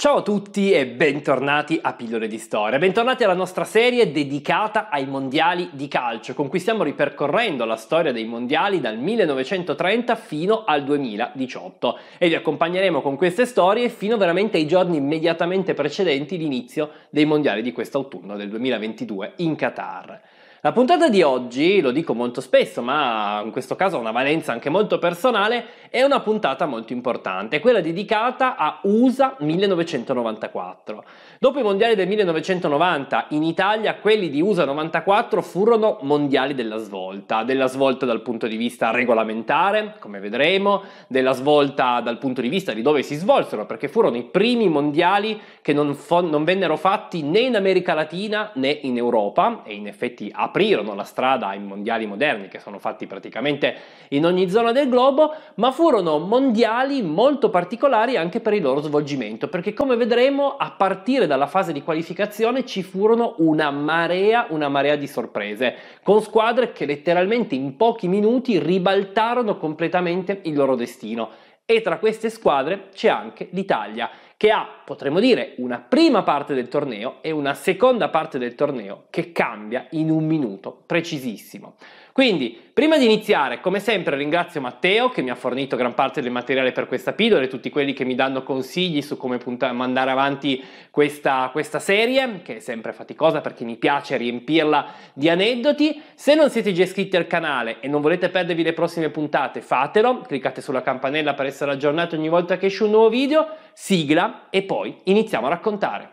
Ciao a tutti e bentornati a Pillole di Storia, bentornati alla nostra serie dedicata ai mondiali di calcio, con cui stiamo ripercorrendo la storia dei mondiali dal 1930 fino al 2018 e vi accompagneremo con queste storie fino veramente ai giorni immediatamente precedenti l'inizio dei mondiali di quest'autunno del 2022 in Qatar. La puntata di oggi, lo dico molto spesso, ma in questo caso ha una valenza anche molto personale, è una puntata molto importante, quella dedicata a USA 1994. Dopo i mondiali del 1990 in Italia, quelli di USA 94 furono mondiali della svolta, della svolta dal punto di vista regolamentare, come vedremo, della svolta dal punto di vista di dove si svolsero, perché furono i primi mondiali che non, fo- non vennero fatti né in America Latina né in Europa, e in effetti a aprirono la strada ai mondiali moderni che sono fatti praticamente in ogni zona del globo, ma furono mondiali molto particolari anche per il loro svolgimento, perché come vedremo a partire dalla fase di qualificazione ci furono una marea, una marea di sorprese, con squadre che letteralmente in pochi minuti ribaltarono completamente il loro destino. E tra queste squadre c'è anche l'Italia che ha, potremmo dire, una prima parte del torneo e una seconda parte del torneo che cambia in un minuto precisissimo. Quindi, prima di iniziare, come sempre ringrazio Matteo che mi ha fornito gran parte del materiale per questa pillola e tutti quelli che mi danno consigli su come mandare avanti questa, questa serie, che è sempre faticosa perché mi piace riempirla di aneddoti. Se non siete già iscritti al canale e non volete perdervi le prossime puntate, fatelo, cliccate sulla campanella per essere aggiornati ogni volta che esce un nuovo video, sigla e poi iniziamo a raccontare.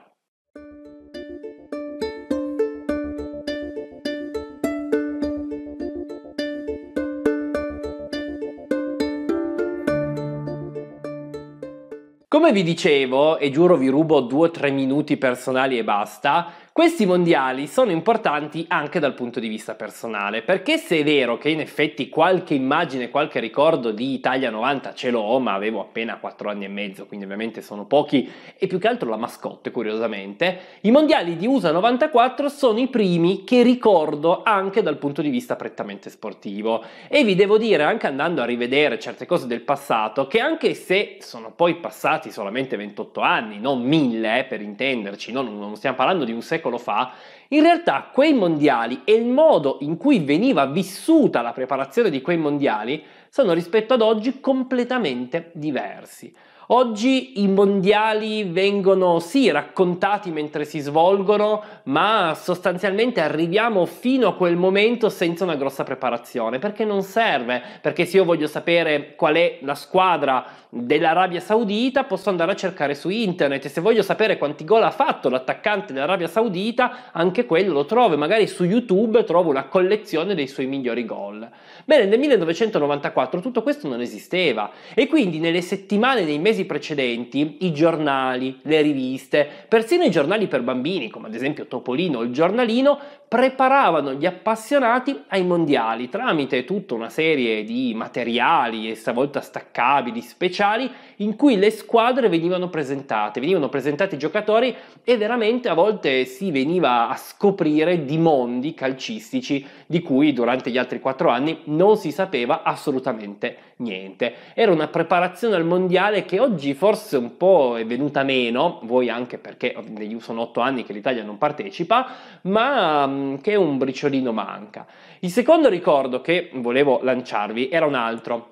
Come vi dicevo, e giuro vi rubo due o tre minuti personali e basta, questi mondiali sono importanti anche dal punto di vista personale, perché se è vero che in effetti qualche immagine, qualche ricordo di Italia 90 ce l'ho, ma avevo appena 4 anni e mezzo, quindi ovviamente sono pochi, e più che altro la mascotte, curiosamente, i mondiali di USA 94 sono i primi che ricordo anche dal punto di vista prettamente sportivo. E vi devo dire, anche andando a rivedere certe cose del passato, che anche se sono poi passati solamente 28 anni, non mille eh, per intenderci, non, non stiamo parlando di un secolo, secolo fa, in realtà quei mondiali e il modo in cui veniva vissuta la preparazione di quei mondiali sono rispetto ad oggi completamente diversi. Oggi i mondiali vengono sì raccontati mentre si svolgono, ma sostanzialmente arriviamo fino a quel momento senza una grossa preparazione, perché non serve, perché se io voglio sapere qual è la squadra dell'Arabia Saudita posso andare a cercare su internet e se voglio sapere quanti gol ha fatto l'attaccante dell'Arabia Saudita, anche quello lo trovo, magari su YouTube trovo una collezione dei suoi migliori gol. Bene, nel 1994 tutto questo non esisteva e quindi nelle settimane nei mesi mesi precedenti i giornali, le riviste, persino i giornali per bambini, come ad esempio Topolino o il giornalino, preparavano gli appassionati ai mondiali tramite tutta una serie di materiali e stavolta staccabili, speciali, in cui le squadre venivano presentate, venivano presentati i giocatori e veramente a volte si veniva a scoprire di mondi calcistici di cui durante gli altri quattro anni non si sapeva assolutamente niente. Era una preparazione al mondiale che oggi forse un po' è venuta meno, voi anche perché sono otto anni che l'Italia non partecipa, ma mm, che un briciolino manca. Il secondo ricordo che volevo lanciarvi era un altro.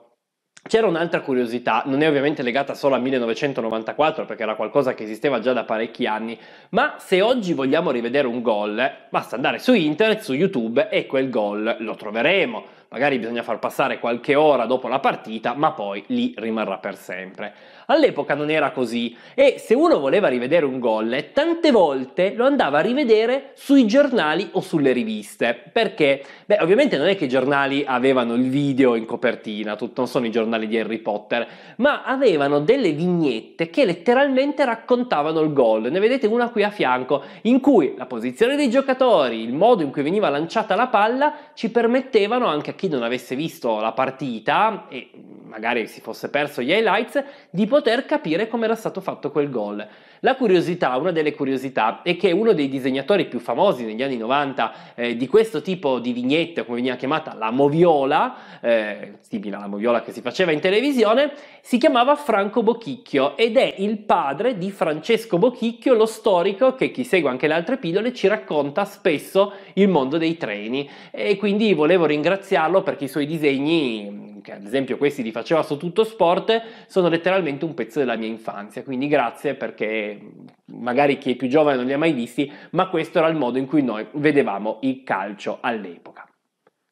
C'era un'altra curiosità, non è ovviamente legata solo a 1994 perché era qualcosa che esisteva già da parecchi anni, ma se oggi vogliamo rivedere un gol, basta andare su internet, su YouTube e quel gol lo troveremo magari bisogna far passare qualche ora dopo la partita, ma poi lì rimarrà per sempre. All'epoca non era così e se uno voleva rivedere un gol, tante volte lo andava a rivedere sui giornali o sulle riviste, perché beh, ovviamente non è che i giornali avevano il video in copertina, tutto, non sono i giornali di Harry Potter, ma avevano delle vignette che letteralmente raccontavano il gol. Ne vedete una qui a fianco in cui la posizione dei giocatori, il modo in cui veniva lanciata la palla ci permettevano anche a chi chi non avesse visto la partita e magari si fosse perso gli highlights, di poter capire come era stato fatto quel gol. La curiosità, una delle curiosità, è che uno dei disegnatori più famosi negli anni 90 eh, di questo tipo di vignette, come veniva chiamata la moviola, eh, simile alla moviola che si faceva in televisione, si chiamava Franco Bocchicchio ed è il padre di Francesco Bocchicchio, lo storico che chi segue anche le altre pillole ci racconta spesso il mondo dei treni e quindi volevo ringraziarlo perché i suoi disegni che ad esempio questi li faceva su tutto sport, sono letteralmente un pezzo della mia infanzia. Quindi grazie perché magari chi è più giovane non li ha mai visti, ma questo era il modo in cui noi vedevamo il calcio all'epoca.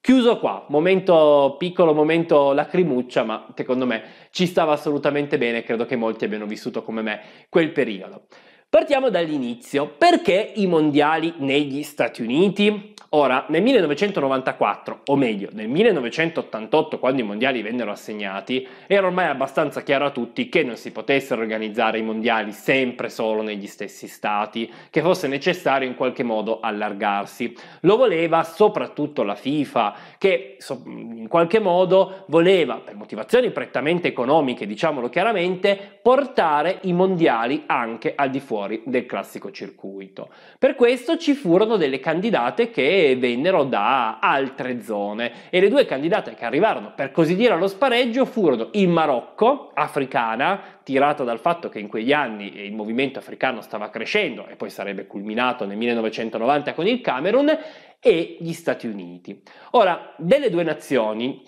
Chiuso qua, momento piccolo, momento lacrimuccia, ma secondo me ci stava assolutamente bene, credo che molti abbiano vissuto come me quel periodo. Partiamo dall'inizio. Perché i mondiali negli Stati Uniti? Ora, nel 1994, o meglio, nel 1988, quando i mondiali vennero assegnati, era ormai abbastanza chiaro a tutti che non si potessero organizzare i mondiali sempre solo negli stessi stati, che fosse necessario in qualche modo allargarsi. Lo voleva soprattutto la FIFA, che in qualche modo voleva, per motivazioni prettamente economiche, diciamolo chiaramente, portare i mondiali anche al di fuori del classico circuito. Per questo ci furono delle candidate che vennero da altre zone e le due candidate che arrivarono per così dire allo spareggio furono il Marocco, africana, tirata dal fatto che in quegli anni il movimento africano stava crescendo e poi sarebbe culminato nel 1990 con il Camerun e gli Stati Uniti. Ora, delle due nazioni,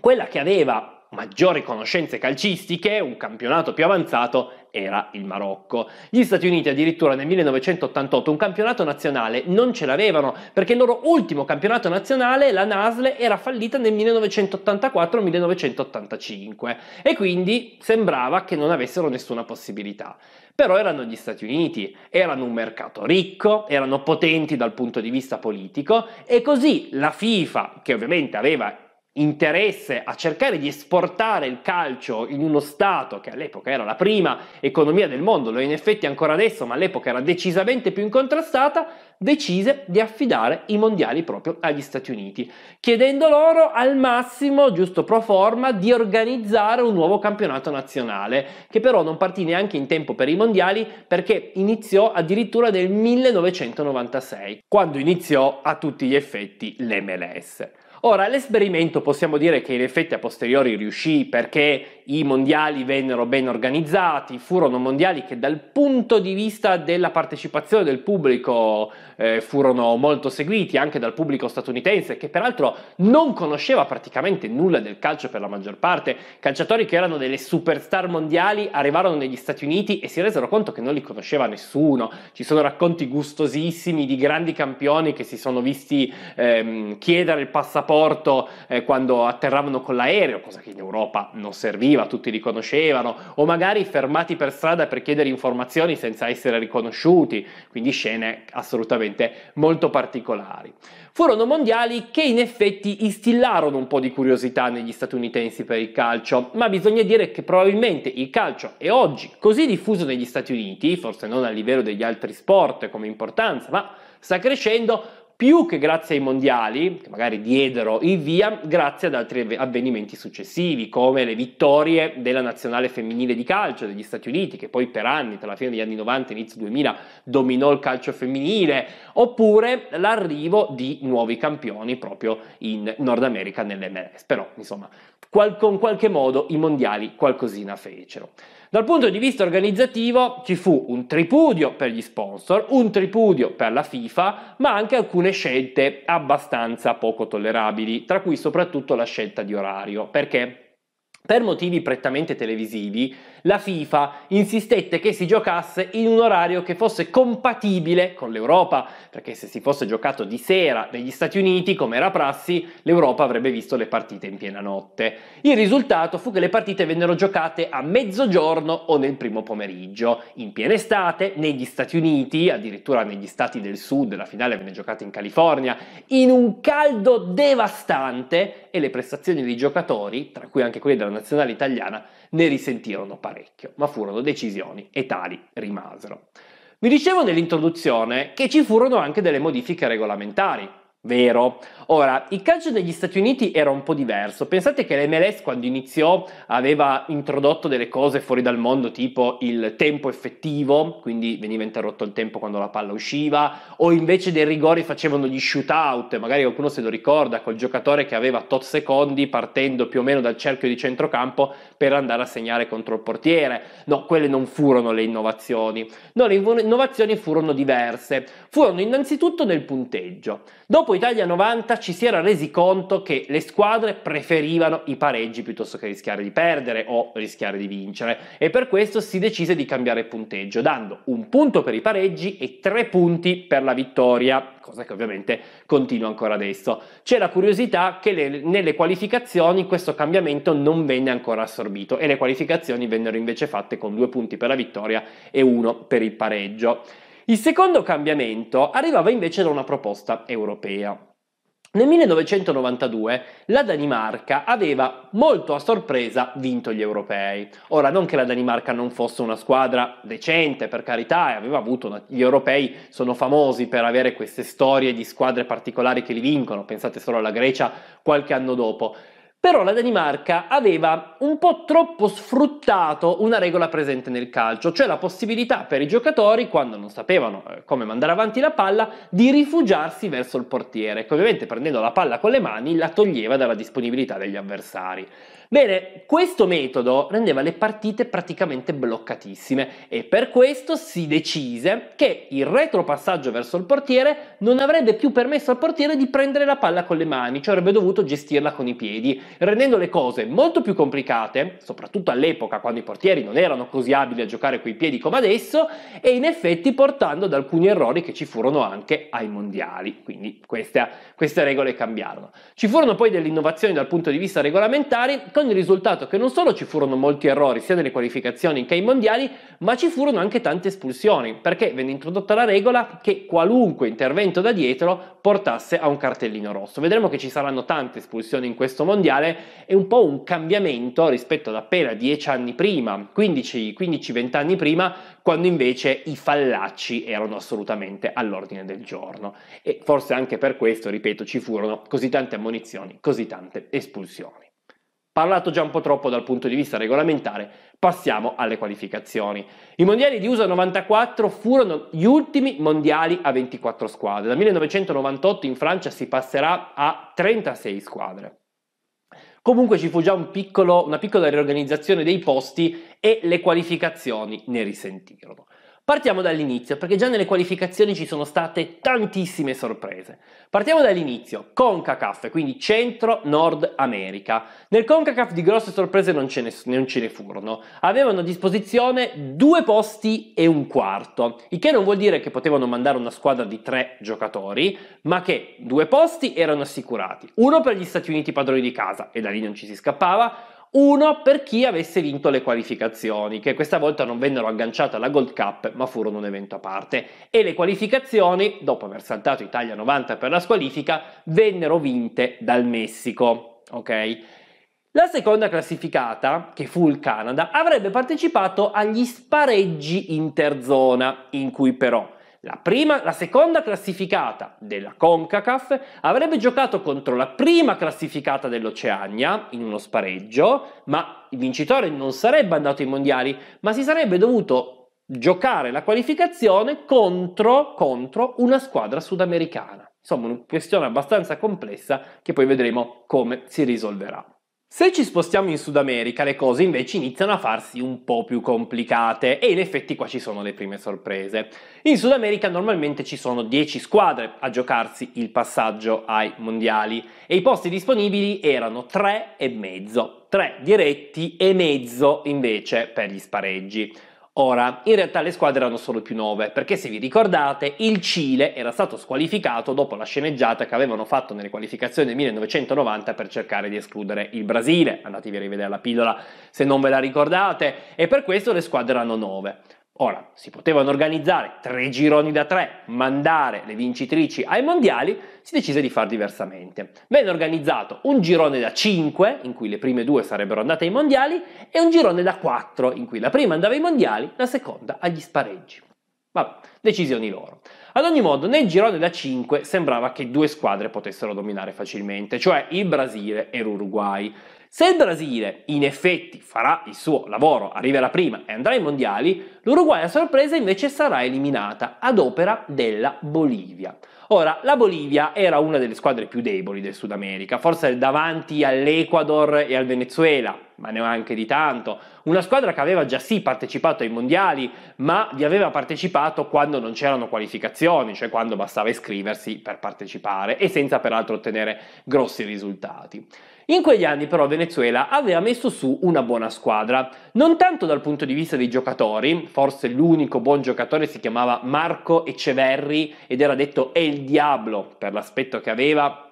quella che aveva maggiori conoscenze calcistiche, un campionato più avanzato, era il Marocco. Gli Stati Uniti addirittura nel 1988 un campionato nazionale non ce l'avevano perché il loro ultimo campionato nazionale, la Nasle, era fallita nel 1984-1985 e quindi sembrava che non avessero nessuna possibilità. Però erano gli Stati Uniti, erano un mercato ricco, erano potenti dal punto di vista politico e così la FIFA, che ovviamente aveva interesse a cercare di esportare il calcio in uno Stato che all'epoca era la prima economia del mondo, lo è in effetti ancora adesso, ma all'epoca era decisamente più incontrastata, decise di affidare i mondiali proprio agli Stati Uniti, chiedendo loro al massimo, giusto pro forma, di organizzare un nuovo campionato nazionale, che però non partì neanche in tempo per i mondiali perché iniziò addirittura nel 1996, quando iniziò a tutti gli effetti l'MLS. Ora, l'esperimento possiamo dire che in effetti a posteriori riuscì perché i mondiali vennero ben organizzati, furono mondiali che dal punto di vista della partecipazione del pubblico eh, furono molto seguiti anche dal pubblico statunitense che peraltro non conosceva praticamente nulla del calcio per la maggior parte, calciatori che erano delle superstar mondiali arrivarono negli Stati Uniti e si resero conto che non li conosceva nessuno, ci sono racconti gustosissimi di grandi campioni che si sono visti ehm, chiedere il passaporto aeroporto eh, quando atterravano con l'aereo, cosa che in Europa non serviva, tutti li conoscevano, o magari fermati per strada per chiedere informazioni senza essere riconosciuti, quindi scene assolutamente molto particolari. Furono mondiali che in effetti instillarono un po' di curiosità negli statunitensi per il calcio, ma bisogna dire che probabilmente il calcio è oggi così diffuso negli Stati Uniti, forse non a livello degli altri sport come importanza, ma sta crescendo più che grazie ai mondiali, che magari diedero il via, grazie ad altri avvenimenti successivi, come le vittorie della nazionale femminile di calcio degli Stati Uniti, che poi per anni, tra la fine degli anni 90 e inizio 2000, dominò il calcio femminile, oppure l'arrivo di nuovi campioni proprio in Nord America nell'MLS. Però, insomma, qual- con qualche modo i mondiali qualcosina fecero. Dal punto di vista organizzativo ci fu un tripudio per gli sponsor, un tripudio per la FIFA, ma anche alcune scelte abbastanza poco tollerabili, tra cui soprattutto la scelta di orario, perché per motivi prettamente televisivi la FIFA insistette che si giocasse in un orario che fosse compatibile con l'Europa, perché se si fosse giocato di sera negli Stati Uniti, come era prassi, l'Europa avrebbe visto le partite in piena notte. Il risultato fu che le partite vennero giocate a mezzogiorno o nel primo pomeriggio, in piena estate, negli Stati Uniti, addirittura negli stati del sud, la finale venne giocata in California, in un caldo devastante e le prestazioni dei giocatori, tra cui anche quelle della nazionale italiana, ne risentirono parecchio, ma furono decisioni e tali rimasero. Vi dicevo nell'introduzione che ci furono anche delle modifiche regolamentari Vero. Ora, il calcio degli Stati Uniti era un po' diverso. Pensate che l'MLS quando iniziò aveva introdotto delle cose fuori dal mondo, tipo il tempo effettivo, quindi veniva interrotto il tempo quando la palla usciva, o invece dei rigori facevano gli shootout, magari qualcuno se lo ricorda, col giocatore che aveva tot secondi partendo più o meno dal cerchio di centrocampo per andare a segnare contro il portiere. No, quelle non furono le innovazioni. No, le innovazioni furono diverse. Furono innanzitutto nel punteggio. Dopo Italia 90 ci si era resi conto che le squadre preferivano i pareggi piuttosto che rischiare di perdere o rischiare di vincere e per questo si decise di cambiare punteggio, dando un punto per i pareggi e tre punti per la vittoria, cosa che ovviamente continua ancora adesso. C'è la curiosità che le, nelle qualificazioni questo cambiamento non venne ancora assorbito e le qualificazioni vennero invece fatte con due punti per la vittoria e uno per il pareggio. Il secondo cambiamento arrivava invece da una proposta europea. Nel 1992 la Danimarca aveva molto a sorpresa vinto gli europei. Ora, non che la Danimarca non fosse una squadra decente, per carità, e aveva avuto una... gli europei sono famosi per avere queste storie di squadre particolari che li vincono, pensate solo alla Grecia qualche anno dopo però la Danimarca aveva un po' troppo sfruttato una regola presente nel calcio, cioè la possibilità per i giocatori, quando non sapevano eh, come mandare avanti la palla, di rifugiarsi verso il portiere, che ovviamente prendendo la palla con le mani la toglieva dalla disponibilità degli avversari. Bene, questo metodo rendeva le partite praticamente bloccatissime e per questo si decise che il retropassaggio verso il portiere non avrebbe più permesso al portiere di prendere la palla con le mani, cioè avrebbe dovuto gestirla con i piedi, rendendo le cose molto più complicate, soprattutto all'epoca quando i portieri non erano così abili a giocare coi piedi come adesso e in effetti portando ad alcuni errori che ci furono anche ai mondiali, quindi queste, queste regole cambiarono. Ci furono poi delle innovazioni dal punto di vista regolamentare con il risultato che non solo ci furono molti errori sia nelle qualificazioni che ai mondiali, ma ci furono anche tante espulsioni, perché venne introdotta la regola che qualunque intervento da dietro portasse a un cartellino rosso. Vedremo che ci saranno tante espulsioni in questo mondiale, è un po' un cambiamento rispetto ad appena 10 anni prima, 15-20 anni prima, quando invece i fallaci erano assolutamente all'ordine del giorno. E forse anche per questo, ripeto, ci furono così tante ammonizioni, così tante espulsioni. Parlato già un po' troppo dal punto di vista regolamentare, passiamo alle qualificazioni. I mondiali di USA 94 furono gli ultimi mondiali a 24 squadre. Dal 1998 in Francia si passerà a 36 squadre. Comunque ci fu già un piccolo, una piccola riorganizzazione dei posti e le qualificazioni ne risentirono. Partiamo dall'inizio, perché già nelle qualificazioni ci sono state tantissime sorprese. Partiamo dall'inizio, CONCACAF, quindi Centro-Nord America. Nel CONCACAF di grosse sorprese non ce, ne, non ce ne furono. Avevano a disposizione due posti e un quarto, il che non vuol dire che potevano mandare una squadra di tre giocatori, ma che due posti erano assicurati. Uno per gli Stati Uniti padroni di casa, e da lì non ci si scappava, uno per chi avesse vinto le qualificazioni, che questa volta non vennero agganciate alla Gold Cup ma furono un evento a parte, e le qualificazioni, dopo aver saltato Italia 90 per la squalifica, vennero vinte dal Messico. Ok? La seconda classificata, che fu il Canada, avrebbe partecipato agli spareggi interzona, in cui però la, prima, la seconda classificata della CONCACAF avrebbe giocato contro la prima classificata dell'Oceania in uno spareggio, ma il vincitore non sarebbe andato ai mondiali, ma si sarebbe dovuto giocare la qualificazione contro, contro una squadra sudamericana. Insomma, una questione abbastanza complessa che poi vedremo come si risolverà. Se ci spostiamo in Sud America le cose invece iniziano a farsi un po' più complicate e in effetti qua ci sono le prime sorprese. In Sud America normalmente ci sono 10 squadre a giocarsi il passaggio ai mondiali e i posti disponibili erano 3 e mezzo, 3 diretti e mezzo invece per gli spareggi. Ora, in realtà le squadre erano solo più 9, perché se vi ricordate, il Cile era stato squalificato dopo la sceneggiata che avevano fatto nelle qualificazioni del 1990 per cercare di escludere il Brasile. Andatevi a rivedere la pillola se non ve la ricordate, e per questo le squadre erano 9. Ora, si potevano organizzare tre gironi da tre, mandare le vincitrici ai mondiali, si decise di far diversamente. Venne organizzato un girone da cinque, in cui le prime due sarebbero andate ai mondiali, e un girone da quattro, in cui la prima andava ai mondiali, la seconda agli spareggi. Vabbè, decisioni loro. Ad ogni modo, nel girone da 5 sembrava che due squadre potessero dominare facilmente, cioè il Brasile e l'Uruguay. Se il Brasile in effetti farà il suo lavoro, arriverà prima e andrà ai mondiali, l'Uruguay a sorpresa invece sarà eliminata ad opera della Bolivia. Ora, la Bolivia era una delle squadre più deboli del Sud America, forse davanti all'Ecuador e al Venezuela, ma neanche di tanto. Una squadra che aveva già sì partecipato ai mondiali, ma vi aveva partecipato quando non c'erano qualificazioni, cioè quando bastava iscriversi per partecipare e senza peraltro ottenere grossi risultati. In quegli anni però Venezuela aveva messo su una buona squadra, non tanto dal punto di vista dei giocatori, forse l'unico buon giocatore si chiamava Marco Eceverri ed era detto El diablo per l'aspetto che aveva,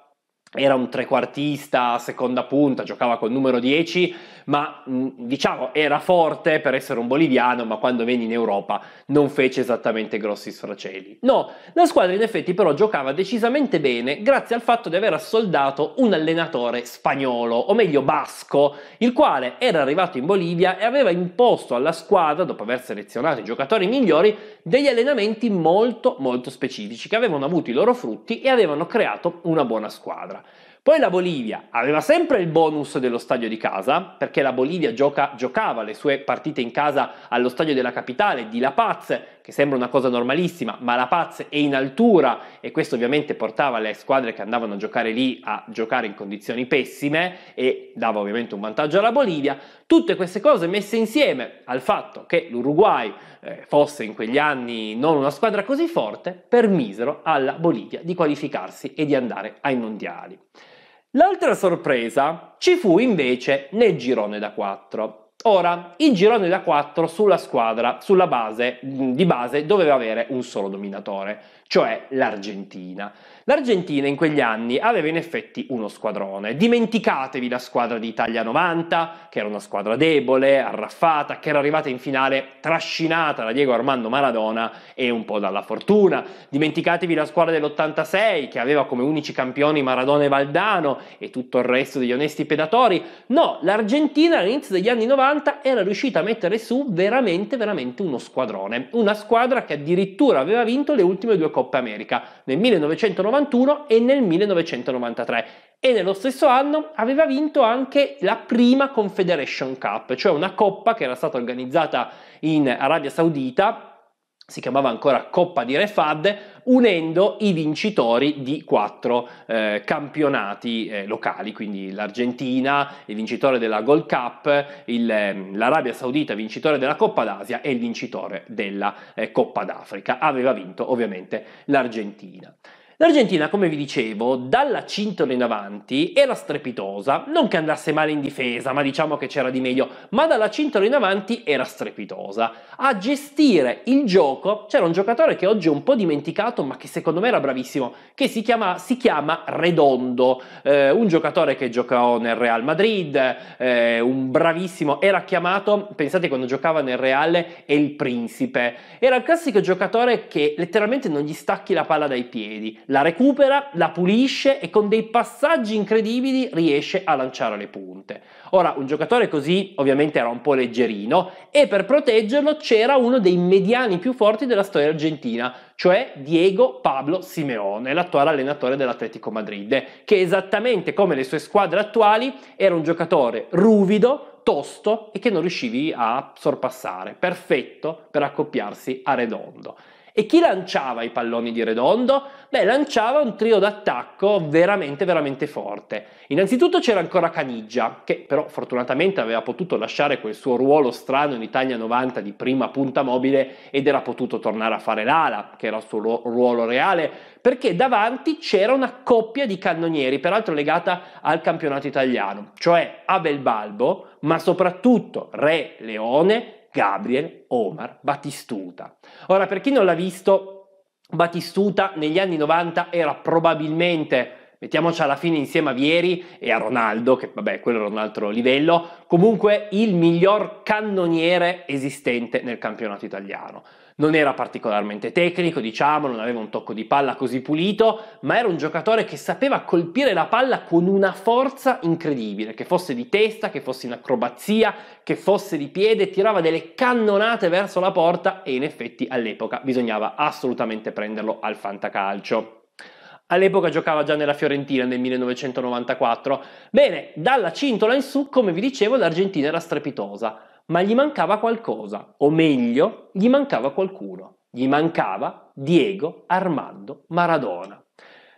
era un trequartista, seconda punta, giocava col numero 10, ma mh, diciamo era forte per essere un boliviano, ma quando venne in Europa non fece esattamente grossi sfracelli. No, la squadra in effetti però giocava decisamente bene grazie al fatto di aver assoldato un allenatore spagnolo, o meglio basco, il quale era arrivato in Bolivia e aveva imposto alla squadra, dopo aver selezionato i giocatori migliori, degli allenamenti molto molto specifici che avevano avuto i loro frutti e avevano creato una buona squadra. Poi la Bolivia aveva sempre il bonus dello stadio di casa, perché la Bolivia gioca, giocava le sue partite in casa allo stadio della capitale di La Paz, che sembra una cosa normalissima, ma La Paz è in altura e questo ovviamente portava le squadre che andavano a giocare lì a giocare in condizioni pessime e dava ovviamente un vantaggio alla Bolivia. Tutte queste cose messe insieme al fatto che l'Uruguay eh, fosse in quegli anni non una squadra così forte, permisero alla Bolivia di qualificarsi e di andare ai mondiali. L'altra sorpresa ci fu invece nel girone da 4. Ora, il girone da 4 sulla squadra, sulla base, di base, doveva avere un solo dominatore, cioè l'Argentina. L'Argentina in quegli anni aveva in effetti uno squadrone. Dimenticatevi la squadra di Italia 90, che era una squadra debole, arraffata, che era arrivata in finale trascinata da Diego Armando Maradona e un po' dalla fortuna. Dimenticatevi la squadra dell'86, che aveva come unici campioni Maradona e Valdano e tutto il resto degli onesti pedatori. No, l'Argentina all'inizio degli anni 90 era riuscita a mettere su veramente, veramente uno squadrone. Una squadra che addirittura aveva vinto le ultime due Coppe America nel 1990 1991 e nel 1993 e nello stesso anno aveva vinto anche la prima Confederation Cup, cioè una coppa che era stata organizzata in Arabia Saudita si chiamava ancora Coppa di Re Fad, unendo i vincitori di quattro eh, campionati eh, locali, quindi l'Argentina, il vincitore della Gold Cup, il, eh, l'Arabia Saudita, vincitore della Coppa d'Asia e il vincitore della eh, Coppa d'Africa. Aveva vinto ovviamente l'Argentina. L'Argentina, come vi dicevo, dalla cintola in avanti era strepitosa, non che andasse male in difesa, ma diciamo che c'era di meglio, ma dalla cintola in avanti era strepitosa. A gestire il gioco c'era un giocatore che oggi è un po' dimenticato, ma che secondo me era bravissimo, che si chiama, si chiama Redondo, eh, un giocatore che giocò nel Real Madrid, eh, un bravissimo, era chiamato, pensate quando giocava nel Real, El Principe, era il classico giocatore che letteralmente non gli stacchi la palla dai piedi la recupera, la pulisce e con dei passaggi incredibili riesce a lanciare le punte. Ora, un giocatore così ovviamente era un po' leggerino e per proteggerlo c'era uno dei mediani più forti della storia argentina, cioè Diego Pablo Simeone, l'attuale allenatore dell'Atletico Madrid, che esattamente come le sue squadre attuali era un giocatore ruvido, tosto e che non riuscivi a sorpassare, perfetto per accoppiarsi a Redondo. E chi lanciava i palloni di Redondo? Beh, lanciava un trio d'attacco veramente, veramente forte. Innanzitutto c'era ancora Caniggia, che però fortunatamente aveva potuto lasciare quel suo ruolo strano in Italia 90 di prima punta mobile ed era potuto tornare a fare l'ala, che era il suo ruolo reale, perché davanti c'era una coppia di cannonieri, peraltro legata al campionato italiano, cioè Abel Balbo, ma soprattutto Re Leone Gabriel Omar Batistuta. Ora, per chi non l'ha visto, Batistuta negli anni 90 era probabilmente mettiamoci alla fine insieme a Vieri e a Ronaldo, che vabbè, quello era un altro livello, comunque il miglior cannoniere esistente nel campionato italiano. Non era particolarmente tecnico, diciamo, non aveva un tocco di palla così pulito, ma era un giocatore che sapeva colpire la palla con una forza incredibile, che fosse di testa, che fosse in acrobazia, che fosse di piede, tirava delle cannonate verso la porta e in effetti all'epoca bisognava assolutamente prenderlo al fantacalcio. All'epoca giocava già nella Fiorentina nel 1994. Bene, dalla cintola in su, come vi dicevo, l'Argentina era strepitosa ma gli mancava qualcosa, o meglio, gli mancava qualcuno. Gli mancava Diego Armando Maradona.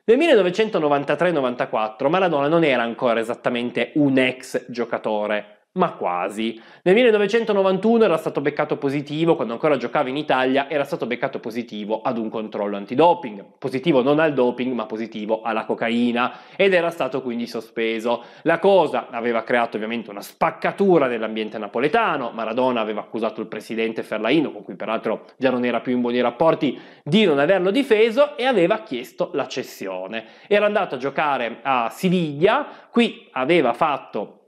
Nel 1993-94 Maradona non era ancora esattamente un ex giocatore ma quasi. Nel 1991 era stato beccato positivo, quando ancora giocava in Italia, era stato beccato positivo ad un controllo antidoping, positivo non al doping ma positivo alla cocaina ed era stato quindi sospeso. La cosa aveva creato ovviamente una spaccatura nell'ambiente napoletano, Maradona aveva accusato il presidente Ferlaino, con cui peraltro già non era più in buoni rapporti, di non averlo difeso e aveva chiesto la cessione. Era andato a giocare a Siviglia, qui aveva fatto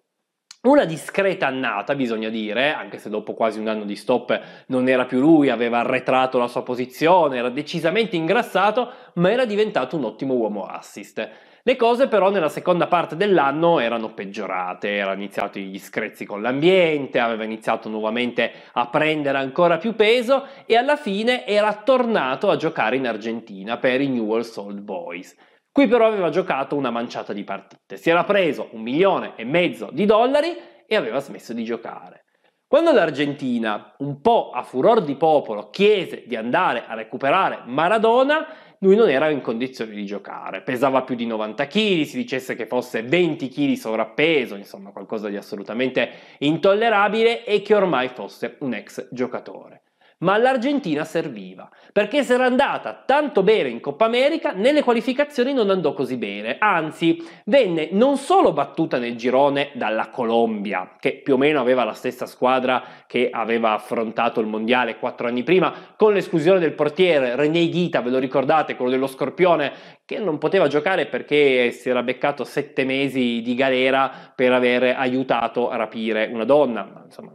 una discreta annata, bisogna dire, anche se dopo quasi un anno di stop non era più lui, aveva arretrato la sua posizione, era decisamente ingrassato, ma era diventato un ottimo uomo assist. Le cose però nella seconda parte dell'anno erano peggiorate, erano iniziati gli screzi con l'ambiente, aveva iniziato nuovamente a prendere ancora più peso e alla fine era tornato a giocare in Argentina per i New World Old Boys. Qui però aveva giocato una manciata di partite, si era preso un milione e mezzo di dollari e aveva smesso di giocare. Quando l'Argentina, un po' a furor di popolo, chiese di andare a recuperare Maradona, lui non era in condizione di giocare, pesava più di 90 kg, si dicesse che fosse 20 kg sovrappeso, insomma qualcosa di assolutamente intollerabile e che ormai fosse un ex giocatore ma all'Argentina serviva, perché se era andata tanto bene in Coppa America, nelle qualificazioni non andò così bene, anzi venne non solo battuta nel girone dalla Colombia, che più o meno aveva la stessa squadra che aveva affrontato il Mondiale quattro anni prima, con l'esclusione del portiere René Ghita, ve lo ricordate, quello dello Scorpione, che non poteva giocare perché si era beccato sette mesi di galera per aver aiutato a rapire una donna, insomma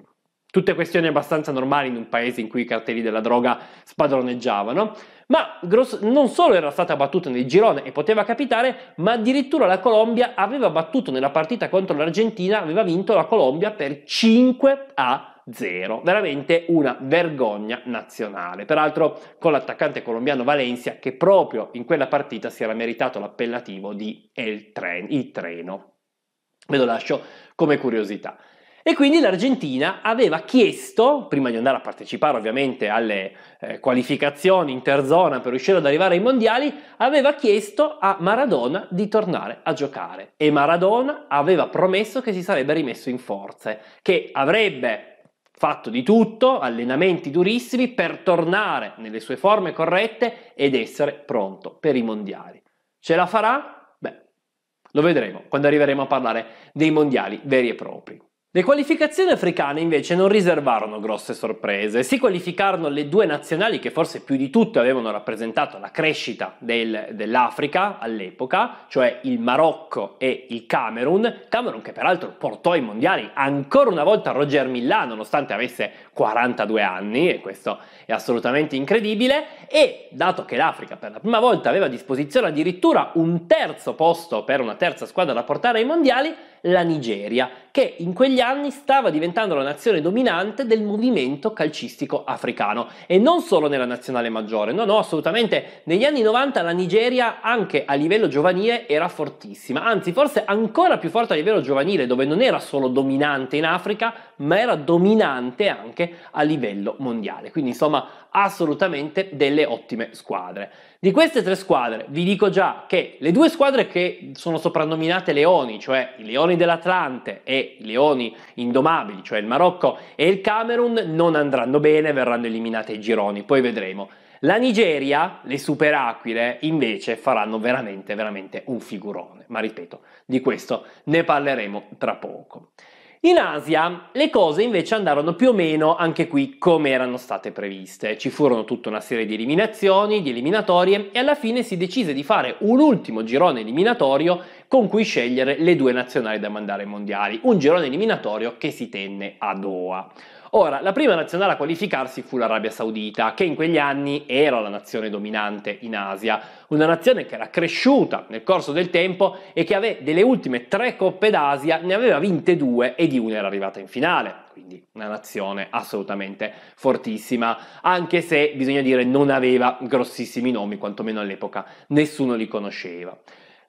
Tutte questioni abbastanza normali in un paese in cui i cartelli della droga spadroneggiavano, ma Gross non solo era stata battuta nel girone e poteva capitare, ma addirittura la Colombia aveva battuto nella partita contro l'Argentina, aveva vinto la Colombia per 5 a 0. Veramente una vergogna nazionale. Peraltro con l'attaccante colombiano Valencia che proprio in quella partita si era meritato l'appellativo di El Tren, il treno. Ve lo lascio come curiosità. E quindi l'Argentina aveva chiesto, prima di andare a partecipare ovviamente alle eh, qualificazioni interzona per riuscire ad arrivare ai mondiali, aveva chiesto a Maradona di tornare a giocare. E Maradona aveva promesso che si sarebbe rimesso in forze, che avrebbe fatto di tutto, allenamenti durissimi, per tornare nelle sue forme corrette ed essere pronto per i mondiali. Ce la farà? Beh, lo vedremo quando arriveremo a parlare dei mondiali veri e propri. Le qualificazioni africane invece non riservarono grosse sorprese, si qualificarono le due nazionali che forse più di tutte avevano rappresentato la crescita del, dell'Africa all'epoca, cioè il Marocco e il Camerun, Camerun che peraltro portò ai mondiali ancora una volta Roger Millan nonostante avesse 42 anni e questo è assolutamente incredibile e dato che l'Africa per la prima volta aveva a disposizione addirittura un terzo posto per una terza squadra da portare ai mondiali, la Nigeria, che in quegli anni stava diventando la nazione dominante del movimento calcistico africano e non solo nella nazionale maggiore, no no assolutamente, negli anni 90 la Nigeria anche a livello giovanile era fortissima, anzi forse ancora più forte a livello giovanile dove non era solo dominante in Africa ma era dominante anche a livello mondiale, quindi insomma assolutamente delle ottime squadre. Di queste tre squadre vi dico già che le due squadre che sono soprannominate leoni, cioè i leoni dell'Atlante e i leoni indomabili, cioè il Marocco e il Camerun, non andranno bene, verranno eliminate ai gironi, poi vedremo. La Nigeria, le superaquile, invece faranno veramente, veramente un figurone, ma ripeto, di questo ne parleremo tra poco. In Asia le cose invece andarono più o meno anche qui come erano state previste. Ci furono tutta una serie di eliminazioni, di eliminatorie e alla fine si decise di fare un ultimo girone eliminatorio con cui scegliere le due nazionali da mandare ai mondiali. Un girone eliminatorio che si tenne a Doha. Ora, la prima nazionale a qualificarsi fu l'Arabia Saudita, che in quegli anni era la nazione dominante in Asia, una nazione che era cresciuta nel corso del tempo e che ave- delle ultime tre coppe d'Asia ne aveva vinte due e di una era arrivata in finale. Quindi una nazione assolutamente fortissima, anche se bisogna dire non aveva grossissimi nomi, quantomeno all'epoca nessuno li conosceva.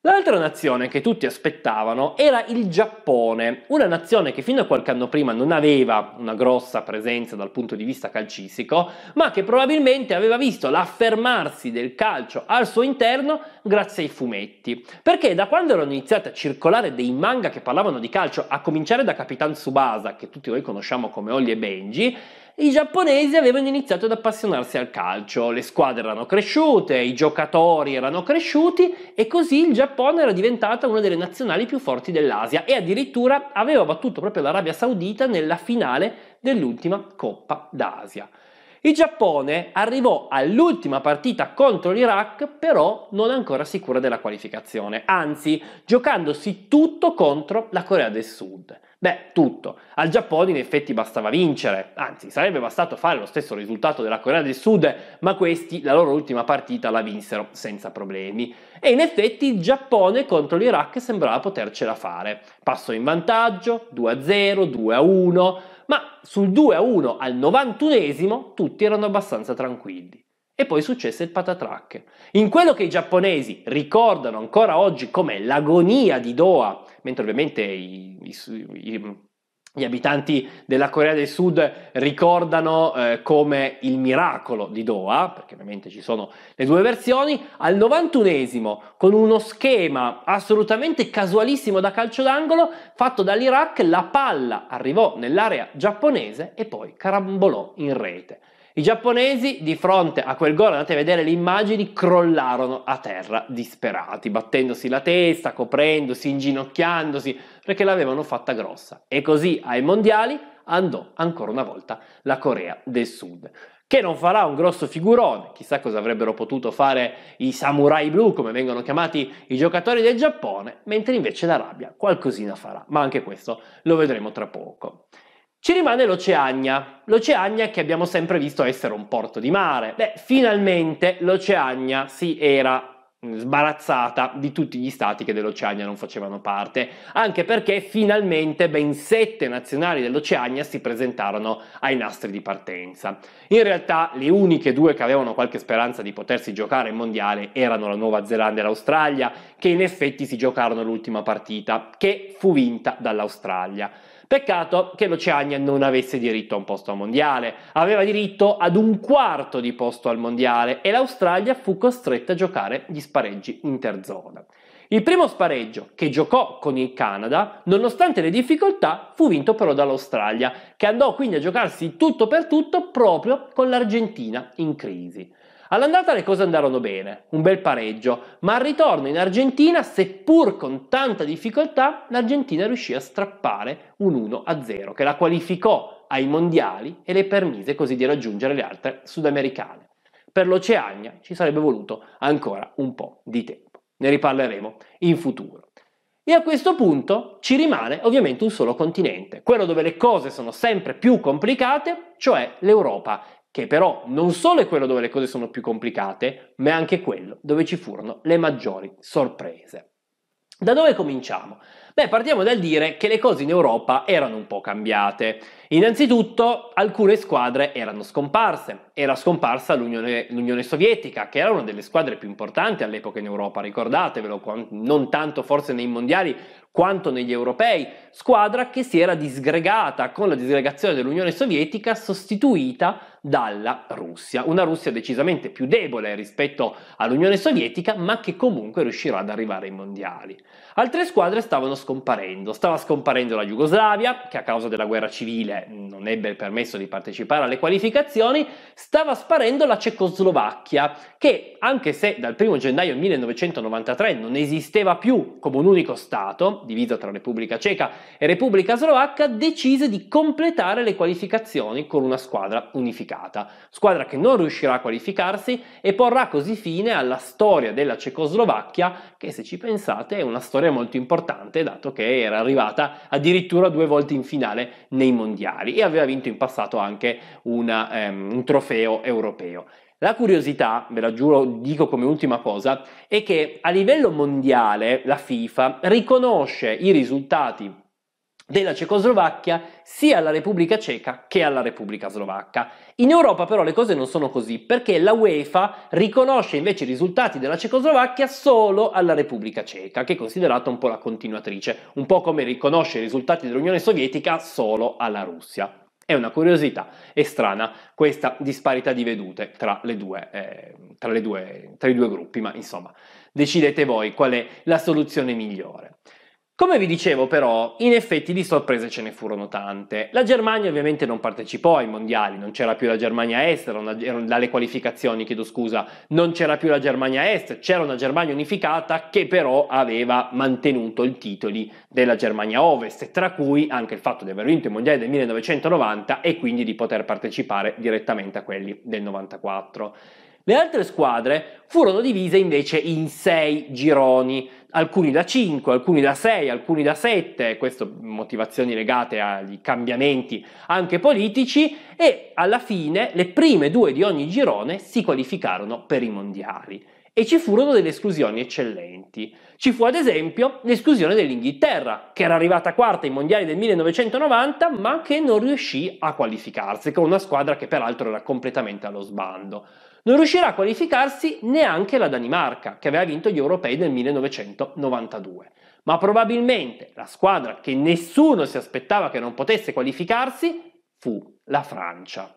L'altra nazione che tutti aspettavano era il Giappone, una nazione che fino a qualche anno prima non aveva una grossa presenza dal punto di vista calcistico, ma che probabilmente aveva visto l'affermarsi del calcio al suo interno grazie ai fumetti. Perché da quando erano iniziati a circolare dei manga che parlavano di calcio, a cominciare da Capitan Tsubasa, che tutti noi conosciamo come Ollie e Benji, i giapponesi avevano iniziato ad appassionarsi al calcio, le squadre erano cresciute, i giocatori erano cresciuti e così il Giappone era diventata una delle nazionali più forti dell'Asia e addirittura aveva battuto proprio l'Arabia Saudita nella finale dell'ultima Coppa d'Asia. Il Giappone arrivò all'ultima partita contro l'Iraq, però non ancora sicura della qualificazione, anzi giocandosi tutto contro la Corea del Sud. Beh, tutto. Al Giappone in effetti bastava vincere, anzi sarebbe bastato fare lo stesso risultato della Corea del Sud, ma questi la loro ultima partita la vinsero senza problemi. E in effetti il Giappone contro l'Iraq sembrava potercela fare. Passò in vantaggio, 2-0, 2-1, sul 2-1 al 91esimo tutti erano abbastanza tranquilli. E poi successe il patatrack. In quello che i giapponesi ricordano ancora oggi come l'agonia di Doha, mentre ovviamente i, i, i gli abitanti della Corea del Sud ricordano eh, come il miracolo di Doha, perché ovviamente ci sono le due versioni, al 91esimo con uno schema assolutamente casualissimo da calcio d'angolo fatto dall'Iraq, la palla arrivò nell'area giapponese e poi carambolò in rete. I giapponesi, di fronte a quel gol, andate a vedere le immagini, crollarono a terra disperati, battendosi la testa, coprendosi, inginocchiandosi, perché l'avevano fatta grossa. E così ai mondiali andò ancora una volta la Corea del Sud che non farà un grosso figurone, chissà cosa avrebbero potuto fare i samurai blu, come vengono chiamati i giocatori del Giappone, mentre invece l'Arabia qualcosina farà, ma anche questo lo vedremo tra poco. Ci rimane l'Oceania, l'Oceania che abbiamo sempre visto essere un porto di mare. Beh, finalmente l'Oceania si era sbarazzata di tutti gli stati che dell'Oceania non facevano parte, anche perché finalmente ben sette nazionali dell'Oceania si presentarono ai nastri di partenza. In realtà le uniche due che avevano qualche speranza di potersi giocare in mondiale erano la Nuova Zelanda e l'Australia, che in effetti si giocarono l'ultima partita, che fu vinta dall'Australia. Peccato che l'Oceania non avesse diritto a un posto al mondiale, aveva diritto ad un quarto di posto al mondiale e l'Australia fu costretta a giocare gli spareggi interzona. Il primo spareggio, che giocò con il Canada, nonostante le difficoltà, fu vinto però dall'Australia, che andò quindi a giocarsi tutto per tutto proprio con l'Argentina in crisi. All'andata le cose andarono bene, un bel pareggio, ma al ritorno in Argentina, seppur con tanta difficoltà, l'Argentina riuscì a strappare un 1-0 che la qualificò ai mondiali e le permise così di raggiungere le altre sudamericane. Per l'Oceania ci sarebbe voluto ancora un po' di tempo. Ne riparleremo in futuro. E a questo punto ci rimane ovviamente un solo continente, quello dove le cose sono sempre più complicate, cioè l'Europa, che però non solo è quello dove le cose sono più complicate, ma è anche quello dove ci furono le maggiori sorprese. Da dove cominciamo? Beh, partiamo dal dire che le cose in Europa erano un po' cambiate. Innanzitutto, alcune squadre erano scomparse. Era scomparsa l'Unione, l'Unione, Sovietica, che era una delle squadre più importanti all'epoca in Europa, ricordatevelo, non tanto forse nei mondiali quanto negli europei, squadra che si era disgregata con la disgregazione dell'Unione Sovietica, sostituita da dalla Russia, una Russia decisamente più debole rispetto all'Unione Sovietica, ma che comunque riuscirà ad arrivare ai mondiali. Altre squadre stavano scomparendo, stava scomparendo la Jugoslavia, che a causa della guerra civile mm, non ebbe il permesso di partecipare alle qualificazioni, stava sparendo la Cecoslovacchia, che anche se dal 1 gennaio 1993 non esisteva più come un unico Stato, diviso tra Repubblica Ceca e Repubblica Slovacca, decise di completare le qualificazioni con una squadra unificata qualificata, squadra che non riuscirà a qualificarsi e porrà così fine alla storia della Cecoslovacchia, che se ci pensate è una storia molto importante, dato che era arrivata addirittura due volte in finale nei mondiali e aveva vinto in passato anche una, um, un trofeo europeo. La curiosità, ve la giuro, dico come ultima cosa, è che a livello mondiale la FIFA riconosce i risultati della Cecoslovacchia sia alla Repubblica Ceca che alla Repubblica Slovacca. In Europa però le cose non sono così perché la UEFA riconosce invece i risultati della Cecoslovacchia solo alla Repubblica Ceca, che è considerata un po' la continuatrice, un po' come riconosce i risultati dell'Unione Sovietica solo alla Russia. È una curiosità è strana questa disparità di vedute tra, due, eh, tra, due, tra i due gruppi, ma insomma decidete voi qual è la soluzione migliore. Come vi dicevo però, in effetti di sorprese ce ne furono tante. La Germania ovviamente non partecipò ai mondiali, non c'era più la Germania Est, una, dalle qualificazioni chiedo scusa, non c'era più la Germania Est, c'era una Germania unificata che però aveva mantenuto i titoli della Germania Ovest, tra cui anche il fatto di aver vinto i mondiali del 1990 e quindi di poter partecipare direttamente a quelli del 94. Le altre squadre furono divise invece in sei gironi, alcuni da 5, alcuni da 6, alcuni da 7, questo motivazioni legate agli cambiamenti anche politici e alla fine le prime due di ogni girone si qualificarono per i mondiali e ci furono delle esclusioni eccellenti. Ci fu ad esempio l'esclusione dell'Inghilterra, che era arrivata quarta ai mondiali del 1990, ma che non riuscì a qualificarsi con una squadra che peraltro era completamente allo sbando. Non riuscirà a qualificarsi neanche la Danimarca, che aveva vinto gli europei nel 1992. Ma probabilmente la squadra che nessuno si aspettava che non potesse qualificarsi fu la Francia.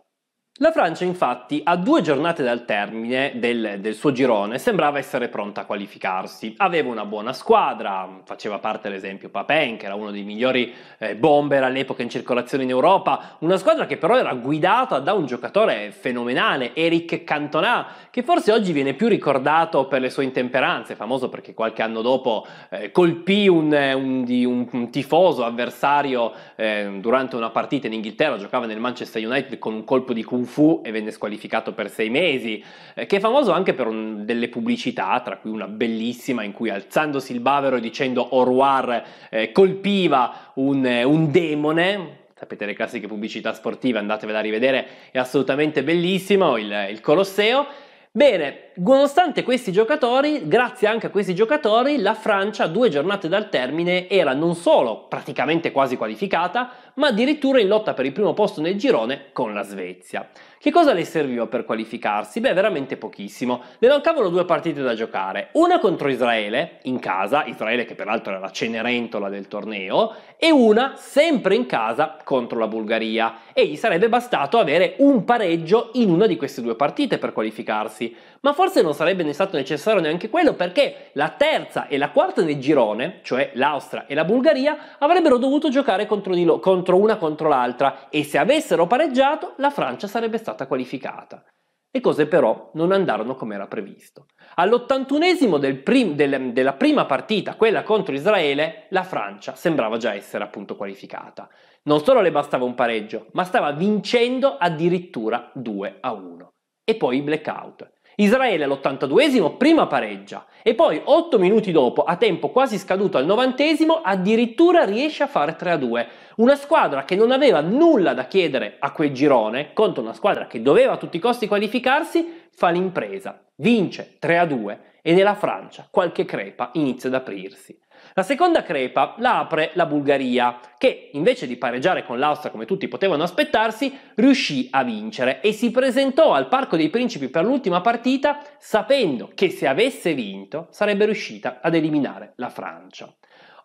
La Francia infatti a due giornate dal termine del, del, suo girone sembrava essere pronta a qualificarsi, aveva una buona squadra, faceva parte ad esempio Papen che era uno dei migliori eh, bomber all'epoca in circolazione in Europa, una squadra che però era guidata da un giocatore fenomenale, Eric Cantona, che forse oggi viene più ricordato per le sue intemperanze, famoso perché qualche anno dopo eh, colpì un, un, un, un, tifoso avversario eh, durante una partita in Inghilterra, giocava nel Manchester United con un colpo di culo fu e venne squalificato per sei mesi, eh, che è famoso anche per un, delle pubblicità, tra cui una bellissima in cui alzandosi il bavero e dicendo Oruar eh, colpiva un, eh, un demone, sapete le classiche pubblicità sportive, andatevela a rivedere, è assolutamente bellissimo il, il Colosseo. Bene, nonostante questi giocatori, grazie anche a questi giocatori, la Francia due giornate dal termine era non solo praticamente quasi qualificata, ma addirittura in lotta per il primo posto nel girone con la Svezia. Che cosa le serviva per qualificarsi? Beh, veramente pochissimo. Le mancavano due partite da giocare, una contro Israele, in casa, Israele che peraltro era la cenerentola del torneo, e una sempre in casa contro la Bulgaria. E gli sarebbe bastato avere un pareggio in una di queste due partite per qualificarsi ma forse non sarebbe stato necessario neanche quello perché la terza e la quarta del girone, cioè l'Austria e la Bulgaria, avrebbero dovuto giocare contro, lo, contro una contro l'altra e se avessero pareggiato la Francia sarebbe stata qualificata. Le cose però non andarono come era previsto. All'ottantunesimo del prim, del, della prima partita, quella contro Israele, la Francia sembrava già essere appunto qualificata. Non solo le bastava un pareggio, ma stava vincendo addirittura 2 a 1. E poi il blackout. Israele all'82esimo prima pareggia e poi 8 minuti dopo, a tempo quasi scaduto al 90esimo, addirittura riesce a fare 3-2. Una squadra che non aveva nulla da chiedere a quel girone, contro una squadra che doveva a tutti i costi qualificarsi, fa l'impresa, vince 3-2 e nella Francia qualche crepa inizia ad aprirsi. La seconda crepa la apre la Bulgaria, che invece di pareggiare con l'Austria come tutti potevano aspettarsi, riuscì a vincere e si presentò al Parco dei Principi per l'ultima partita sapendo che se avesse vinto sarebbe riuscita ad eliminare la Francia.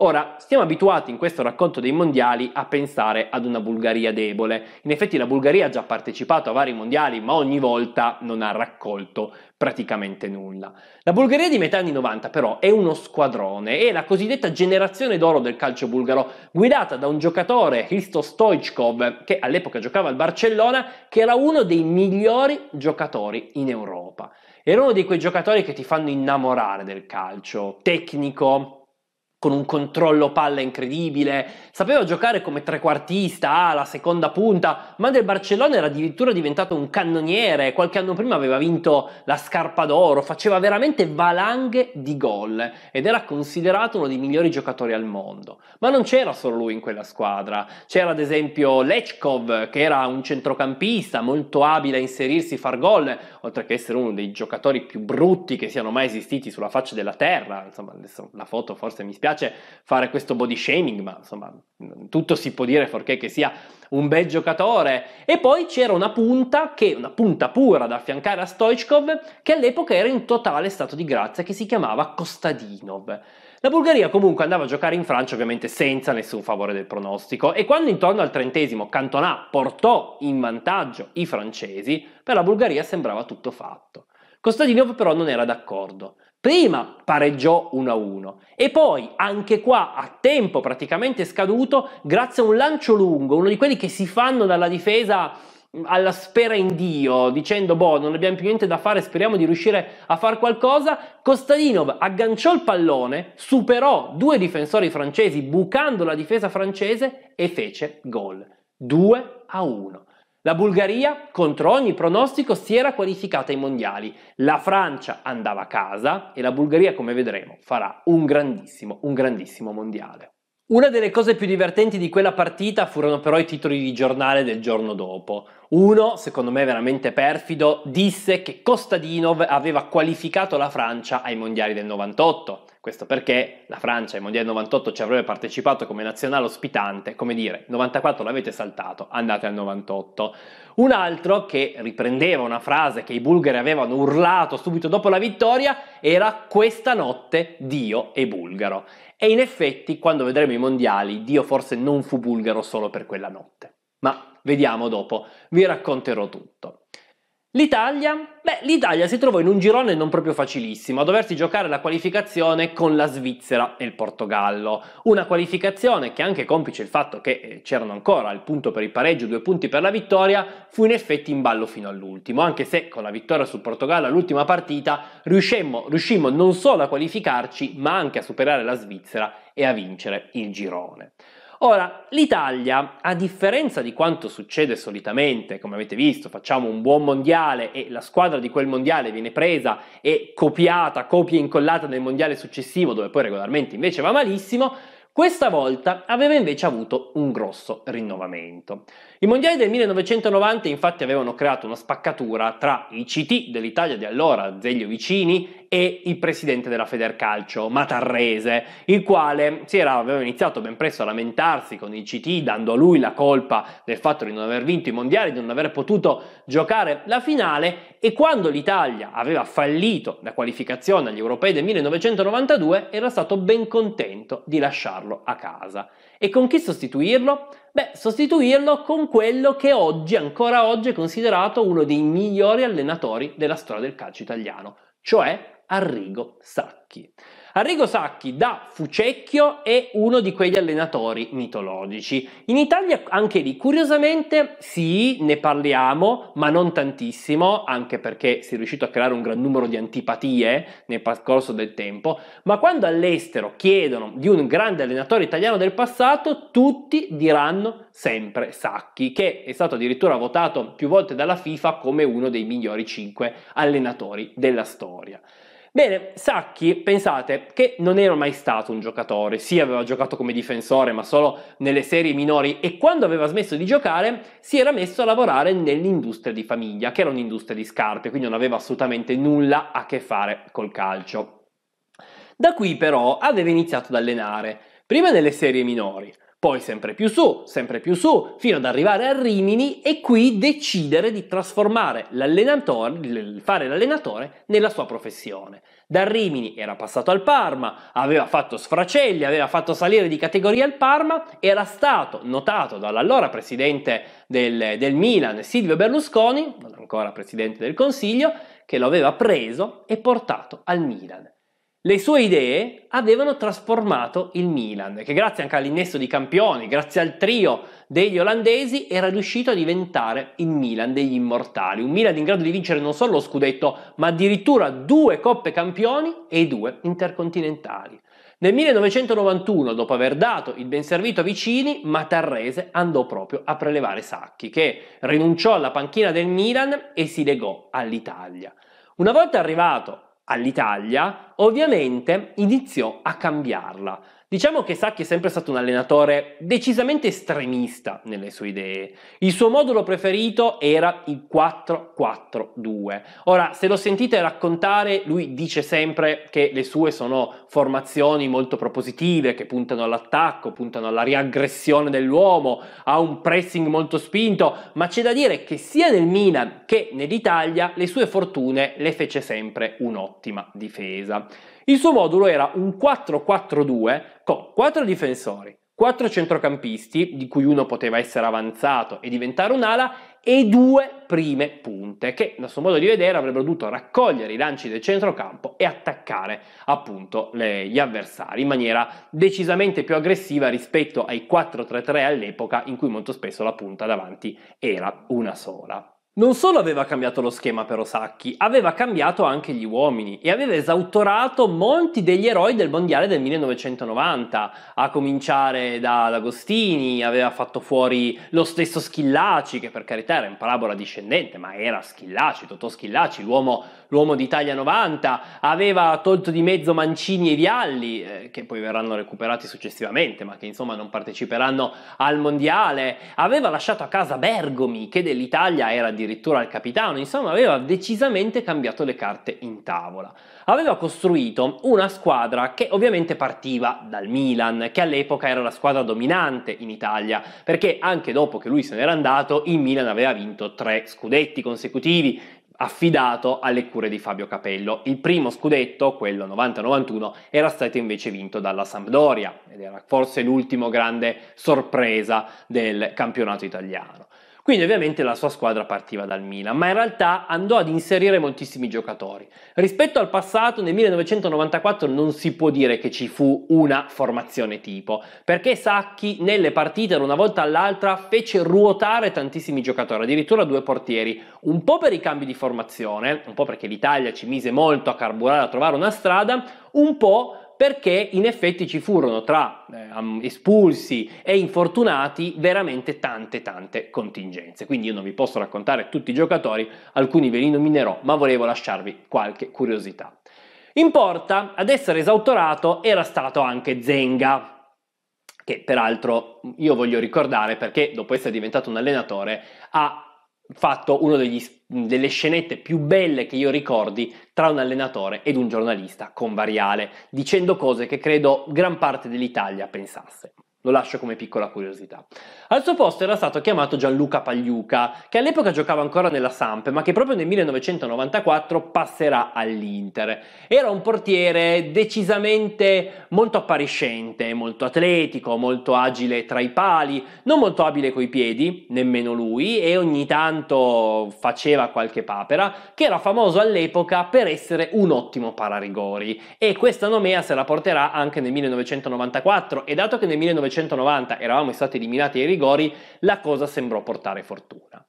Ora, siamo abituati in questo racconto dei mondiali a pensare ad una Bulgaria debole. In effetti la Bulgaria ha già partecipato a vari mondiali, ma ogni volta non ha raccolto praticamente nulla. La Bulgaria di metà anni 90 però è uno squadrone, è la cosiddetta generazione d'oro del calcio bulgaro, guidata da un giocatore, Hristo Stoichkov, che all'epoca giocava al Barcellona, che era uno dei migliori giocatori in Europa. Era uno di quei giocatori che ti fanno innamorare del calcio, tecnico, con un controllo palla incredibile, sapeva giocare come trequartista, alla ah, seconda punta, ma del Barcellona era addirittura diventato un cannoniere, qualche anno prima aveva vinto la scarpa d'oro, faceva veramente valanghe di gol ed era considerato uno dei migliori giocatori al mondo. Ma non c'era solo lui in quella squadra, c'era ad esempio Lechkov che era un centrocampista molto abile a inserirsi, e far gol, oltre che essere uno dei giocatori più brutti che siano mai esistiti sulla faccia della terra, insomma adesso la foto forse mi spiace, piace fare questo body shaming, ma insomma tutto si può dire forché che sia un bel giocatore. E poi c'era una punta, che, una punta pura da affiancare a Stoichkov, che all'epoca era in totale stato di grazia, che si chiamava Kostadinov. La Bulgaria comunque andava a giocare in Francia ovviamente senza nessun favore del pronostico e quando intorno al trentesimo Cantonà portò in vantaggio i francesi, per la Bulgaria sembrava tutto fatto. Costadinov però non era d'accordo. Prima pareggiò 1-1 e poi anche qua a tempo praticamente scaduto grazie a un lancio lungo, uno di quelli che si fanno dalla difesa mm, alla spera in Dio, dicendo boh, non abbiamo più niente da fare, speriamo di riuscire a far qualcosa, Kostadinov agganciò il pallone, superò due difensori francesi bucando la difesa francese e fece gol. 2 a 1. La Bulgaria, contro ogni pronostico, si era qualificata ai mondiali. La Francia andava a casa e la Bulgaria, come vedremo, farà un grandissimo, un grandissimo mondiale. Una delle cose più divertenti di quella partita furono però i titoli di giornale del giorno dopo. Uno, secondo me veramente perfido, disse che Kostadinov aveva qualificato la Francia ai mondiali del 98. Questo perché la Francia ai mondiali del 98 ci avrebbe partecipato come nazionale ospitante, come dire, 94 l'avete saltato, andate al 98. Un altro che riprendeva una frase che i bulgari avevano urlato subito dopo la vittoria era questa notte Dio è bulgaro. E in effetti, quando vedremo i mondiali, Dio forse non fu bulgaro solo per quella notte. Ma vediamo dopo, vi racconterò tutto. L'Italia? Beh, l'Italia si trovò in un girone non proprio facilissimo, a doversi giocare la qualificazione con la Svizzera e il Portogallo. Una qualificazione che, anche complice il fatto che eh, c'erano ancora il punto per il pareggio, due punti per la vittoria, fu in effetti in ballo fino all'ultimo, anche se con la vittoria sul Portogallo all'ultima partita riuscimmo non solo a qualificarci, ma anche a superare la Svizzera e a vincere il girone. Ora, l'Italia, a differenza di quanto succede solitamente, come avete visto, facciamo un buon mondiale e la squadra di quel mondiale viene presa e copiata, copia e incollata nel mondiale successivo, dove poi regolarmente invece va malissimo, questa volta aveva invece avuto un grosso rinnovamento. I mondiali del 1990 infatti avevano creato una spaccatura tra i CT dell'Italia di allora, Zeglio Vicini, e il presidente della Federcalcio, Matarrese, il quale era, aveva iniziato ben presto a lamentarsi con il CT, dando a lui la colpa del fatto di non aver vinto i mondiali, di non aver potuto giocare la finale e quando l'Italia aveva fallito la qualificazione agli europei del 1992 era stato ben contento di lasciarlo a casa. E con chi sostituirlo? Beh, sostituirlo con quello che oggi, ancora oggi, è considerato uno dei migliori allenatori della storia del calcio italiano, cioè Arrigo Sacchi. Arrigo Sacchi da Fucecchio è uno di quegli allenatori mitologici. In Italia anche lì, curiosamente, sì, ne parliamo, ma non tantissimo, anche perché si è riuscito a creare un gran numero di antipatie nel percorso del tempo, ma quando all'estero chiedono di un grande allenatore italiano del passato, tutti diranno sempre Sacchi, che è stato addirittura votato più volte dalla FIFA come uno dei migliori cinque allenatori della storia. Bene, Sacchi, pensate che non era mai stato un giocatore, sì aveva giocato come difensore ma solo nelle serie minori e quando aveva smesso di giocare si era messo a lavorare nell'industria di famiglia, che era un'industria di scarpe, quindi non aveva assolutamente nulla a che fare col calcio. Da qui però aveva iniziato ad allenare, prima nelle serie minori, poi sempre più su, sempre più su, fino ad arrivare a Rimini e qui decidere di trasformare l'allenatore, fare l'allenatore nella sua professione. Da Rimini era passato al Parma, aveva fatto sfracelli, aveva fatto salire di categoria il Parma, era stato notato dall'allora presidente del, del Milan, Silvio Berlusconi, non ancora presidente del Consiglio, che lo aveva preso e portato al Milan. Le sue idee avevano trasformato il Milan, che grazie anche all'innesto di campioni, grazie al trio degli olandesi, era riuscito a diventare il Milan degli immortali. Un Milan in grado di vincere non solo lo scudetto, ma addirittura due coppe campioni e due intercontinentali. Nel 1991, dopo aver dato il ben servito a Vicini, Matarrese andò proprio a prelevare Sacchi, che rinunciò alla panchina del Milan e si legò all'Italia. Una volta arrivato all'Italia, ovviamente iniziò a cambiarla. Diciamo che Sacchi è sempre stato un allenatore decisamente estremista nelle sue idee. Il suo modulo preferito era il 4-4-2. Ora, se lo sentite raccontare, lui dice sempre che le sue sono formazioni molto propositive, che puntano all'attacco, puntano alla riaggressione dell'uomo, a un pressing molto spinto, ma c'è da dire che sia nel Milan che nell'Italia le sue fortune le fece sempre un'ottima difesa. Il suo modulo era un 4-4-2 con 4 difensori, 4 centrocampisti, di cui uno poteva essere avanzato e diventare un'ala, e due prime punte, che a suo modo di vedere avrebbero dovuto raccogliere i lanci del centrocampo e attaccare appunto le, gli avversari in maniera decisamente più aggressiva rispetto ai 4-3-3 all'epoca in cui molto spesso la punta davanti era una sola. Non solo aveva cambiato lo schema per Osaki, aveva cambiato anche gli uomini e aveva esautorato molti degli eroi del mondiale del 1990, a cominciare da D'Agostini, aveva fatto fuori lo stesso Schillaci, che per carità era in parabola discendente, ma era Schillaci, Totò Schillaci, l'uomo, l'uomo d'Italia 90, aveva tolto di mezzo Mancini e Vialli, eh, che poi verranno recuperati successivamente, ma che insomma non parteciperanno al mondiale, aveva lasciato a casa Bergomi, che dell'Italia era addirittura addirittura al capitano, insomma aveva decisamente cambiato le carte in tavola. Aveva costruito una squadra che ovviamente partiva dal Milan, che all'epoca era la squadra dominante in Italia, perché anche dopo che lui se n'era andato il Milan aveva vinto tre scudetti consecutivi, affidato alle cure di Fabio Capello. Il primo scudetto, quello 90-91, era stato invece vinto dalla Sampdoria ed era forse l'ultimo grande sorpresa del campionato italiano. Quindi ovviamente la sua squadra partiva dal Milan, ma in realtà andò ad inserire moltissimi giocatori. Rispetto al passato, nel 1994 non si può dire che ci fu una formazione tipo, perché Sacchi nelle partite da una volta all'altra fece ruotare tantissimi giocatori, addirittura due portieri, un po' per i cambi di formazione, un po' perché l'Italia ci mise molto a carburare, a trovare una strada, un po' perché in effetti ci furono tra eh, espulsi e infortunati veramente tante tante contingenze. Quindi io non vi posso raccontare tutti i giocatori, alcuni ve li nominerò, ma volevo lasciarvi qualche curiosità. In porta ad essere esautorato era stato anche Zenga, che peraltro io voglio ricordare perché dopo essere diventato un allenatore ha fatto una delle scenette più belle che io ricordi tra un allenatore ed un giornalista con Variale, dicendo cose che credo gran parte dell'Italia pensasse. Lo lascio come piccola curiosità. Al suo posto era stato chiamato Gianluca Pagliuca, che all'epoca giocava ancora nella Samp, ma che proprio nel 1994 passerà all'Inter. Era un portiere decisamente molto appariscente, molto atletico, molto agile tra i pali, non molto abile coi piedi, nemmeno lui, e ogni tanto faceva qualche papera, che era famoso all'epoca per essere un ottimo pararigori. E questa nomea se la porterà anche nel 1994, e dato che nel 1994 1990 eravamo stati eliminati ai rigori, la cosa sembrò portare fortuna.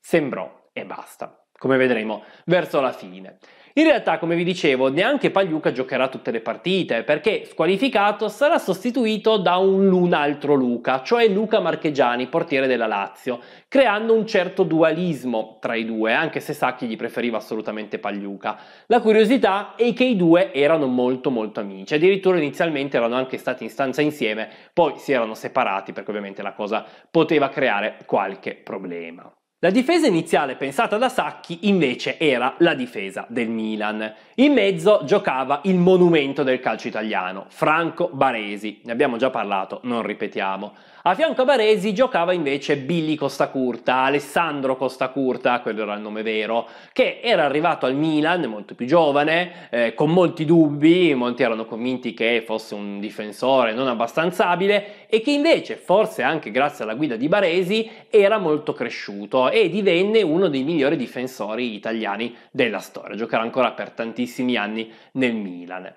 Sembrò e basta, come vedremo verso la fine. In realtà, come vi dicevo, neanche Pagliuca giocherà tutte le partite, perché squalificato sarà sostituito da un, altro Luca, cioè Luca Marchegiani, portiere della Lazio, creando un certo dualismo tra i due, anche se Sacchi gli preferiva assolutamente Pagliuca. La curiosità è che i due erano molto molto amici, addirittura inizialmente erano anche stati in stanza insieme, poi si erano separati perché ovviamente la cosa poteva creare qualche problema. La difesa iniziale pensata da Sacchi invece era la difesa del Milan. In mezzo giocava il monumento del calcio italiano, Franco Baresi, ne abbiamo già parlato, non ripetiamo. A fianco a Baresi giocava invece Billy Costacurta, Alessandro Costacurta, quello era il nome vero, che era arrivato al Milan molto più giovane, eh, con molti dubbi, molti erano convinti che fosse un difensore non abbastanza abile e che invece, forse anche grazie alla guida di Baresi, era molto cresciuto e divenne uno dei migliori difensori italiani della storia. Giocherà ancora per tantissimi anni nel Milan.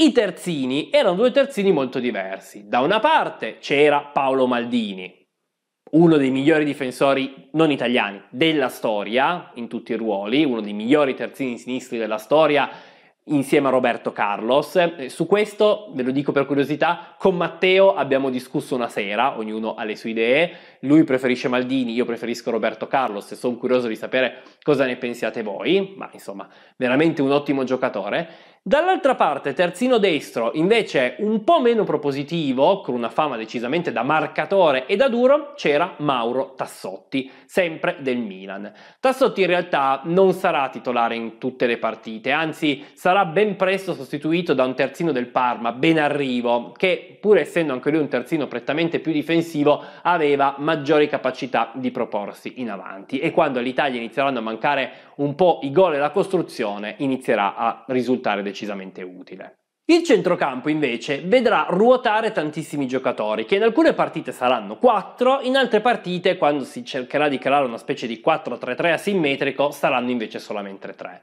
I terzini erano due terzini molto diversi. Da una parte c'era Paolo Maldini, uno dei migliori difensori non italiani della storia, in tutti i ruoli, uno dei migliori terzini sinistri della storia, insieme a Roberto Carlos. Su questo, ve lo dico per curiosità, con Matteo abbiamo discusso una sera, ognuno ha le sue idee, lui preferisce Maldini, io preferisco Roberto Carlos e sono curioso di sapere cosa ne pensiate voi, ma insomma, veramente un ottimo giocatore. Dall'altra parte, terzino destro, invece un po' meno propositivo, con una fama decisamente da marcatore e da duro, c'era Mauro Tassotti, sempre del Milan. Tassotti in realtà non sarà titolare in tutte le partite, anzi sarà ben presto sostituito da un terzino del Parma, ben arrivo, che pur essendo anche lui un terzino prettamente più difensivo, aveva maggiori capacità di proporsi in avanti. E quando all'Italia inizieranno a mancare un po' i gol e la costruzione inizierà a risultare decisamente utile. Il centrocampo invece vedrà ruotare tantissimi giocatori, che in alcune partite saranno 4, in altre partite, quando si cercherà di creare una specie di 4-3-3 asimmetrico, saranno invece solamente 3.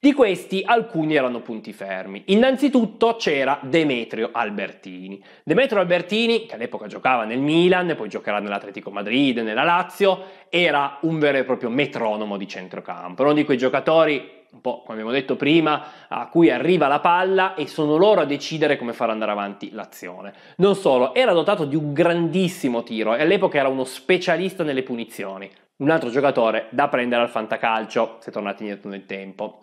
Di questi alcuni erano punti fermi. Innanzitutto c'era Demetrio Albertini. Demetrio Albertini, che all'epoca giocava nel Milan, poi giocherà nell'Atletico Madrid, nella Lazio, era un vero e proprio metronomo di centrocampo, Era uno di quei giocatori un po' come abbiamo detto prima, a cui arriva la palla e sono loro a decidere come far andare avanti l'azione. Non solo, era dotato di un grandissimo tiro e all'epoca era uno specialista nelle punizioni. Un altro giocatore da prendere al fantacalcio, se tornate indietro nel tempo.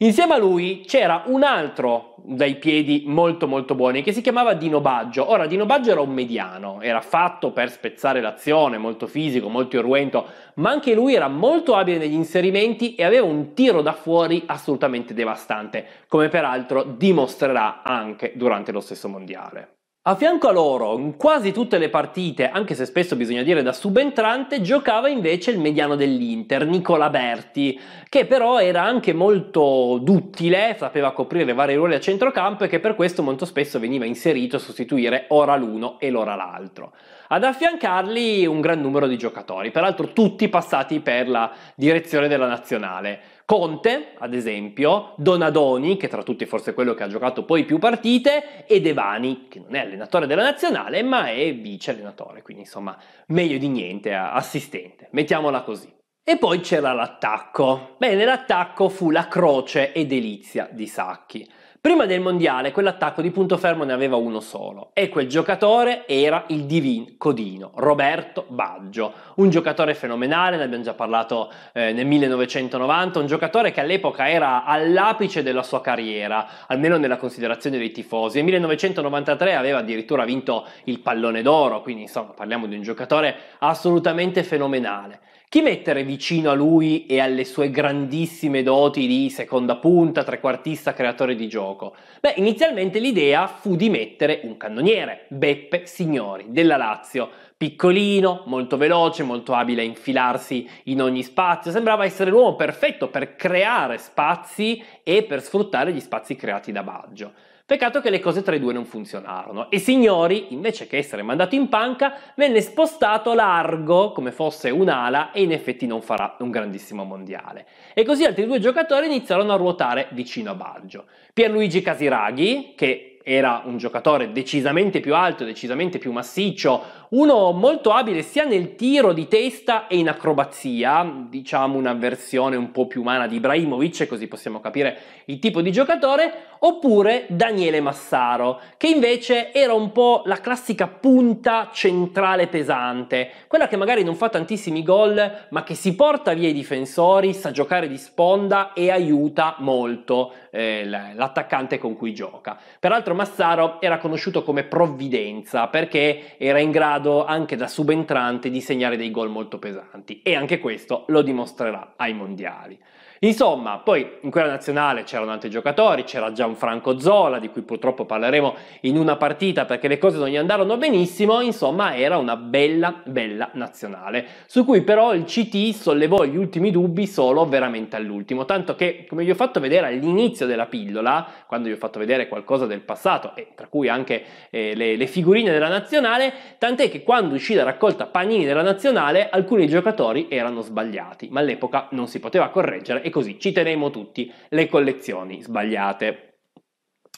Insieme a lui c'era un altro dai piedi molto molto buoni che si chiamava Dino Baggio. Ora Dino Baggio era un mediano, era fatto per spezzare l'azione, molto fisico, molto irruento, ma anche lui era molto abile negli inserimenti e aveva un tiro da fuori assolutamente devastante, come peraltro dimostrerà anche durante lo stesso mondiale. A fianco a loro, in quasi tutte le partite, anche se spesso bisogna dire da subentrante, giocava invece il mediano dell'Inter, Nicola Berti, che però era anche molto duttile, sapeva coprire vari ruoli a centrocampo e che per questo molto spesso veniva inserito a sostituire ora l'uno e l'ora l'altro. Ad affiancarli un gran numero di giocatori, peraltro tutti passati per la direzione della nazionale. Conte, ad esempio, Donadoni, che tra tutti forse è quello che ha giocato poi più partite, e Devani, che non è allenatore della nazionale, ma è vice allenatore, quindi insomma meglio di niente, assistente, mettiamola così. E poi c'era l'attacco. Bene, l'attacco fu la croce e delizia di Sacchi. Prima del mondiale quell'attacco di punto fermo ne aveva uno solo e quel giocatore era il divin codino, Roberto Baggio, un giocatore fenomenale, ne abbiamo già parlato eh, nel 1990, un giocatore che all'epoca era all'apice della sua carriera, almeno nella considerazione dei tifosi. Nel 1993 aveva addirittura vinto il pallone d'oro, quindi insomma parliamo di un giocatore assolutamente fenomenale. Chi mettere vicino a lui e alle sue grandissime doti di seconda punta, trequartista, creatore di gioco? Beh, inizialmente l'idea fu di mettere un cannoniere, Beppe Signori, della Lazio, Piccolino, molto veloce, molto abile a infilarsi in ogni spazio, sembrava essere l'uomo perfetto per creare spazi e per sfruttare gli spazi creati da Baggio. Peccato che le cose tra i due non funzionarono e Signori, invece che essere mandato in panca, venne spostato largo come fosse un'ala e in effetti non farà un grandissimo mondiale. E così altri due giocatori iniziarono a ruotare vicino a Baggio. Pierluigi Casiraghi, che era un giocatore decisamente più alto, decisamente più massiccio, uno molto abile sia nel tiro di testa e in acrobazia, diciamo una versione un po' più umana di Ibrahimovic, così possiamo capire il tipo di giocatore, oppure Daniele Massaro, che invece era un po' la classica punta centrale pesante, quella che magari non fa tantissimi gol, ma che si porta via i difensori, sa giocare di sponda e aiuta molto eh, l'attaccante con cui gioca. Peraltro Massaro era conosciuto come provvidenza perché era in grado grado anche da subentrante di segnare dei gol molto pesanti e anche questo lo dimostrerà ai mondiali. Insomma, poi in quella nazionale c'erano altri giocatori, c'era Gianfranco Zola, di cui purtroppo parleremo in una partita perché le cose non gli andarono benissimo, insomma era una bella, bella nazionale, su cui però il CT sollevò gli ultimi dubbi solo veramente all'ultimo, tanto che, come vi ho fatto vedere all'inizio della pillola, quando vi ho fatto vedere qualcosa del passato, e tra cui anche eh, le, le figurine della nazionale, tant'è che quando uscì la raccolta panini della nazionale, alcuni giocatori erano sbagliati, ma all'epoca non si poteva correggere e così ci teniamo tutti le collezioni sbagliate.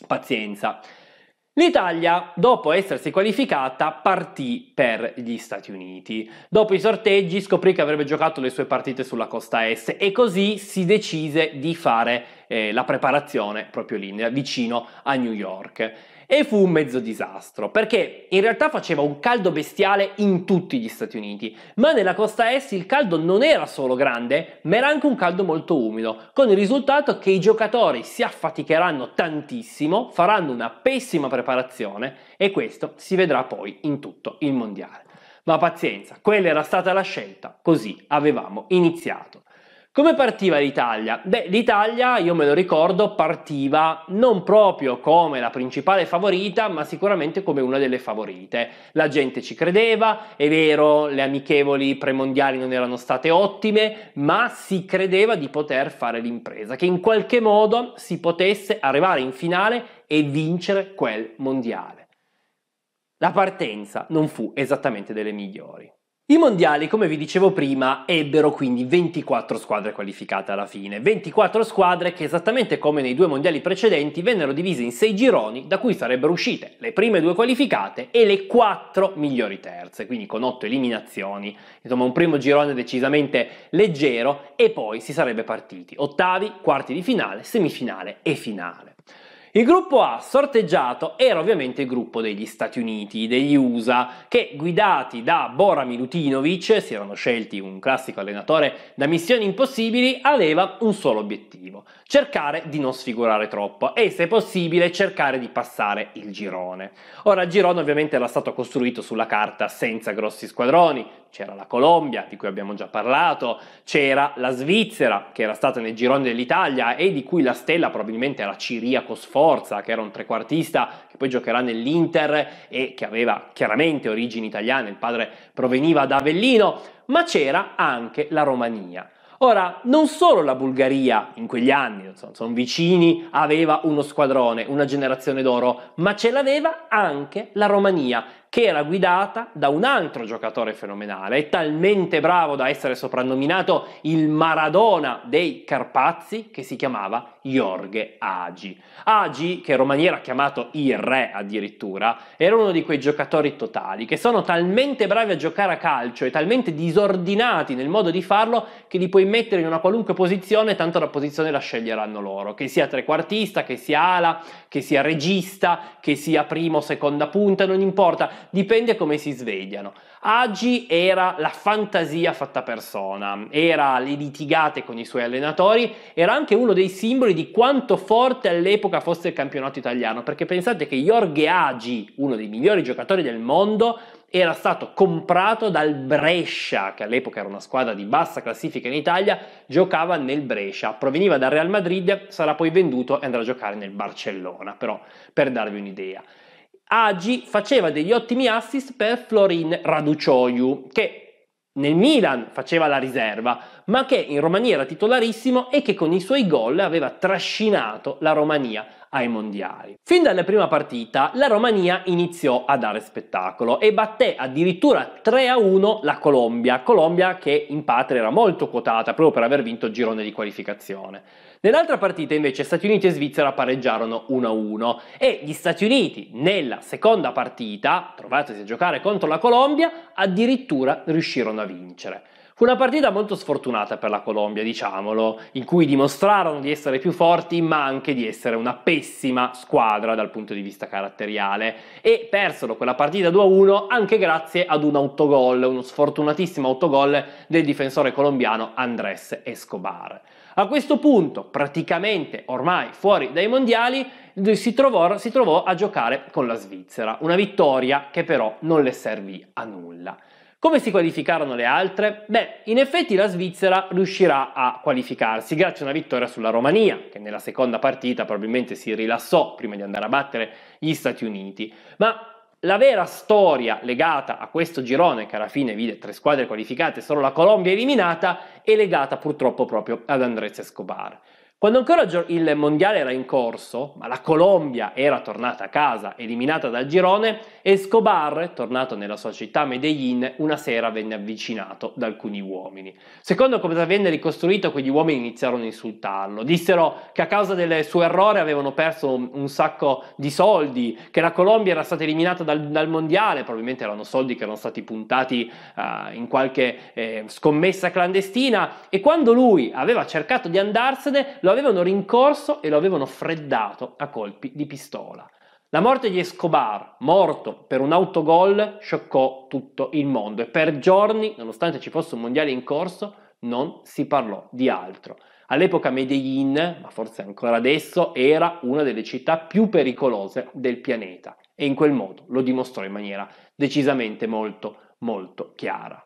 Pazienza. L'Italia, dopo essersi qualificata, partì per gli Stati Uniti. Dopo i sorteggi scoprì che avrebbe giocato le sue partite sulla costa est e così si decise di fare eh, la preparazione proprio lì, vicino a New York. E fu un mezzo disastro, perché in realtà faceva un caldo bestiale in tutti gli Stati Uniti, ma nella costa est il caldo non era solo grande, ma era anche un caldo molto umido, con il risultato che i giocatori si affaticheranno tantissimo, faranno una pessima preparazione e questo si vedrà poi in tutto il mondiale. Ma pazienza, quella era stata la scelta, così avevamo iniziato. Come partiva l'Italia? Beh, l'Italia, io me lo ricordo, partiva non proprio come la principale favorita, ma sicuramente come una delle favorite. La gente ci credeva, è vero, le amichevoli premondiali non erano state ottime, ma si credeva di poter fare l'impresa, che in qualche modo si potesse arrivare in finale e vincere quel mondiale. La partenza non fu esattamente delle migliori. I mondiali, come vi dicevo prima, ebbero quindi 24 squadre qualificate alla fine, 24 squadre che esattamente come nei due mondiali precedenti vennero divise in 6 gironi da cui sarebbero uscite le prime due qualificate e le 4 migliori terze, quindi con 8 eliminazioni, insomma un primo girone decisamente leggero e poi si sarebbe partiti ottavi, quarti di finale, semifinale e finale. Il gruppo A sorteggiato era ovviamente il gruppo degli Stati Uniti, degli USA, che guidati da Bora Milutinovic, si erano scelti un classico allenatore da missioni impossibili, aveva un solo obiettivo, cercare di non sfigurare troppo e se possibile cercare di passare il girone. Ora il girone ovviamente era stato costruito sulla carta senza grossi squadroni, c'era la Colombia, di cui abbiamo già parlato, c'era la Svizzera, che era stata nel girone dell'Italia e di cui la stella probabilmente era Ciriaco Sforza, che era un trequartista che poi giocherà nell'Inter e che aveva chiaramente origini italiane, il padre proveniva da Avellino, ma c'era anche la Romania. Ora, non solo la Bulgaria in quegli anni, insomma, sono vicini, aveva uno squadrone, una generazione d'oro, ma ce l'aveva anche la Romania che era guidata da un altro giocatore fenomenale, è talmente bravo da essere soprannominato il Maradona dei Carpazzi, che si chiamava Jorge Agi. Agi, che in Romania era chiamato il re addirittura, era uno di quei giocatori totali che sono talmente bravi a giocare a calcio e talmente disordinati nel modo di farlo che li puoi mettere in una qualunque posizione, tanto la posizione la sceglieranno loro, che sia trequartista, che sia ala, che sia regista, che sia primo, seconda punta, non importa dipende come si svegliano. Agi era la fantasia fatta persona, era le litigate con i suoi allenatori, era anche uno dei simboli di quanto forte all'epoca fosse il campionato italiano, perché pensate che Jorge Agi, uno dei migliori giocatori del mondo, era stato comprato dal Brescia, che all'epoca era una squadra di bassa classifica in Italia, giocava nel Brescia, proveniva dal Real Madrid, sarà poi venduto e andrà a giocare nel Barcellona, però per darvi un'idea. Agi faceva degli ottimi assist per Florin Raducioiu, che nel Milan faceva la riserva, ma che in Romania era titolarissimo e che con i suoi gol aveva trascinato la Romania ai mondiali. Fin dalla prima partita la Romania iniziò a dare spettacolo e batté addirittura 3-1 la Colombia, Colombia che in patria era molto quotata proprio per aver vinto il girone di qualificazione. Nell'altra partita invece Stati Uniti e Svizzera pareggiarono 1-1 e gli Stati Uniti nella seconda partita, trovatosi a giocare contro la Colombia, addirittura riuscirono a vincere. Fu una partita molto sfortunata per la Colombia, diciamolo, in cui dimostrarono di essere più forti ma anche di essere una pessima squadra dal punto di vista caratteriale e persero quella partita 2-1 anche grazie ad un autogol, uno sfortunatissimo autogol del difensore colombiano Andrés Escobar. A questo punto, praticamente ormai fuori dai mondiali, si trovò, si trovò a giocare con la Svizzera, una vittoria che però non le servì a nulla. Come si qualificarono le altre? Beh, in effetti la Svizzera riuscirà a qualificarsi grazie a una vittoria sulla Romania, che nella seconda partita probabilmente si rilassò prima di andare a battere gli Stati Uniti. Ma la vera storia legata a questo girone, che alla fine vide tre squadre qualificate, e solo la Colombia eliminata, è legata purtroppo proprio ad Andrés Escobar. Quando ancora il mondiale era in corso, ma la Colombia era tornata a casa, eliminata dal girone, Escobar, tornato nella sua città Medellin, una sera venne avvicinato da alcuni uomini. Secondo come venne ricostruito, quegli uomini iniziarono a insultarlo. Dissero che a causa del suo errore avevano perso un sacco di soldi, che la Colombia era stata eliminata dal, dal mondiale, probabilmente erano soldi che erano stati puntati uh, in qualche eh, scommessa clandestina, e quando lui aveva cercato di andarsene, lo lo avevano rincorso e lo avevano freddato a colpi di pistola. La morte di Escobar, morto per un autogol, scioccò tutto il mondo e per giorni, nonostante ci fosse un mondiale in corso, non si parlò di altro. All'epoca Medellin, ma forse ancora adesso, era una delle città più pericolose del pianeta e in quel modo lo dimostrò in maniera decisamente molto, molto chiara.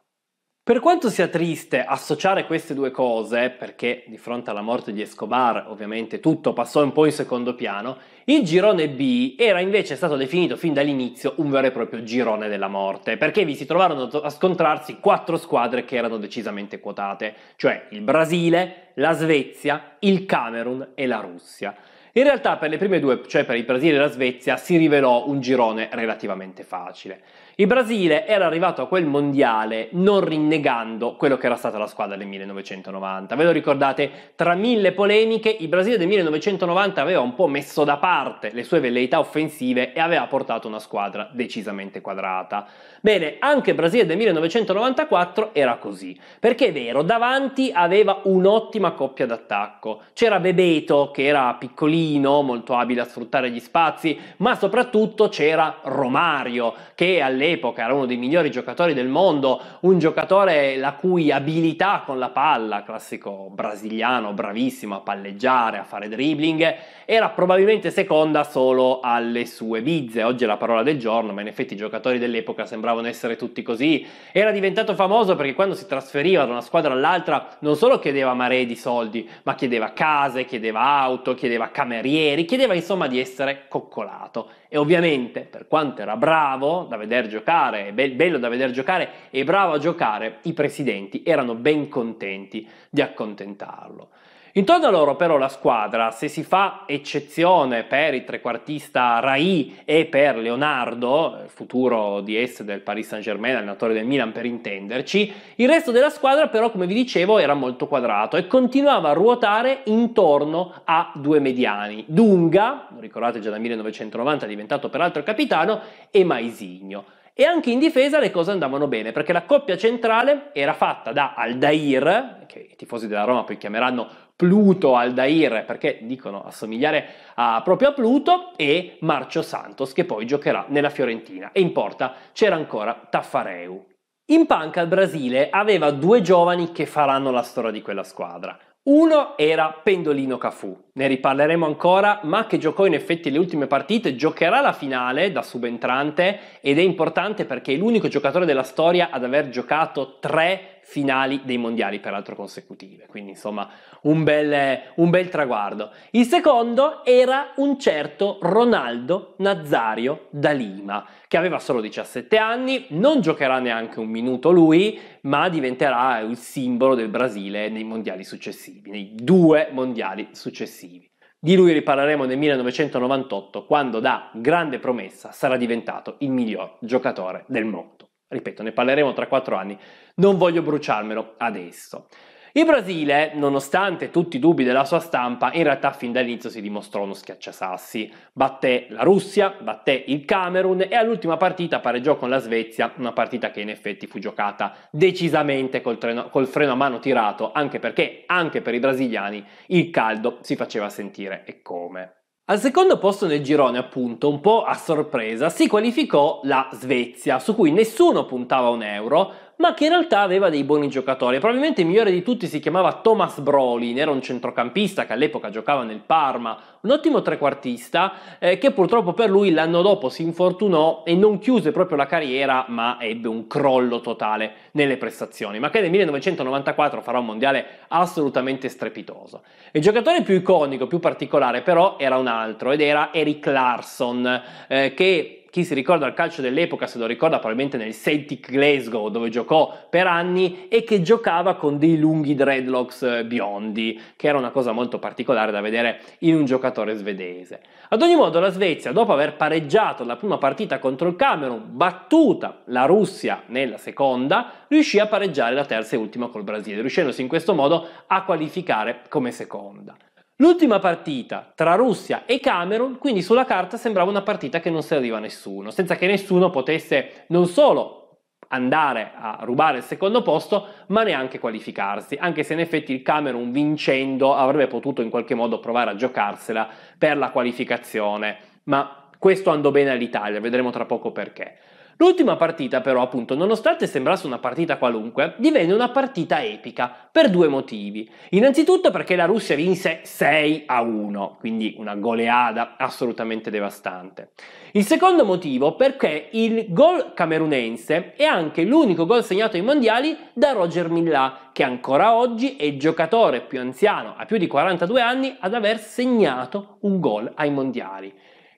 Per quanto sia triste associare queste due cose, perché di fronte alla morte di Escobar ovviamente tutto passò un po' in secondo piano, il girone B era invece stato definito fin dall'inizio un vero e proprio girone della morte, perché vi si trovarono a scontrarsi quattro squadre che erano decisamente quotate, cioè il Brasile, la Svezia, il Camerun e la Russia. In realtà per le prime due, cioè per il Brasile e la Svezia, si rivelò un girone relativamente facile. Il Brasile era arrivato a quel mondiale non rinnegando quello che era stata la squadra del 1990. Ve lo ricordate? Tra mille polemiche, il Brasile del 1990 aveva un po' messo da parte le sue velleità offensive e aveva portato una squadra decisamente quadrata. Bene, anche il Brasile del 1994 era così, perché è vero, davanti aveva un'ottima coppia d'attacco. C'era Bebeto, che era piccolino, molto abile a sfruttare gli spazi, ma soprattutto c'era Romario, che alle dell'epoca, era uno dei migliori giocatori del mondo, un giocatore la cui abilità con la palla, classico brasiliano, bravissimo a palleggiare, a fare dribbling, era probabilmente seconda solo alle sue bizze. Oggi è la parola del giorno, ma in effetti i giocatori dell'epoca sembravano essere tutti così. Era diventato famoso perché quando si trasferiva da una squadra all'altra non solo chiedeva maree di soldi, ma chiedeva case, chiedeva auto, chiedeva camerieri, chiedeva insomma di essere coccolato e ovviamente, per quanto era bravo da vedere giocare, bello da vedere giocare e bravo a giocare, i presidenti erano ben contenti di accontentarlo. Intorno a loro però la squadra, se si fa eccezione per il trequartista Rai e per Leonardo, il futuro DS del Paris Saint-Germain, allenatore del Milan per intenderci, il resto della squadra però come vi dicevo era molto quadrato e continuava a ruotare intorno a due mediani, Dunga, ricordate già dal 1990 è diventato peraltro capitano, e Maisigno. E anche in difesa le cose andavano bene perché la coppia centrale era fatta da Aldair, che i tifosi della Roma poi chiameranno Pluto Aldair perché dicono assomigliare a, proprio a Pluto e Marcio Santos che poi giocherà nella Fiorentina e in porta c'era ancora Taffareu. In panca il Brasile aveva due giovani che faranno la storia di quella squadra. Uno era Pendolino Cafù, ne riparleremo ancora, ma che giocò in effetti le ultime partite, giocherà la finale da subentrante ed è importante perché è l'unico giocatore della storia ad aver giocato tre finali dei mondiali, peraltro consecutive, quindi insomma un bel, un bel traguardo. Il secondo era un certo Ronaldo Nazario da Lima, che aveva solo 17 anni, non giocherà neanche un minuto lui, ma diventerà il simbolo del Brasile nei mondiali successivi, nei due mondiali successivi. Di lui riparleremo nel 1998, quando da grande promessa sarà diventato il miglior giocatore del mondo. Ripeto, ne parleremo tra quattro anni, non voglio bruciarmelo adesso. Il Brasile, nonostante tutti i dubbi della sua stampa, in realtà fin dall'inizio si dimostrò uno schiacciasassi. Batté la Russia, batté il Camerun e all'ultima partita pareggiò con la Svezia, una partita che in effetti fu giocata decisamente col, treno, col freno a mano tirato, anche perché anche per i brasiliani il caldo si faceva sentire e come. Al secondo posto nel girone, appunto, un po' a sorpresa, si qualificò la Svezia, su cui nessuno puntava un euro, ma che in realtà aveva dei buoni giocatori. Probabilmente il migliore di tutti si chiamava Thomas Brolin, era un centrocampista che all'epoca giocava nel Parma, un ottimo trequartista eh, che purtroppo per lui l'anno dopo si infortunò e non chiuse proprio la carriera, ma ebbe un crollo totale nelle prestazioni, ma che nel 1994 farà un mondiale assolutamente strepitoso. Il giocatore più iconico, più particolare però era un altro ed era Eric Larson, eh, che chi si ricorda il calcio dell'epoca se lo ricorda probabilmente nel Celtic Glasgow dove giocò per anni e che giocava con dei lunghi dreadlocks eh, biondi, che era una cosa molto particolare da vedere in un giocatore svedese. Ad ogni modo la Svezia, dopo aver pareggiato la prima partita contro il Camerun, battuta la Russia nella seconda, riuscì a pareggiare la terza e ultima col Brasile, riuscendosi in questo modo a qualificare come seconda. L'ultima partita tra Russia e Camerun, quindi sulla carta sembrava una partita che non serviva a nessuno, senza che nessuno potesse non solo andare a rubare il secondo posto, ma neanche qualificarsi, anche se in effetti il Camerun vincendo avrebbe potuto in qualche modo provare a giocarsela per la qualificazione, ma questo andò bene all'Italia, vedremo tra poco perché. L'ultima partita però, appunto, nonostante sembrasse una partita qualunque, divenne una partita epica per due motivi. Innanzitutto perché la Russia vinse 6 a 1, quindi una goleada assolutamente devastante. Il secondo motivo perché il gol camerunense è anche l'unico gol segnato ai mondiali da Roger Millà, che ancora oggi è il giocatore più anziano, a più di 42 anni, ad aver segnato un gol ai mondiali.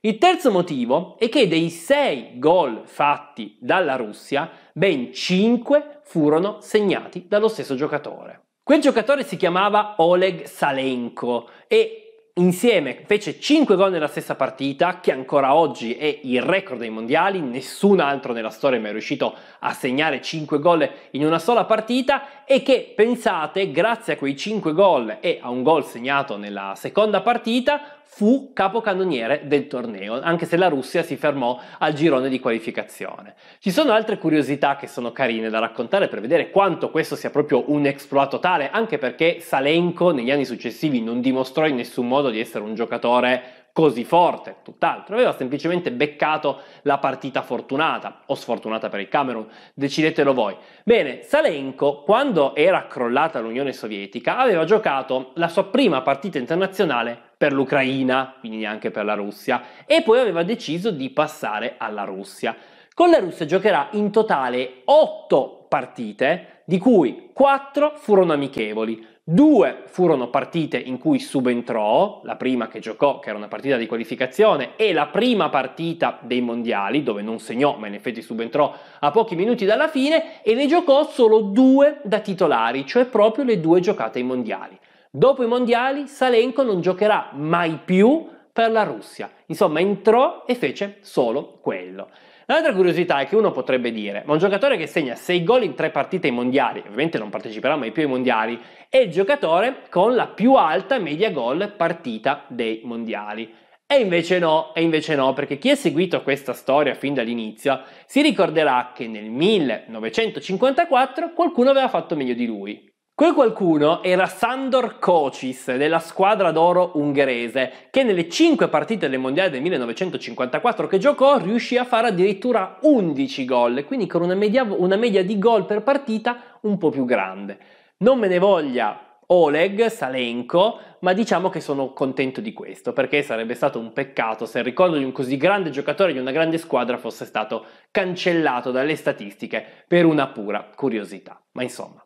Il terzo motivo è che dei 6 gol fatti dalla Russia, ben 5 furono segnati dallo stesso giocatore. Quel giocatore si chiamava Oleg Salenko e insieme fece 5 gol nella stessa partita, che ancora oggi è il record dei mondiali, nessun altro nella storia è mai riuscito a segnare 5 gol in una sola partita e che, pensate, grazie a quei 5 gol e a un gol segnato nella seconda partita, fu capocannoniere del torneo, anche se la Russia si fermò al girone di qualificazione. Ci sono altre curiosità che sono carine da raccontare per vedere quanto questo sia proprio un exploit totale, anche perché Salenko negli anni successivi non dimostrò in nessun modo di essere un giocatore così forte, tutt'altro, aveva semplicemente beccato la partita fortunata o sfortunata per il Camerun, decidetelo voi. Bene, Salenko quando era crollata l'Unione Sovietica aveva giocato la sua prima partita internazionale per l'Ucraina, quindi neanche per la Russia, e poi aveva deciso di passare alla Russia. Con la Russia giocherà in totale 8 partite, di cui 4 furono amichevoli. Due furono partite in cui subentrò, la prima che giocò, che era una partita di qualificazione, e la prima partita dei mondiali, dove non segnò, ma in effetti subentrò a pochi minuti dalla fine, e ne giocò solo due da titolari, cioè proprio le due giocate ai mondiali. Dopo i mondiali Salenko non giocherà mai più per la Russia. Insomma, entrò e fece solo quello. L'altra curiosità è che uno potrebbe dire, ma un giocatore che segna 6 gol in 3 partite ai mondiali, ovviamente non parteciperà mai più ai mondiali, è il giocatore con la più alta media gol partita dei mondiali. E invece no, e invece no, perché chi ha seguito questa storia fin dall'inizio si ricorderà che nel 1954 qualcuno aveva fatto meglio di lui. Quel qualcuno era Sandor Kocis della squadra d'oro ungherese, che nelle 5 partite del Mondiale del 1954 che giocò riuscì a fare addirittura 11 gol, quindi con una media, una media di gol per partita un po' più grande. Non me ne voglia Oleg Salenko, ma diciamo che sono contento di questo, perché sarebbe stato un peccato se il ricordo di un così grande giocatore di una grande squadra fosse stato cancellato dalle statistiche per una pura curiosità. Ma insomma.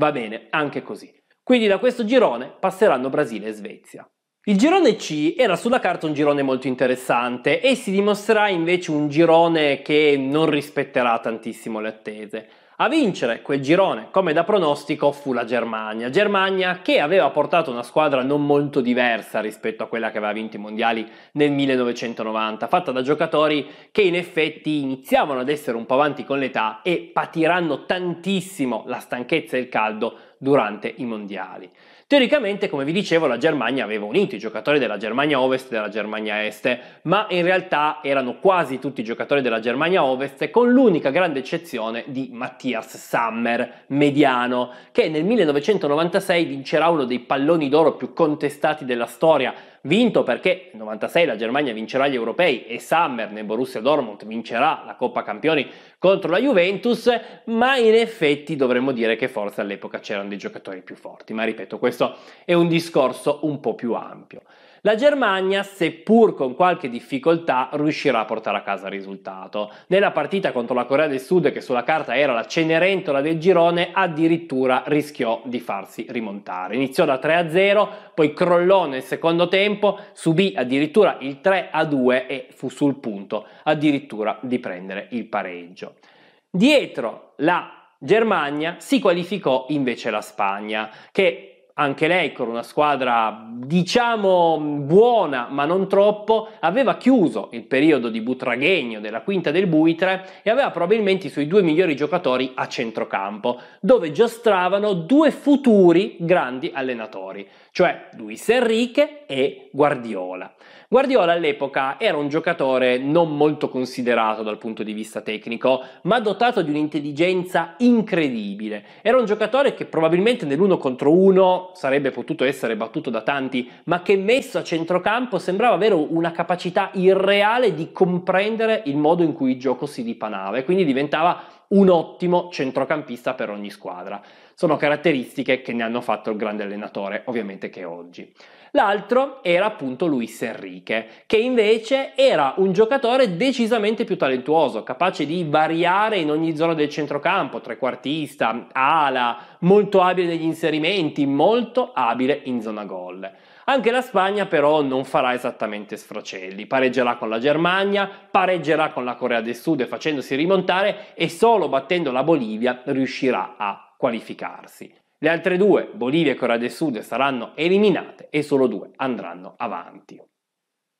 Va bene, anche così. Quindi da questo girone passeranno Brasile e Svezia. Il girone C era sulla carta un girone molto interessante e si dimostrerà invece un girone che non rispetterà tantissimo le attese. A vincere quel girone, come da pronostico, fu la Germania. Germania che aveva portato una squadra non molto diversa rispetto a quella che aveva vinto i mondiali nel 1990, fatta da giocatori che in effetti iniziavano ad essere un po' avanti con l'età e patiranno tantissimo la stanchezza e il caldo durante i mondiali. Teoricamente, come vi dicevo, la Germania aveva unito i giocatori della Germania Ovest e della Germania Est, ma in realtà erano quasi tutti i giocatori della Germania Ovest, con l'unica grande eccezione di Mattias Sammer, mediano, che nel 1996 vincerà uno dei palloni d'oro più contestati della storia vinto perché nel 96 la Germania vincerà gli europei e Summer nel Borussia Dortmund vincerà la Coppa Campioni contro la Juventus, ma in effetti dovremmo dire che forse all'epoca c'erano dei giocatori più forti, ma ripeto, questo è un discorso un po' più ampio. La Germania, seppur con qualche difficoltà, riuscirà a portare a casa il risultato. Nella partita contro la Corea del Sud, che sulla carta era la cenerentola del girone, addirittura rischiò di farsi rimontare. Iniziò da 3-0, poi crollò nel secondo tempo, subì addirittura il 3-2 e fu sul punto addirittura di prendere il pareggio. Dietro la Germania si qualificò invece la Spagna, che anche lei con una squadra diciamo buona ma non troppo, aveva chiuso il periodo di Butraghegno della quinta del Buitre e aveva probabilmente i suoi due migliori giocatori a centrocampo, dove giostravano due futuri grandi allenatori, cioè Luis Enrique e Guardiola. Guardiola all'epoca era un giocatore non molto considerato dal punto di vista tecnico, ma dotato di un'intelligenza incredibile. Era un giocatore che probabilmente nell'uno contro uno sarebbe potuto essere battuto da tanti, ma che messo a centrocampo sembrava avere una capacità irreale di comprendere il modo in cui il gioco si ripanava e quindi diventava un ottimo centrocampista per ogni squadra. Sono caratteristiche che ne hanno fatto il grande allenatore, ovviamente che è oggi. L'altro era appunto Luis Enrique, che invece era un giocatore decisamente più talentuoso, capace di variare in ogni zona del centrocampo, trequartista, ala, molto abile negli inserimenti, molto abile in zona gol. Anche la Spagna però non farà esattamente sfracelli, pareggerà con la Germania, pareggerà con la Corea del Sud facendosi rimontare e solo battendo la Bolivia riuscirà a qualificarsi. Le altre due, Bolivia e Corea del Sud, saranno eliminate e solo due andranno avanti.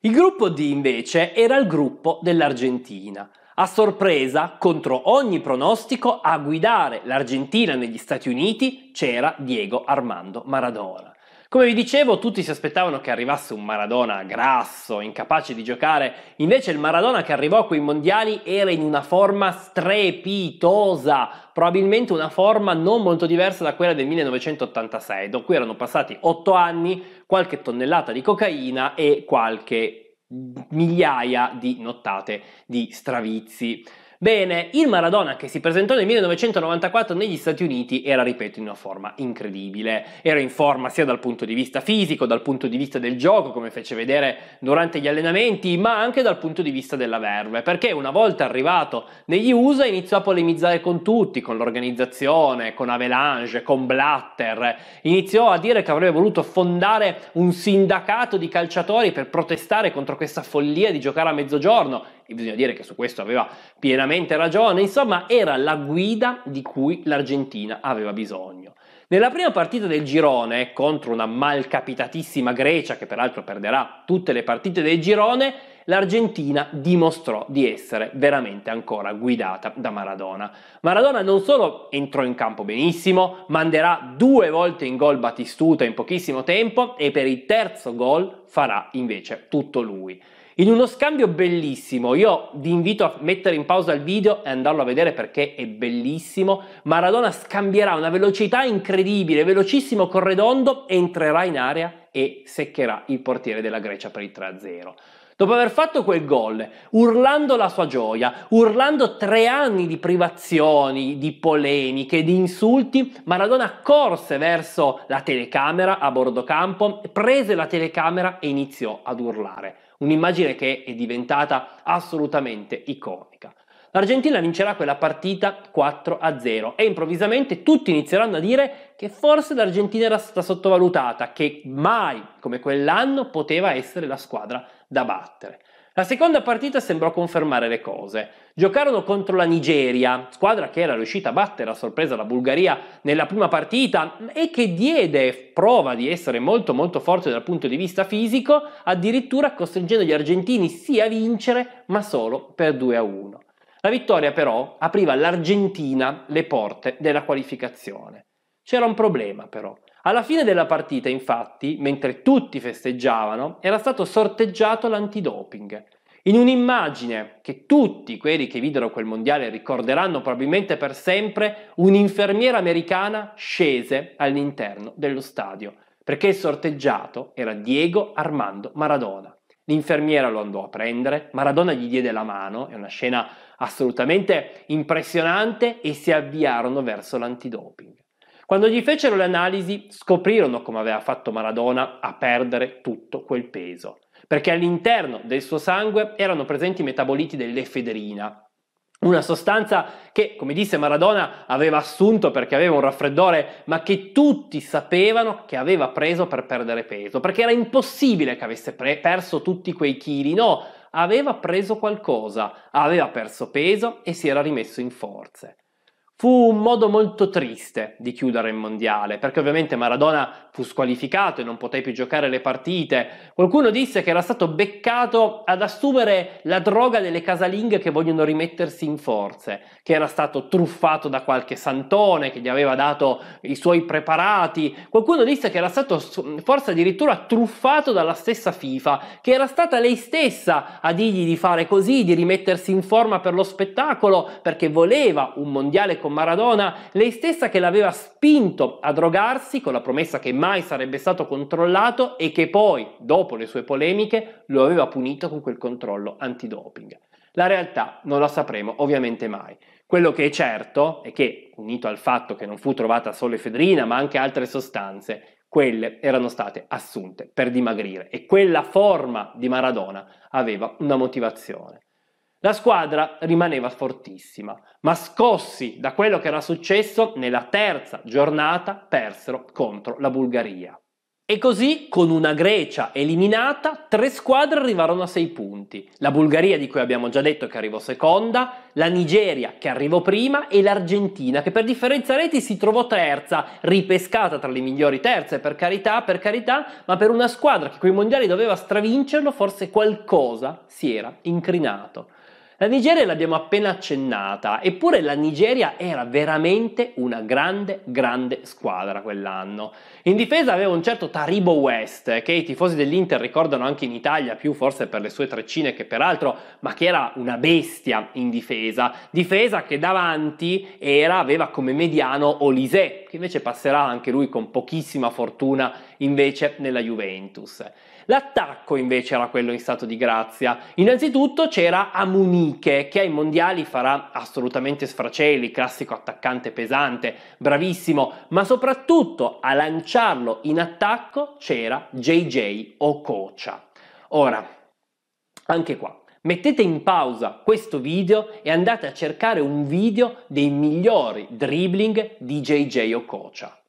Il gruppo D invece era il gruppo dell'Argentina. A sorpresa, contro ogni pronostico, a guidare l'Argentina negli Stati Uniti c'era Diego Armando Maradona. Come vi dicevo, tutti si aspettavano che arrivasse un Maradona grasso, incapace di giocare, invece il Maradona che arrivò a quei mondiali era in una forma strepitosa, probabilmente una forma non molto diversa da quella del 1986, da cui erano passati 8 anni, qualche tonnellata di cocaina e qualche migliaia di nottate di stravizi. Bene, il Maradona che si presentò nel 1994 negli Stati Uniti era, ripeto, in una forma incredibile. Era in forma sia dal punto di vista fisico, dal punto di vista del gioco, come fece vedere durante gli allenamenti, ma anche dal punto di vista della verve, perché una volta arrivato negli USA iniziò a polemizzare con tutti, con l'organizzazione, con Avalanche, con Blatter, iniziò a dire che avrebbe voluto fondare un sindacato di calciatori per protestare contro questa follia di giocare a mezzogiorno bisogna dire che su questo aveva pienamente ragione, insomma era la guida di cui l'Argentina aveva bisogno. Nella prima partita del girone, contro una malcapitatissima Grecia, che peraltro perderà tutte le partite del girone, l'Argentina dimostrò di essere veramente ancora guidata da Maradona. Maradona non solo entrò in campo benissimo, manderà due volte in gol Batistuta in pochissimo tempo e per il terzo gol farà invece tutto lui. In uno scambio bellissimo, io vi invito a mettere in pausa il video e andarlo a vedere perché è bellissimo, Maradona scambierà una velocità incredibile, velocissimo con Redondo, entrerà in area e seccherà il portiere della Grecia per il 3-0. Dopo aver fatto quel gol, urlando la sua gioia, urlando tre anni di privazioni, di polemiche, di insulti, Maradona corse verso la telecamera a bordo campo, prese la telecamera e iniziò ad urlare un'immagine che è diventata assolutamente iconica. L'Argentina vincerà quella partita 4-0 e improvvisamente tutti inizieranno a dire che forse l'Argentina era stata sottovalutata, che mai come quell'anno poteva essere la squadra da battere. La seconda partita sembrò confermare le cose. Giocarono contro la Nigeria, squadra che era riuscita a battere a sorpresa la Bulgaria nella prima partita e che diede prova di essere molto molto forte dal punto di vista fisico, addirittura costringendo gli argentini sì a vincere, ma solo per 2 a 1. La vittoria però apriva all'Argentina le porte della qualificazione. C'era un problema però. Alla fine della partita, infatti, mentre tutti festeggiavano, era stato sorteggiato l'antidoping in un'immagine che tutti quelli che videro quel mondiale ricorderanno probabilmente per sempre, un'infermiera americana scese all'interno dello stadio, perché il sorteggiato era Diego Armando Maradona. L'infermiera lo andò a prendere, Maradona gli diede la mano, è una scena assolutamente impressionante, e si avviarono verso l'antidoping. Quando gli fecero le analisi scoprirono come aveva fatto Maradona a perdere tutto quel peso perché all'interno del suo sangue erano presenti i metaboliti dell'efedrina, una sostanza che, come disse Maradona, aveva assunto perché aveva un raffreddore, ma che tutti sapevano che aveva preso per perdere peso, perché era impossibile che avesse pre- perso tutti quei chili, no, aveva preso qualcosa, aveva perso peso e si era rimesso in forze. Fu un modo molto triste di chiudere il mondiale, perché ovviamente Maradona fu squalificato e non poté più giocare le partite. Qualcuno disse che era stato beccato ad assumere la droga delle casalinghe che vogliono rimettersi in forze, che era stato truffato da qualche santone che gli aveva dato i suoi preparati. Qualcuno disse che era stato forse addirittura truffato dalla stessa FIFA, che era stata lei stessa a dirgli di fare così, di rimettersi in forma per lo spettacolo, perché voleva un mondiale come con Maradona, lei stessa che l'aveva spinto a drogarsi con la promessa che mai sarebbe stato controllato e che poi, dopo le sue polemiche, lo aveva punito con quel controllo antidoping. La realtà non la sapremo ovviamente mai. Quello che è certo è che, unito al fatto che non fu trovata solo efedrina, ma anche altre sostanze, quelle erano state assunte per dimagrire e quella forma di Maradona aveva una motivazione. La squadra rimaneva fortissima, ma scossi da quello che era successo nella terza giornata persero contro la Bulgaria. E così, con una Grecia eliminata, tre squadre arrivarono a sei punti. La Bulgaria, di cui abbiamo già detto che arrivò seconda, la Nigeria, che arrivò prima, e l'Argentina, che per differenza reti si trovò terza, ripescata tra le migliori terze, per carità, per carità, ma per una squadra che quei mondiali doveva stravincerlo, forse qualcosa si era incrinato. La Nigeria l'abbiamo appena accennata, eppure la Nigeria era veramente una grande, grande squadra quell'anno. In difesa aveva un certo Taribo West, che i tifosi dell'Inter ricordano anche in Italia, più forse per le sue treccine che peraltro, ma che era una bestia in difesa. Difesa che davanti era, aveva come mediano Olise, che invece passerà anche lui con pochissima fortuna invece nella Juventus. L'attacco invece era quello in stato di grazia. Innanzitutto c'era Amuniche, che ai mondiali farà assolutamente sfracelli, classico attaccante pesante, bravissimo, ma soprattutto a lanciarlo in attacco c'era JJ Okocha. Ora, anche qua, Mettete in pausa questo video e andate a cercare un video dei migliori dribbling di JJ Okocha.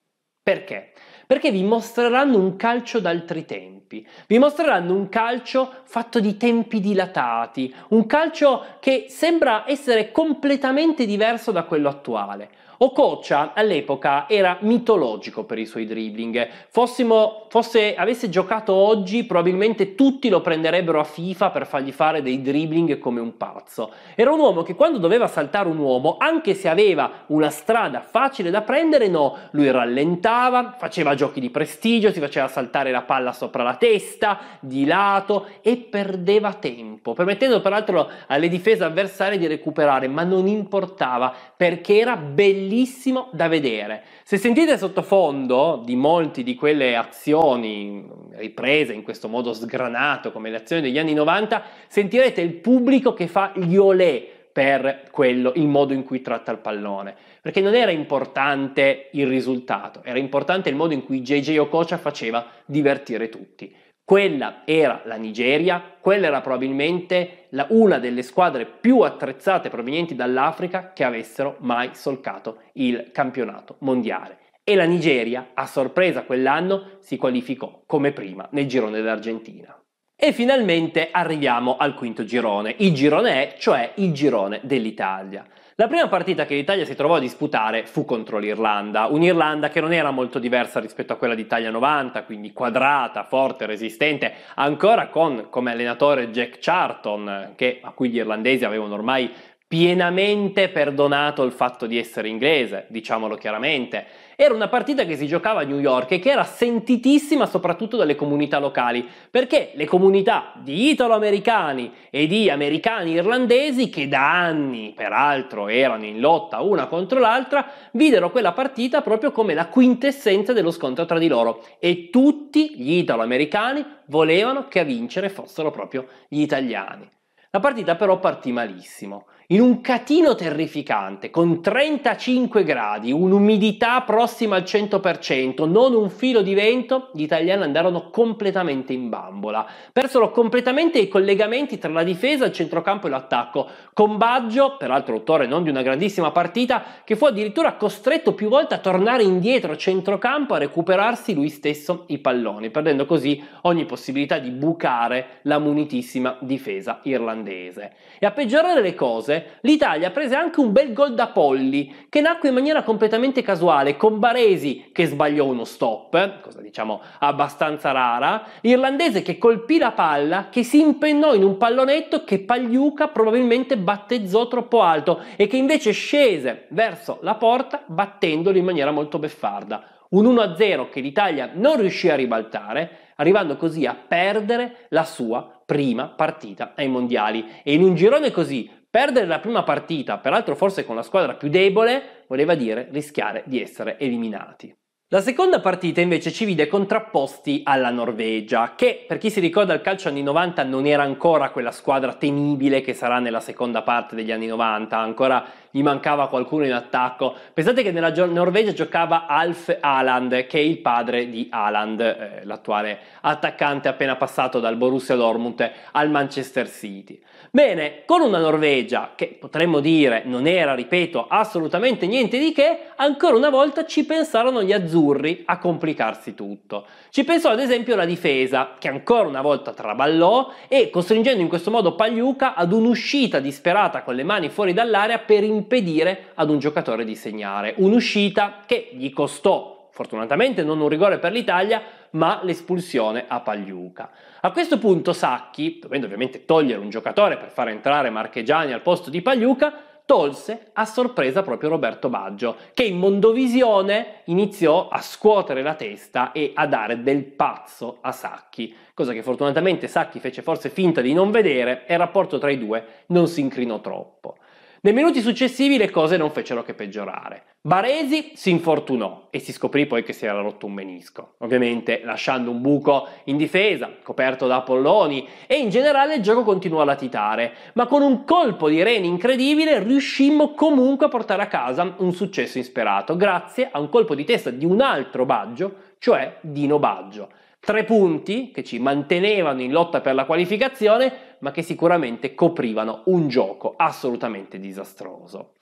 Perché? Perché vi mostreranno un calcio d'altri tempi tempi. Vi mostreranno un calcio fatto di tempi dilatati, un calcio che sembra essere completamente diverso da quello attuale. Ococcia all'epoca era mitologico per i suoi dribbling. Fossimo, fosse, avesse giocato oggi, probabilmente tutti lo prenderebbero a FIFA per fargli fare dei dribbling come un pazzo. Era un uomo che quando doveva saltare un uomo, anche se aveva una strada facile da prendere, no, lui rallentava, faceva giochi di prestigio, si faceva saltare la palla sopra la testa, di lato e perdeva tempo, permettendo peraltro alle difese avversarie di recuperare, ma non importava perché era bellissimo bellissimo da vedere. Se sentite sottofondo di molte di quelle azioni riprese in questo modo sgranato come le azioni degli anni 90, sentirete il pubblico che fa gli olè per quello, il modo in cui tratta il pallone. Perché non era importante il risultato, era importante il modo in cui JJ Okocha faceva divertire tutti. Quella era la Nigeria, quella era probabilmente la, una delle squadre più attrezzate provenienti dall'Africa che avessero mai solcato il campionato mondiale. E la Nigeria, a sorpresa quell'anno, si qualificò come prima nel girone d'Argentina. E finalmente arriviamo al quinto girone, il girone E, cioè il girone dell'Italia. La prima partita che l'Italia si trovò a disputare fu contro l'Irlanda, un'Irlanda che non era molto diversa rispetto a quella d'Italia 90, quindi quadrata, forte, resistente, ancora con come allenatore Jack Charton, che, a cui gli irlandesi avevano ormai pienamente perdonato il fatto di essere inglese, diciamolo chiaramente era una partita che si giocava a New York e che era sentitissima soprattutto dalle comunità locali, perché le comunità di italo-americani e di americani irlandesi, che da anni peraltro erano in lotta una contro l'altra, videro quella partita proprio come la quintessenza dello scontro tra di loro e tutti gli italo-americani volevano che a vincere fossero proprio gli italiani. La partita però partì malissimo in un catino terrificante, con 35 gradi, un'umidità prossima al 100%, non un filo di vento, gli italiani andarono completamente in bambola. Persero completamente i collegamenti tra la difesa, il centrocampo e l'attacco, con Baggio, peraltro autore non di una grandissima partita, che fu addirittura costretto più volte a tornare indietro centrocampo a recuperarsi lui stesso i palloni, perdendo così ogni possibilità di bucare la munitissima difesa irlandese. E a peggiorare le cose, l'Italia prese anche un bel gol da Polli, che nacque in maniera completamente casuale, con Baresi che sbagliò uno stop, cosa diciamo abbastanza rara, l'irlandese che colpì la palla, che si impennò in un pallonetto che Pagliuca probabilmente battezzò troppo alto e che invece scese verso la porta battendolo in maniera molto beffarda un 1-0 che l'Italia non riuscì a ribaltare, arrivando così a perdere la sua prima partita ai mondiali. E in un girone così Perdere la prima partita, peraltro forse con la squadra più debole, voleva dire rischiare di essere eliminati. La seconda partita invece ci vide contrapposti alla Norvegia, che per chi si ricorda il calcio anni 90 non era ancora quella squadra temibile che sarà nella seconda parte degli anni 90, ancora gli mancava qualcuno in attacco. Pensate che nella Norvegia giocava Alf Aland, che è il padre di Aland, eh, l'attuale attaccante appena passato dal Borussia Dortmund al Manchester City. Bene, con una Norvegia che potremmo dire non era, ripeto, assolutamente niente di che, ancora una volta ci pensarono gli azzurri a complicarsi tutto. Ci pensò ad esempio la difesa, che ancora una volta traballò e costringendo in questo modo Pagliuca ad un'uscita disperata con le mani fuori dall'area per inviare impedire ad un giocatore di segnare. Un'uscita che gli costò, fortunatamente non un rigore per l'Italia, ma l'espulsione a Pagliuca. A questo punto Sacchi, dovendo ovviamente togliere un giocatore per far entrare Marchegiani al posto di Pagliuca, tolse a sorpresa proprio Roberto Baggio, che in Mondovisione iniziò a scuotere la testa e a dare del pazzo a Sacchi, cosa che fortunatamente Sacchi fece forse finta di non vedere e il rapporto tra i due non si incrinò troppo. Nei minuti successivi le cose non fecero che peggiorare. Baresi si infortunò e si scoprì poi che si era rotto un menisco, ovviamente lasciando un buco in difesa, coperto da polloni, e in generale il gioco continuò a latitare, ma con un colpo di reni incredibile riuscimmo comunque a portare a casa un successo insperato, grazie a un colpo di testa di un altro Baggio, cioè Dino Baggio, Tre punti che ci mantenevano in lotta per la qualificazione, ma che sicuramente coprivano un gioco assolutamente disastroso.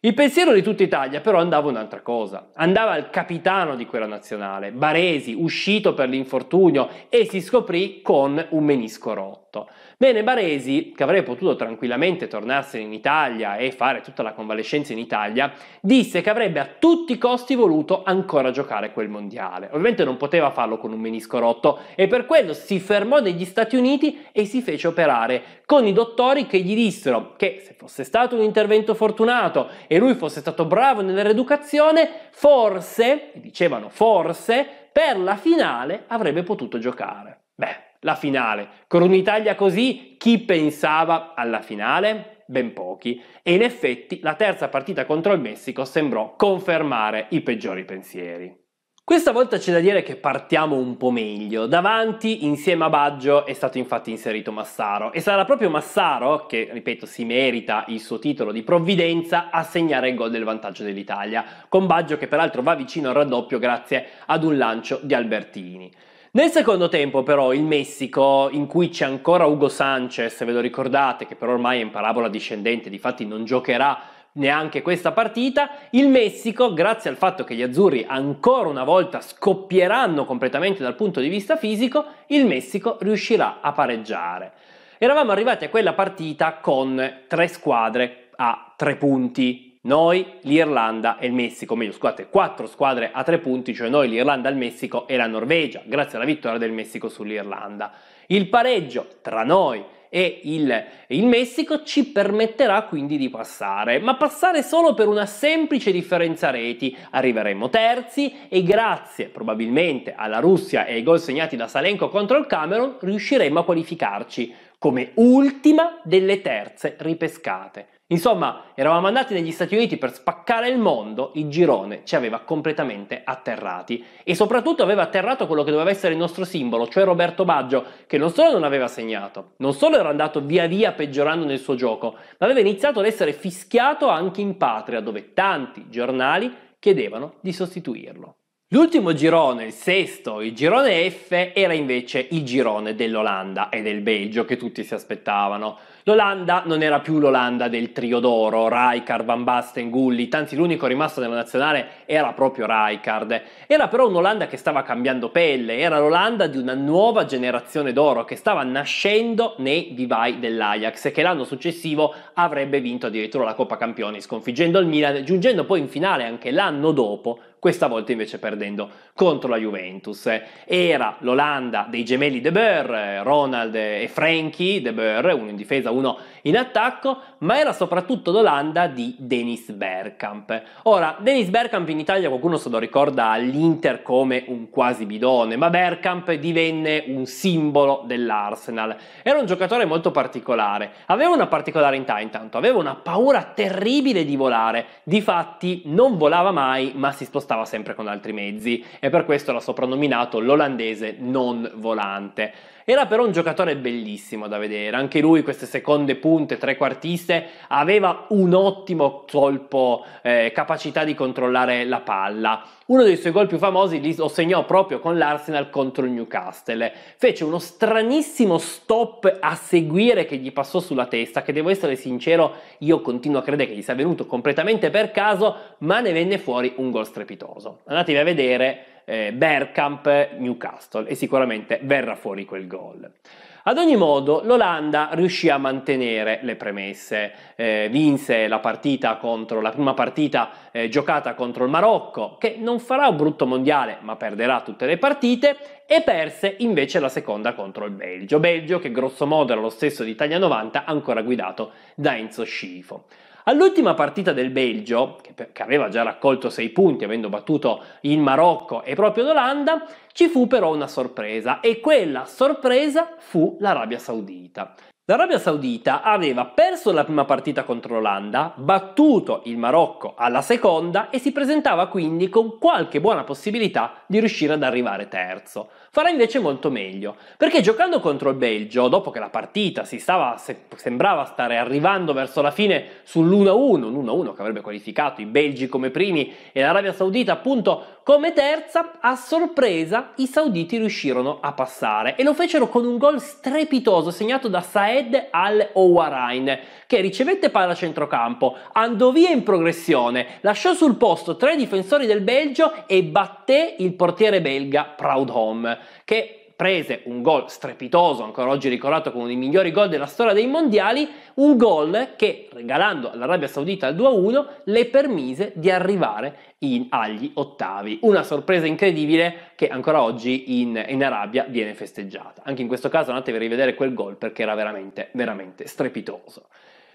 Il pensiero di tutta Italia però andava un'altra cosa, andava al capitano di quella nazionale, Baresi, uscito per l'infortunio e si scoprì con un menisco rotto. Bene, Baresi, che avrebbe potuto tranquillamente tornarsene in Italia e fare tutta la convalescenza in Italia, disse che avrebbe a tutti i costi voluto ancora giocare quel mondiale. Ovviamente non poteva farlo con un menisco rotto e per quello si fermò negli Stati Uniti e si fece operare con i dottori che gli dissero che se fosse stato un intervento fortunato e lui fosse stato bravo nella reeducazione, forse, dicevano forse, per la finale avrebbe potuto giocare. Beh, la finale. Con un'Italia così, chi pensava alla finale? Ben pochi. E in effetti la terza partita contro il Messico sembrò confermare i peggiori pensieri. Questa volta c'è da dire che partiamo un po' meglio. Davanti, insieme a Baggio, è stato infatti inserito Massaro e sarà proprio Massaro, che ripeto si merita il suo titolo di provvidenza, a segnare il gol del vantaggio dell'Italia, con Baggio che peraltro va vicino al raddoppio grazie ad un lancio di Albertini. Nel secondo tempo però il Messico, in cui c'è ancora Ugo Sanchez, ve lo ricordate, che però ormai è in parabola discendente, difatti non giocherà neanche questa partita. Il Messico, grazie al fatto che gli azzurri ancora una volta scoppieranno completamente dal punto di vista fisico, il Messico riuscirà a pareggiare. Eravamo arrivati a quella partita con tre squadre a tre punti, noi, l'Irlanda e il Messico, meglio scusate, quattro squadre a tre punti, cioè noi, l'Irlanda, il Messico e la Norvegia, grazie alla vittoria del Messico sull'Irlanda. Il pareggio tra noi e il, il, Messico ci permetterà quindi di passare, ma passare solo per una semplice differenza reti. Arriveremo terzi e grazie probabilmente alla Russia e ai gol segnati da Salenko contro il Camerun riusciremo a qualificarci come ultima delle terze ripescate. Insomma, eravamo andati negli Stati Uniti per spaccare il mondo, il girone ci aveva completamente atterrati e soprattutto aveva atterrato quello che doveva essere il nostro simbolo, cioè Roberto Baggio, che non solo non aveva segnato, non solo era andato via via peggiorando nel suo gioco, ma aveva iniziato ad essere fischiato anche in patria, dove tanti giornali chiedevano di sostituirlo. L'ultimo girone, il sesto, il girone F, era invece il girone dell'Olanda e del Belgio che tutti si aspettavano. L'Olanda non era più l'Olanda del trio d'oro, Rijkaard, Van Basten, Gullit, anzi l'unico rimasto nella nazionale era proprio Rijkaard. Era però un'Olanda che stava cambiando pelle, era l'Olanda di una nuova generazione d'oro che stava nascendo nei vivai dell'Ajax e che l'anno successivo avrebbe vinto addirittura la Coppa Campioni sconfiggendo il Milan, giungendo poi in finale anche l'anno dopo questa volta invece perdendo contro la Juventus. Eh, era l'Olanda dei gemelli De Boer, eh, Ronald e Frankie De Boer, uno in difesa, uno in attacco, ma era soprattutto l'Olanda di Dennis Bergkamp. Ora, Dennis Bergkamp in Italia qualcuno se lo ricorda all'Inter come un quasi bidone, ma Bergkamp divenne un simbolo dell'Arsenal. Era un giocatore molto particolare, aveva una particolarità intanto, aveva una paura terribile di volare, difatti non volava mai, ma si spostava sempre con altri mezzi e per questo era soprannominato l'olandese non volante. Era però un giocatore bellissimo da vedere, anche lui queste seconde punte, trequartiste, aveva un ottimo colpo, eh, capacità di controllare la palla. Uno dei suoi gol più famosi lo segnò proprio con l'Arsenal contro il Newcastle. Fece uno stranissimo stop a seguire che gli passò sulla testa, che devo essere sincero, io continuo a credere che gli sia venuto completamente per caso, ma ne venne fuori un gol strepitoso. Andatevi a vedere eh, Bergkamp Newcastle e sicuramente verrà fuori quel gol. Ad ogni modo, l'Olanda riuscì a mantenere le premesse, eh, vinse la, partita contro, la prima partita eh, giocata contro il Marocco, che non farà un brutto mondiale, ma perderà tutte le partite, e perse invece la seconda contro il Belgio, Belgio che grosso modo era lo stesso di Italia 90, ancora guidato da Enzo Scifo. All'ultima partita del Belgio, che aveva già raccolto 6 punti avendo battuto il Marocco e proprio l'Olanda, ci fu però una sorpresa e quella sorpresa fu l'Arabia Saudita. L'Arabia Saudita aveva perso la prima partita contro l'Olanda, battuto il Marocco alla seconda e si presentava quindi con qualche buona possibilità di riuscire ad arrivare terzo farà invece molto meglio, perché giocando contro il Belgio, dopo che la partita si stava, sembrava stare arrivando verso la fine sull'1-1, un 1 che avrebbe qualificato i Belgi come primi e l'Arabia Saudita appunto come terza, a sorpresa, i sauditi riuscirono a passare e lo fecero con un gol strepitoso segnato da Saed al-Owarain, che ricevette palla a centrocampo, andò via in progressione, lasciò sul posto tre difensori del Belgio e batté il portiere belga Proudhomme, che prese un gol strepitoso, ancora oggi ricordato come uno dei migliori gol della storia dei mondiali, un gol che regalando all'Arabia Saudita il 2-1 le permise di arrivare in, agli ottavi. Una sorpresa incredibile che ancora oggi in, in Arabia viene festeggiata. Anche in questo caso andatevi a rivedere quel gol perché era veramente, veramente strepitoso.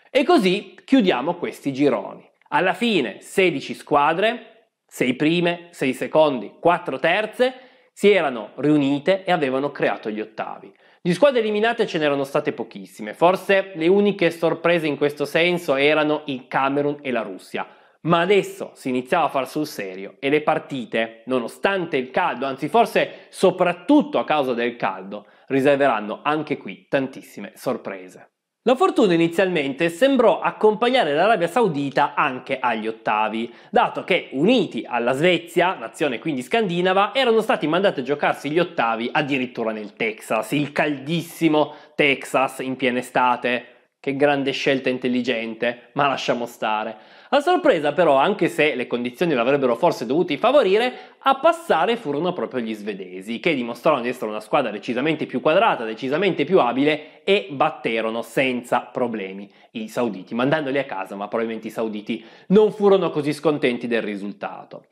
E così chiudiamo questi gironi. Alla fine 16 squadre, 6 prime, 6 secondi, 4 terze si erano riunite e avevano creato gli ottavi. Di squadre eliminate ce n'erano state pochissime, forse le uniche sorprese in questo senso erano il Camerun e la Russia, ma adesso si iniziava a far sul serio e le partite, nonostante il caldo, anzi forse soprattutto a causa del caldo, riserveranno anche qui tantissime sorprese. La fortuna inizialmente sembrò accompagnare l'Arabia Saudita anche agli ottavi, dato che uniti alla Svezia, nazione quindi scandinava, erano stati mandati a giocarsi gli ottavi addirittura nel Texas, il caldissimo Texas in piena estate. Che grande scelta intelligente, ma lasciamo stare. A sorpresa però, anche se le condizioni l'avrebbero forse dovuti favorire, a passare furono proprio gli svedesi, che dimostrarono di essere una squadra decisamente più quadrata, decisamente più abile e batterono senza problemi i sauditi, mandandoli a casa, ma probabilmente i sauditi non furono così scontenti del risultato.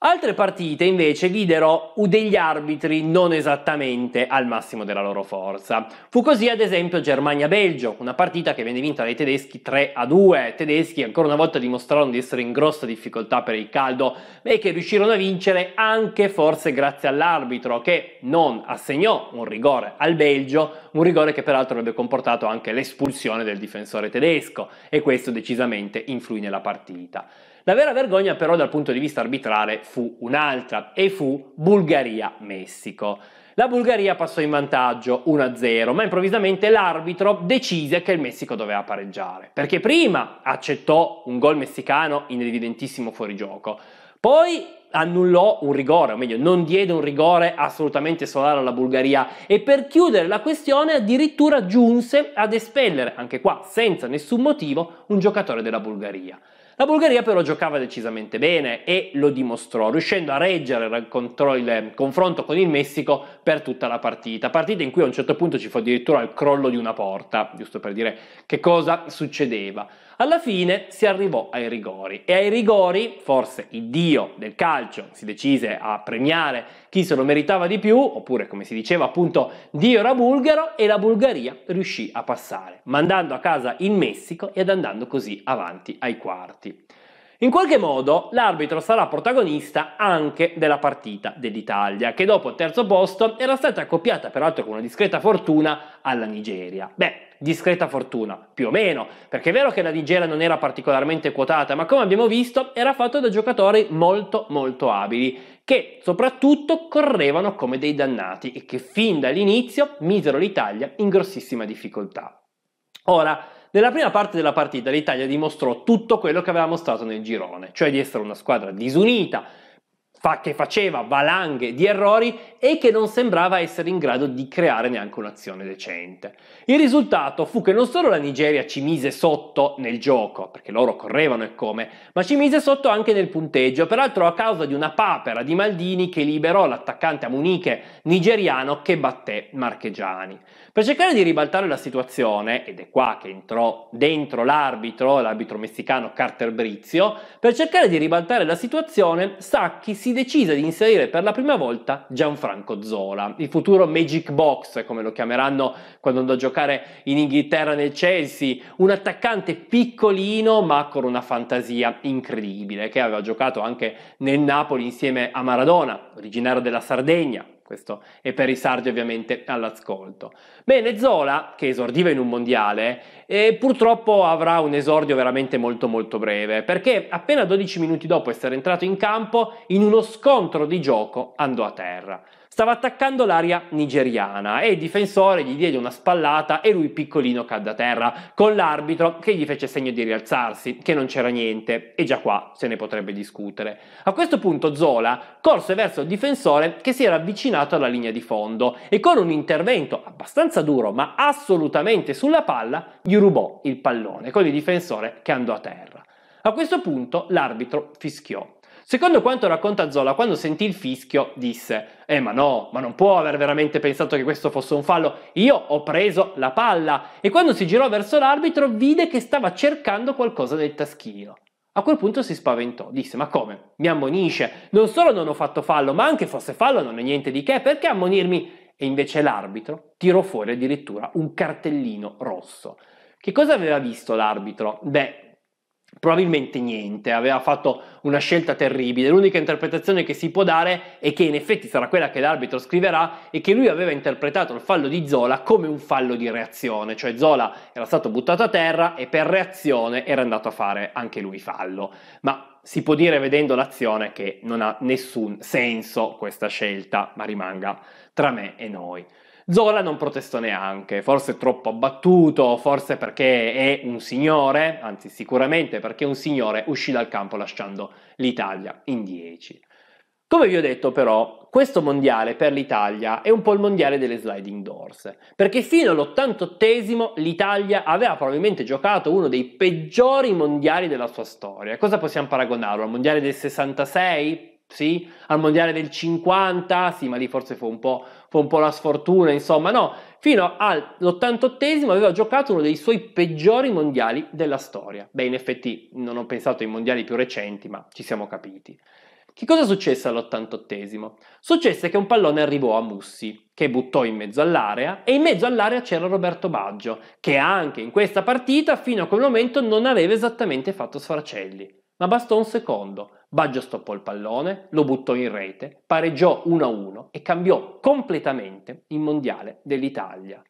Altre partite invece videro degli arbitri non esattamente al massimo della loro forza. Fu così ad esempio Germania-Belgio, una partita che venne vinta dai tedeschi 3 a 2. I tedeschi ancora una volta dimostrarono di essere in grossa difficoltà per il caldo e che riuscirono a vincere anche forse grazie all'arbitro che non assegnò un rigore al Belgio, un rigore che peraltro avrebbe comportato anche l'espulsione del difensore tedesco e questo decisamente influì nella partita. La vera vergogna però dal punto di vista arbitrale fu un'altra e fu Bulgaria-Messico. La Bulgaria passò in vantaggio 1-0, ma improvvisamente l'arbitro decise che il Messico doveva pareggiare, perché prima accettò un gol messicano in evidentissimo fuorigioco, poi annullò un rigore, o meglio, non diede un rigore assolutamente solare alla Bulgaria e per chiudere la questione addirittura giunse ad espellere, anche qua senza nessun motivo, un giocatore della Bulgaria. La Bulgaria però giocava decisamente bene e lo dimostrò, riuscendo a reggere il confronto con il Messico per tutta la partita. Partita in cui a un certo punto ci fu addirittura il crollo di una porta, giusto per dire che cosa succedeva. Alla fine si arrivò ai rigori e ai rigori, forse il dio del calcio si decise a premiare chi se lo meritava di più, oppure come si diceva appunto Dio era bulgaro e la Bulgaria riuscì a passare, mandando a casa il Messico ed andando così avanti ai quarti. In qualche modo l'arbitro sarà protagonista anche della partita dell'Italia, che dopo il terzo posto era stata accoppiata peraltro con una discreta fortuna alla Nigeria. Beh, discreta fortuna, più o meno, perché è vero che la Nigeria non era particolarmente quotata, ma come abbiamo visto era fatto da giocatori molto molto abili, che soprattutto correvano come dei dannati e che fin dall'inizio misero l'Italia in grossissima difficoltà. Ora, nella prima parte della partita l'Italia dimostrò tutto quello che aveva mostrato nel girone, cioè di essere una squadra disunita, fa che faceva valanghe di errori e che non sembrava essere in grado di creare neanche un'azione decente. Il risultato fu che non solo la Nigeria ci mise sotto nel gioco, perché loro correvano e come, ma ci mise sotto anche nel punteggio, peraltro a causa di una papera di Maldini che liberò l'attaccante a Muniche nigeriano che batté Marchegiani. Per cercare di ribaltare la situazione, ed è qua che entrò dentro l'arbitro, l'arbitro messicano Carter Brizio, per cercare di ribaltare la situazione Sacchi si si decise di inserire per la prima volta Gianfranco Zola, il futuro Magic Box, come lo chiameranno quando andò a giocare in Inghilterra nel Chelsea, un attaccante piccolino ma con una fantasia incredibile, che aveva giocato anche nel Napoli insieme a Maradona, originario della Sardegna, questo è per i sardi ovviamente all'ascolto. Bene, Zola, che esordiva in un mondiale, eh, purtroppo avrà un esordio veramente molto molto breve, perché appena 12 minuti dopo essere entrato in campo, in uno scontro di gioco andò a terra. Stava attaccando l'area nigeriana e il difensore gli diede una spallata e lui piccolino cadde a terra, con l'arbitro che gli fece segno di rialzarsi, che non c'era niente, e già qua se ne potrebbe discutere. A questo punto Zola corse verso il difensore che si era avvicinato alla linea di fondo e con un intervento abbastanza duro ma assolutamente sulla palla gli rubò il pallone con il difensore che andò a terra. A questo punto l'arbitro fischiò. Secondo quanto racconta Zola, quando sentì il fischio disse: Eh, ma no, ma non può aver veramente pensato che questo fosse un fallo. Io ho preso la palla. E quando si girò verso l'arbitro, vide che stava cercando qualcosa nel taschino. A quel punto si spaventò, disse: Ma come? Mi ammonisce? Non solo non ho fatto fallo, ma anche fosse fallo non è niente di che, perché ammonirmi? E invece l'arbitro tirò fuori addirittura un cartellino rosso. Che cosa aveva visto l'arbitro? Beh, Probabilmente niente, aveva fatto una scelta terribile. L'unica interpretazione che si può dare e che in effetti sarà quella che l'arbitro scriverà è che lui aveva interpretato il fallo di Zola come un fallo di reazione, cioè Zola era stato buttato a terra e per reazione era andato a fare anche lui fallo. Ma si può dire vedendo l'azione che non ha nessun senso questa scelta, ma rimanga tra me e noi. Zola non protestò neanche, forse troppo abbattuto, forse perché è un signore, anzi sicuramente perché un signore uscì dal campo lasciando l'Italia in 10. Come vi ho detto però, questo mondiale per l'Italia è un po' il mondiale delle sliding doors, perché fino all'88 l'Italia aveva probabilmente giocato uno dei peggiori mondiali della sua storia. Cosa possiamo paragonarlo? Al mondiale del 66? Sì? Al mondiale del 50? Sì, ma lì forse fu un po' fu un po' la sfortuna, insomma, no, fino all'88 aveva giocato uno dei suoi peggiori mondiali della storia. Beh, in effetti non ho pensato ai mondiali più recenti, ma ci siamo capiti. Che cosa successe all88 Successe che un pallone arrivò a Mussi, che buttò in mezzo all'area, e in mezzo all'area c'era Roberto Baggio, che anche in questa partita fino a quel momento non aveva esattamente fatto sfarcelli. Ma bastò un secondo, Baggio stoppò il pallone, lo buttò in rete, pareggiò 1-1 e cambiò completamente il mondiale dell'Italia.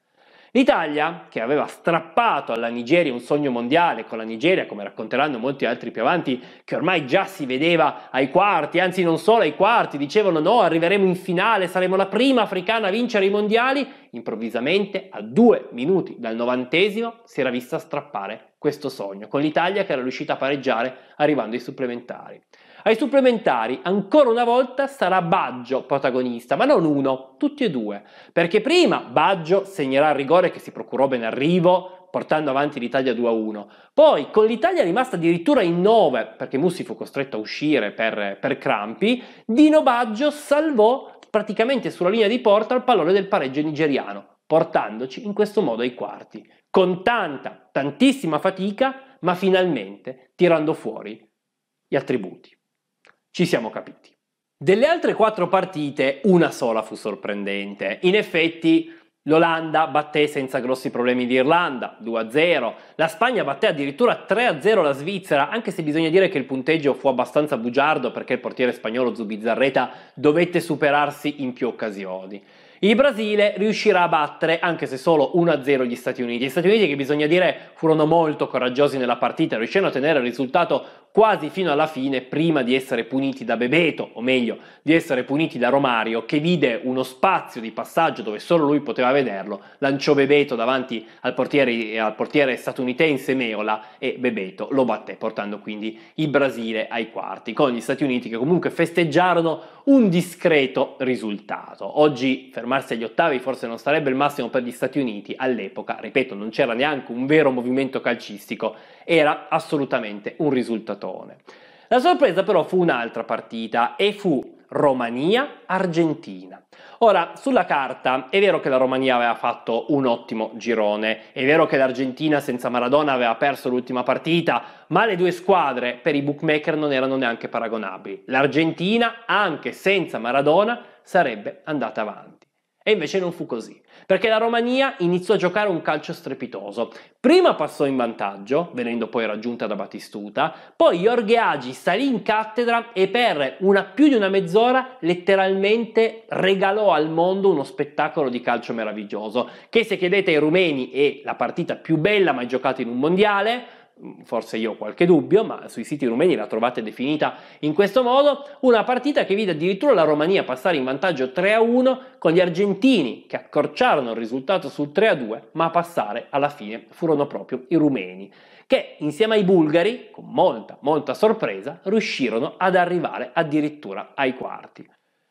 L'Italia, che aveva strappato alla Nigeria un sogno mondiale, con la Nigeria, come racconteranno molti altri più avanti, che ormai già si vedeva ai quarti, anzi non solo ai quarti, dicevano no, arriveremo in finale, saremo la prima africana a vincere i mondiali, improvvisamente a due minuti dal novantesimo si era vista strappare questo sogno, con l'Italia che era riuscita a pareggiare arrivando ai supplementari. Ai supplementari, ancora una volta, sarà Baggio protagonista, ma non uno, tutti e due. Perché prima Baggio segnerà il rigore che si procurò ben arrivo, portando avanti l'Italia 2-1. Poi, con l'Italia rimasta addirittura in 9, perché Mussi fu costretto a uscire per, per crampi, Dino Baggio salvò praticamente sulla linea di porta il pallone del pareggio nigeriano, portandoci in questo modo ai quarti. Con tanta, tantissima fatica, ma finalmente tirando fuori gli attributi. Ci siamo capiti. Delle altre quattro partite, una sola fu sorprendente. In effetti, l'Olanda batté senza grossi problemi l'Irlanda, 2-0. La Spagna batté addirittura 3-0 la Svizzera, anche se bisogna dire che il punteggio fu abbastanza bugiardo perché il portiere spagnolo Zubizarreta dovette superarsi in più occasioni. Il Brasile riuscirà a battere anche se solo 1-0 gli Stati Uniti. Gli Stati Uniti che bisogna dire furono molto coraggiosi nella partita, riuscendo a tenere il risultato quasi fino alla fine, prima di essere puniti da Bebeto, o meglio, di essere puniti da Romario, che vide uno spazio di passaggio dove solo lui poteva vederlo, lanciò Bebeto davanti al portiere, al portiere statunitense Meola e Bebeto lo batté, portando quindi il Brasile ai quarti, con gli Stati Uniti che comunque festeggiarono un discreto risultato. Oggi fermarsi agli ottavi forse non sarebbe il massimo per gli Stati Uniti, all'epoca, ripeto, non c'era neanche un vero movimento calcistico era assolutamente un risultatone. La sorpresa però fu un'altra partita e fu Romania-Argentina. Ora, sulla carta è vero che la Romania aveva fatto un ottimo girone, è vero che l'Argentina senza Maradona aveva perso l'ultima partita, ma le due squadre per i bookmaker non erano neanche paragonabili. L'Argentina, anche senza Maradona, sarebbe andata avanti. E invece non fu così, perché la Romania iniziò a giocare un calcio strepitoso. Prima passò in vantaggio, venendo poi raggiunta da Batistuta, poi Jorge Agi salì in cattedra e per una, più di una mezz'ora letteralmente regalò al mondo uno spettacolo di calcio meraviglioso, che se chiedete ai rumeni è la partita più bella mai giocata in un mondiale, Mm, forse io ho qualche dubbio, ma sui siti rumeni la trovate definita in questo modo, una partita che vide addirittura la Romania passare in vantaggio 3-1 con gli argentini che accorciarono il risultato sul 3-2, ma a passare alla fine furono proprio i rumeni, che insieme ai bulgari, con molta, molta sorpresa, riuscirono ad arrivare addirittura ai quarti.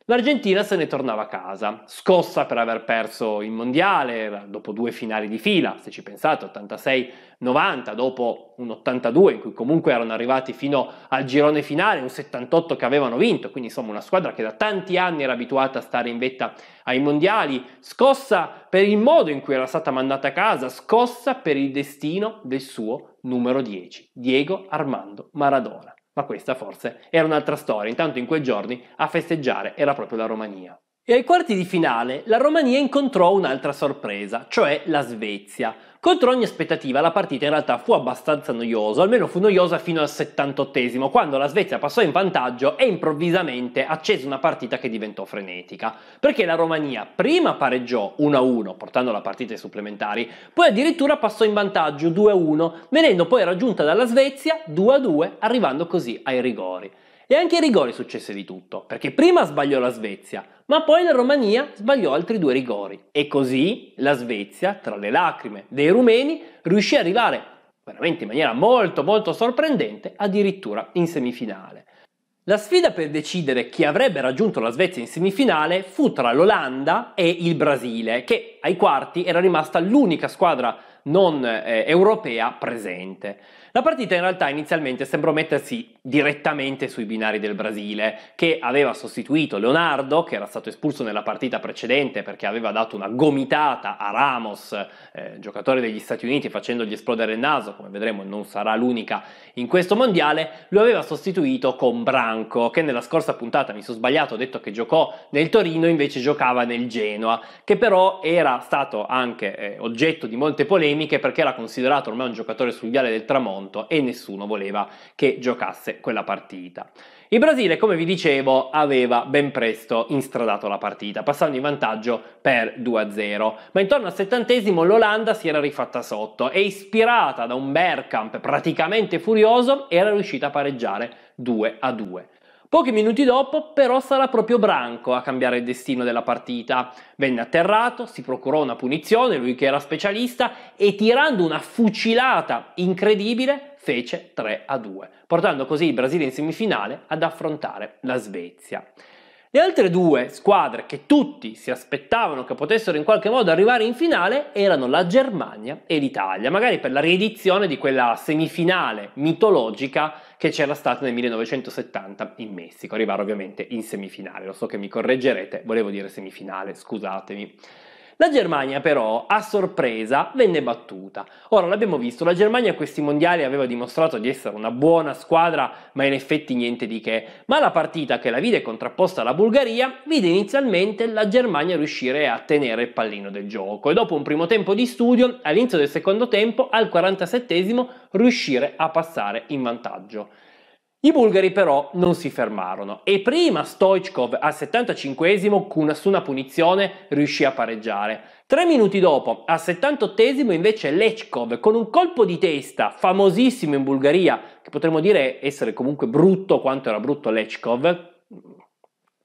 L'Argentina se ne tornava a casa, scossa per aver perso il mondiale dopo due finali di fila, se ci pensate, 86-90, dopo un 82 in cui comunque erano arrivati fino al girone finale, un 78 che avevano vinto, quindi insomma una squadra che da tanti anni era abituata a stare in vetta ai mondiali, scossa per il modo in cui era stata mandata a casa, scossa per il destino del suo numero 10, Diego Armando Maradona. Ma questa forse era un'altra storia, intanto in quei giorni a festeggiare era proprio la Romania. E ai quarti di finale la Romania incontrò un'altra sorpresa, cioè la Svezia, contro ogni aspettativa la partita in realtà fu abbastanza noiosa, almeno fu noiosa fino al 78 quando la Svezia passò in vantaggio e improvvisamente accese una partita che diventò frenetica, perché la Romania prima pareggiò 1-1 portando la partita ai supplementari, poi addirittura passò in vantaggio 2-1, venendo poi raggiunta dalla Svezia 2-2 arrivando così ai rigori. E anche ai rigori successe di tutto, perché prima sbagliò la Svezia, ma poi la Romania sbagliò altri due rigori. E così la Svezia, tra le lacrime dei rumeni, riuscì ad arrivare, veramente in maniera molto molto sorprendente, addirittura in semifinale. La sfida per decidere chi avrebbe raggiunto la Svezia in semifinale fu tra l'Olanda e il Brasile, che ai quarti era rimasta l'unica squadra non eh, europea presente. La partita in realtà inizialmente sembrò mettersi direttamente sui binari del Brasile, che aveva sostituito Leonardo, che era stato espulso nella partita precedente perché aveva dato una gomitata a Ramos, eh, giocatore degli Stati Uniti, facendogli esplodere il naso, come vedremo non sarà l'unica in questo mondiale, lo aveva sostituito con Branco, che nella scorsa puntata, mi sono sbagliato, ho detto che giocò nel Torino, invece giocava nel Genoa, che però era stato anche eh, oggetto di molte polemiche perché era considerato ormai un giocatore sul viale del tramonto sconto e nessuno voleva che giocasse quella partita. Il Brasile, come vi dicevo, aveva ben presto instradato la partita, passando in vantaggio per 2-0, ma intorno al settantesimo l'Olanda si era rifatta sotto e ispirata da un Bergkamp praticamente furioso era riuscita a pareggiare 2-2. Pochi minuti dopo però sarà proprio Branco a cambiare il destino della partita. Venne atterrato, si procurò una punizione, lui che era specialista, e tirando una fucilata incredibile fece 3 a 2, portando così il Brasile in semifinale ad affrontare la Svezia. Le altre due squadre che tutti si aspettavano che potessero in qualche modo arrivare in finale erano la Germania e l'Italia, magari per la riedizione di quella semifinale mitologica che c'era stata nel 1970 in Messico, arrivare ovviamente in semifinale. Lo so che mi correggerete, volevo dire semifinale, scusatemi. La Germania però a sorpresa venne battuta. Ora l'abbiamo visto, la Germania a questi mondiali aveva dimostrato di essere una buona squadra, ma in effetti niente di che. Ma la partita che la vide contrapposta alla Bulgaria vide inizialmente la Germania riuscire a tenere il pallino del gioco e dopo un primo tempo di studio, all'inizio del secondo tempo, al 47 riuscire a passare in vantaggio. I bulgari però non si fermarono e prima Stoichkov al 75esimo su una punizione riuscì a pareggiare. Tre minuti dopo, al 78esimo invece Lechkov con un colpo di testa famosissimo in Bulgaria, che potremmo dire essere comunque brutto quanto era brutto Lechkov,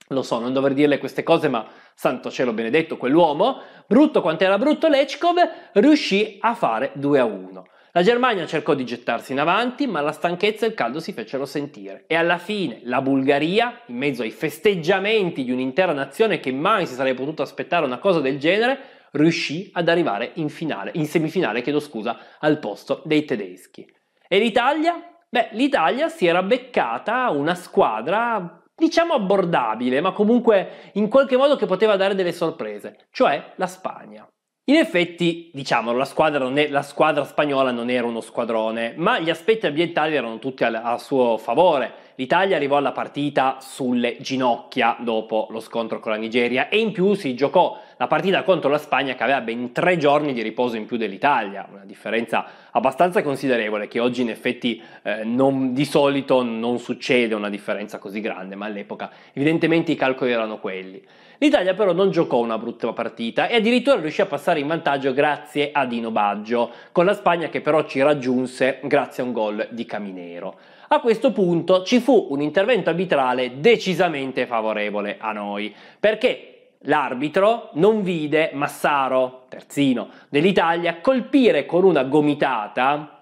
lo so, non dover dirle queste cose, ma santo cielo benedetto quell'uomo, brutto quanto era brutto Lechkov, riuscì a fare 2 a 1. La Germania cercò di gettarsi in avanti, ma la stanchezza e il caldo si fecero sentire e alla fine la Bulgaria, in mezzo ai festeggiamenti di un'intera nazione che mai si sarebbe potuto aspettare una cosa del genere, riuscì ad arrivare in, finale, in semifinale, chiedo scusa, al posto dei tedeschi. E l'Italia? Beh, l'Italia si era beccata una squadra diciamo abbordabile, ma comunque in qualche modo che poteva dare delle sorprese, cioè la Spagna. In effetti, diciamo, la squadra, è, la squadra, spagnola non era uno squadrone, ma gli aspetti ambientali erano tutti a, a suo favore. L'Italia arrivò alla partita sulle ginocchia dopo lo scontro con la Nigeria e in più si giocò la partita contro la Spagna che aveva ben tre giorni di riposo in più dell'Italia, una differenza abbastanza considerevole che oggi in effetti eh, non, di solito non succede una differenza così grande, ma all'epoca evidentemente i calcoli erano quelli. L'Italia però non giocò una brutta partita e addirittura riuscì a passare in vantaggio grazie a Dino Baggio, con la Spagna che però ci raggiunse grazie a un gol di Caminero. A questo punto ci fu un intervento arbitrale decisamente favorevole a noi, perché L'arbitro non vide Massaro, terzino dell'Italia, colpire con una gomitata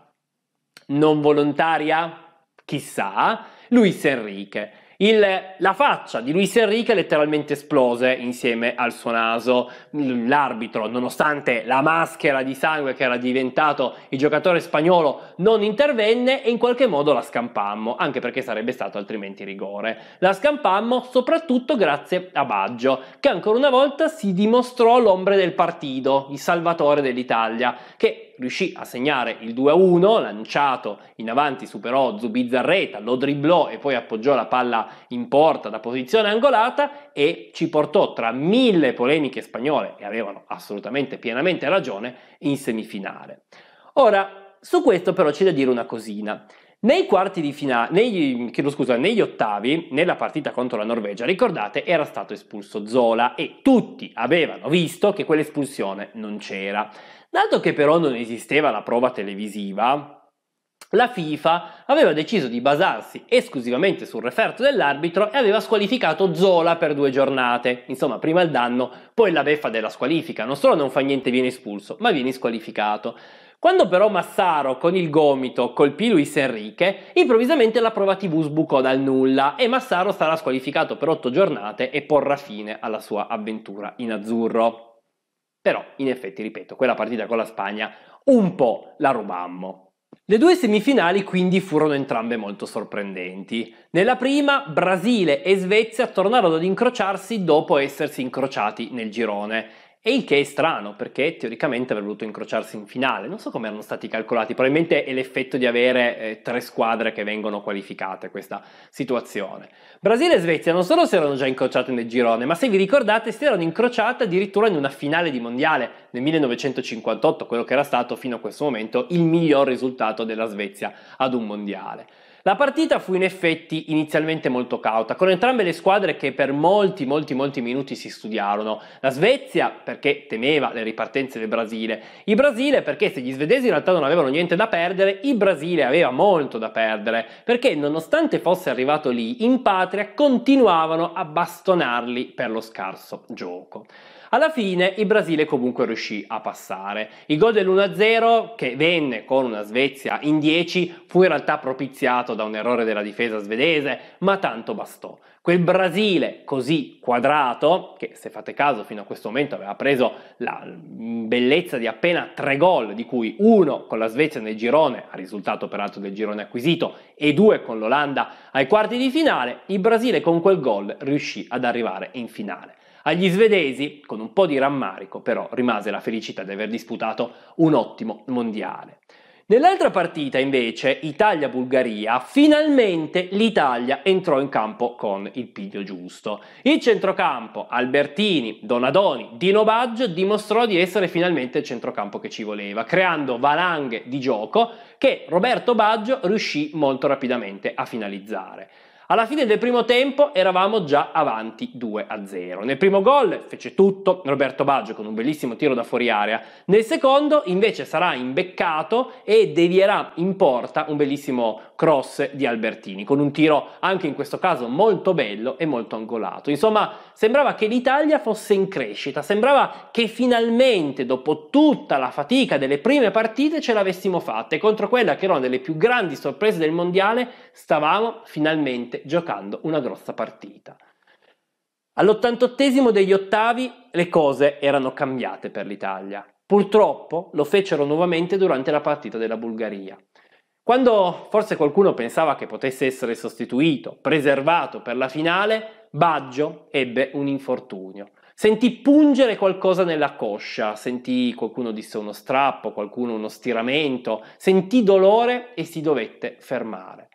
non volontaria, chissà, Luis Enrique il, la faccia di Luis Enrique letteralmente esplose insieme al suo naso. L'arbitro, nonostante la maschera di sangue che era diventato il giocatore spagnolo, non intervenne e in qualche modo la scampammo, anche perché sarebbe stato altrimenti rigore. La scampammo soprattutto grazie a Baggio, che ancora una volta si dimostrò l'ombre del partito, il salvatore dell'Italia, che riuscì a segnare il 2-1, lanciato in avanti superò Zubizarreta, lo dribblò e poi appoggiò la palla in porta da posizione angolata e ci portò tra mille polemiche spagnole, e avevano assolutamente pienamente ragione, in semifinale. Ora, su questo però c'è da dire una cosina. Nei quarti di finale, negli, scusa, negli ottavi, nella partita contro la Norvegia, ricordate, era stato espulso Zola e tutti avevano visto che quell'espulsione non c'era. Dato che però non esisteva la prova televisiva, la FIFA aveva deciso di basarsi esclusivamente sul referto dell'arbitro e aveva squalificato Zola per due giornate. Insomma, prima il danno, poi la beffa della squalifica. Non solo non fa niente, viene espulso, ma viene squalificato. Quando però Massaro con il gomito colpì Luis Enrique, improvvisamente la prova TV sbucò dal nulla e Massaro sarà squalificato per otto giornate e porrà fine alla sua avventura in azzurro. Però, in effetti, ripeto, quella partita con la Spagna un po' la rubammo. Le due semifinali quindi furono entrambe molto sorprendenti. Nella prima Brasile e Svezia tornarono ad incrociarsi dopo essersi incrociati nel girone e il che è strano, perché teoricamente avrebbe dovuto incrociarsi in finale. Non so come erano stati calcolati, probabilmente è l'effetto di avere eh, tre squadre che vengono qualificate questa situazione. Brasile e Svezia non solo si erano già incrociate nel girone, ma se vi ricordate si erano incrociate addirittura in una finale di mondiale nel 1958, quello che era stato fino a questo momento il miglior risultato della Svezia ad un mondiale. La partita fu in effetti inizialmente molto cauta, con entrambe le squadre che per molti, molti, molti minuti si studiarono. La Svezia perché temeva le ripartenze del Brasile, il Brasile perché se gli svedesi in realtà non avevano niente da perdere, il Brasile aveva molto da perdere, perché nonostante fosse arrivato lì, in patria continuavano a bastonarli per lo scarso gioco. Alla fine il Brasile comunque riuscì a passare. Il gol dell'1-0, che venne con una Svezia in 10, fu in realtà propiziato sbagliato da un errore della difesa svedese, ma tanto bastò. Quel Brasile così quadrato, che se fate caso fino a questo momento aveva preso la mm, bellezza di appena tre gol, di cui uno con la Svezia nel girone, a risultato peraltro del girone acquisito, e due con l'Olanda ai quarti di finale, il Brasile con quel gol riuscì ad arrivare in finale. Agli svedesi, con un po' di rammarico, però rimase la felicità di aver disputato un ottimo mondiale. Nell'altra partita invece, Italia-Bulgaria, finalmente l'Italia entrò in campo con il piglio giusto. Il centrocampo, Albertini, Donadoni, Dino Baggio dimostrò di essere finalmente il centrocampo che ci voleva, creando valanghe di gioco che Roberto Baggio riuscì molto rapidamente a finalizzare. Alla fine del primo tempo eravamo già avanti 2 0. Nel primo gol fece tutto Roberto Baggio con un bellissimo tiro da fuori area. Nel secondo invece sarà imbeccato e devierà in porta un bellissimo cross di Albertini, con un tiro anche in questo caso molto bello e molto angolato. Insomma, sembrava che l'Italia fosse in crescita, sembrava che finalmente, dopo tutta la fatica delle prime partite, ce l'avessimo fatta e contro quella che era una delle più grandi sorprese del mondiale, stavamo finalmente giocando una grossa partita. All'88 degli ottavi le cose erano cambiate per l'Italia. Purtroppo lo fecero nuovamente durante la partita della Bulgaria. Quando forse qualcuno pensava che potesse essere sostituito, preservato per la finale, Baggio ebbe un infortunio. Sentì pungere qualcosa nella coscia, sentì qualcuno disse uno strappo, qualcuno uno stiramento, sentì dolore e si dovette fermare.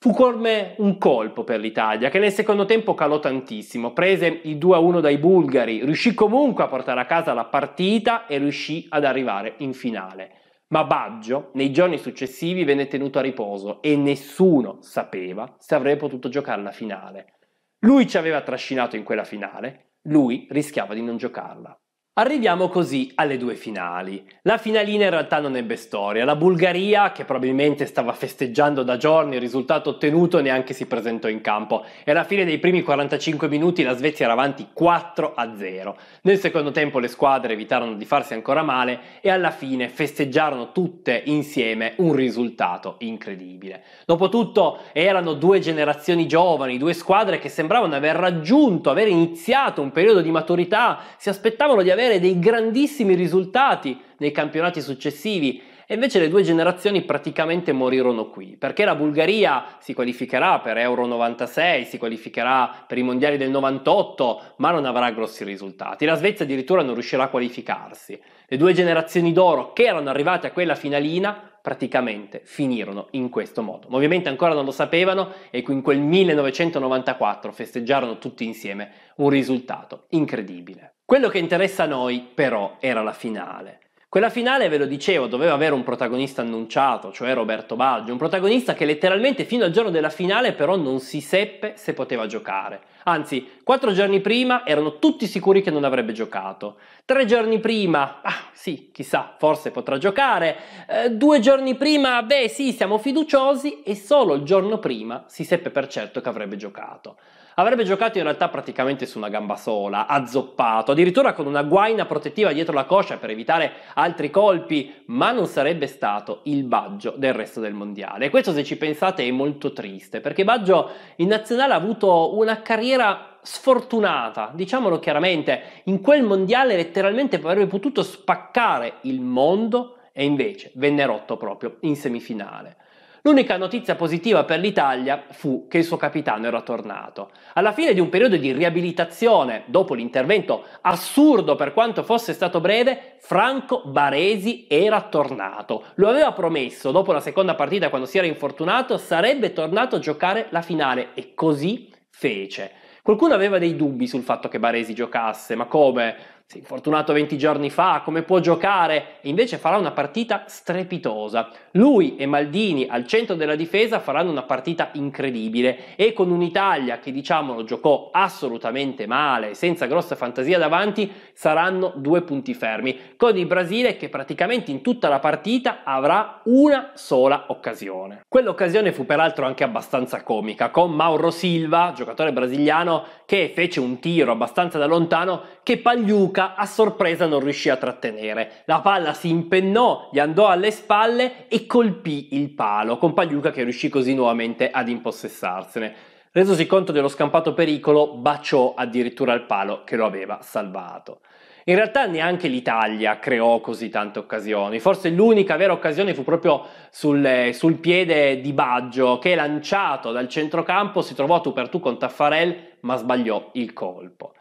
Fu come un colpo per l'Italia, che nel secondo tempo calò tantissimo, prese il 2-1 dai bulgari, riuscì comunque a portare a casa la partita e riuscì ad arrivare in finale. Ma Baggio nei giorni successivi venne tenuto a riposo e nessuno sapeva se avrebbe potuto giocare la finale. Lui ci aveva trascinato in quella finale, lui rischiava di non giocarla. Arriviamo così alle due finali. La finalina in realtà non ebbe storia. La Bulgaria, che probabilmente stava festeggiando da giorni il risultato ottenuto, neanche si presentò in campo e alla fine dei primi 45 minuti la Svezia era avanti 4 a 0. Nel secondo tempo le squadre evitarono di farsi ancora male e alla fine festeggiarono tutte insieme un risultato incredibile. Dopotutto erano due generazioni giovani, due squadre che sembravano aver raggiunto, aver iniziato un periodo di maturità, si aspettavano di avere avere dei grandissimi risultati nei campionati successivi. E invece le due generazioni praticamente morirono qui, perché la Bulgaria si qualificherà per Euro 96, si qualificherà per i mondiali del 98, ma non avrà grossi risultati. La Svezia addirittura non riuscirà a qualificarsi. Le due generazioni d'oro che erano arrivate a quella finalina praticamente finirono in questo modo. Ma ovviamente ancora non lo sapevano e in quel 1994 festeggiarono tutti insieme un risultato incredibile. Quello che interessa a noi però era la finale. Quella finale, ve lo dicevo, doveva avere un protagonista annunciato, cioè Roberto Baggio, un protagonista che letteralmente fino al giorno della finale però non si seppe se poteva giocare. Anzi, quattro giorni prima erano tutti sicuri che non avrebbe giocato. Tre giorni prima, ah sì, chissà, forse potrà giocare. Eh, due giorni prima, beh sì, siamo fiduciosi e solo il giorno prima si seppe per certo che avrebbe giocato. Avrebbe giocato in realtà praticamente su una gamba sola, azzoppato, addirittura con una guaina protettiva dietro la coscia per evitare altri colpi, ma non sarebbe stato il Baggio del resto del mondiale. E questo se ci pensate è molto triste, perché Baggio in nazionale ha avuto una carriera sfortunata, diciamolo chiaramente, in quel mondiale letteralmente avrebbe potuto spaccare il mondo e invece venne rotto proprio in semifinale. L'unica notizia positiva per l'Italia fu che il suo capitano era tornato. Alla fine di un periodo di riabilitazione, dopo l'intervento assurdo per quanto fosse stato breve, Franco Baresi era tornato. Lo aveva promesso dopo la seconda partita quando si era infortunato, sarebbe tornato a giocare la finale e così fece. Qualcuno aveva dei dubbi sul fatto che Baresi giocasse, ma come? si è infortunato 20 giorni fa, come può giocare? Invece farà una partita strepitosa. Lui e Maldini al centro della difesa faranno una partita incredibile e con un'Italia che diciamolo giocò assolutamente male, senza grossa fantasia davanti, saranno due punti fermi, con il Brasile che praticamente in tutta la partita avrà una sola occasione. Quell'occasione fu peraltro anche abbastanza comica, con Mauro Silva, giocatore brasiliano, che fece un tiro abbastanza da lontano che Pagliuca a sorpresa non riuscì a trattenere. La palla si impennò, gli andò alle spalle e colpì il palo, con Pagliuca che riuscì così nuovamente ad impossessarsene. Resosi conto dello scampato pericolo, baciò addirittura il palo che lo aveva salvato. In realtà neanche l'Italia creò così tante occasioni, forse l'unica vera occasione fu proprio sul, sul piede di Baggio che lanciato dal centrocampo si trovò tu per tu con Taffarel ma sbagliò il colpo.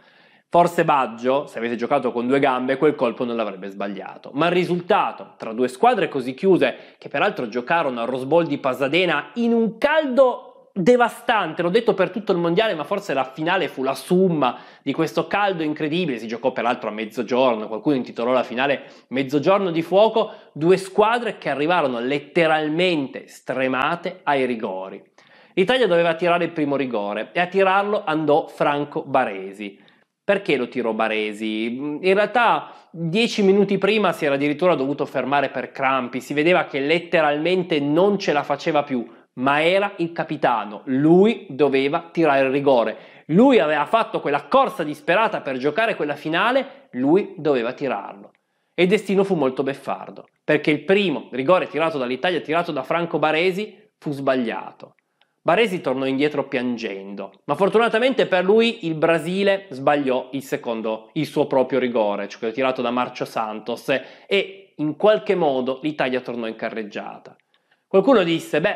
Forse Baggio, se avesse giocato con due gambe, quel colpo non l'avrebbe sbagliato. Ma il risultato, tra due squadre così chiuse, che peraltro giocarono a Rosbol di Pasadena in un caldo devastante, l'ho detto per tutto il mondiale, ma forse la finale fu la summa di questo caldo incredibile, si giocò peraltro a mezzogiorno, qualcuno intitolò la finale Mezzogiorno di fuoco, due squadre che arrivarono letteralmente stremate ai rigori. L'Italia doveva tirare il primo rigore e a tirarlo andò Franco Baresi. Perché lo tiro Baresi? In realtà dieci minuti prima si era addirittura dovuto fermare per crampi, si vedeva che letteralmente non ce la faceva più, ma era il capitano, lui doveva tirare il rigore. Lui aveva fatto quella corsa disperata per giocare quella finale, lui doveva tirarlo. E Destino fu molto beffardo, perché il primo rigore tirato dall'Italia, tirato da Franco Baresi, fu sbagliato. Baresi tornò indietro piangendo, ma fortunatamente per lui il Brasile sbagliò il secondo, il suo proprio rigore, cioè quello tirato da Marcio Santos, e in qualche modo l'Italia tornò in carreggiata. Qualcuno disse, beh,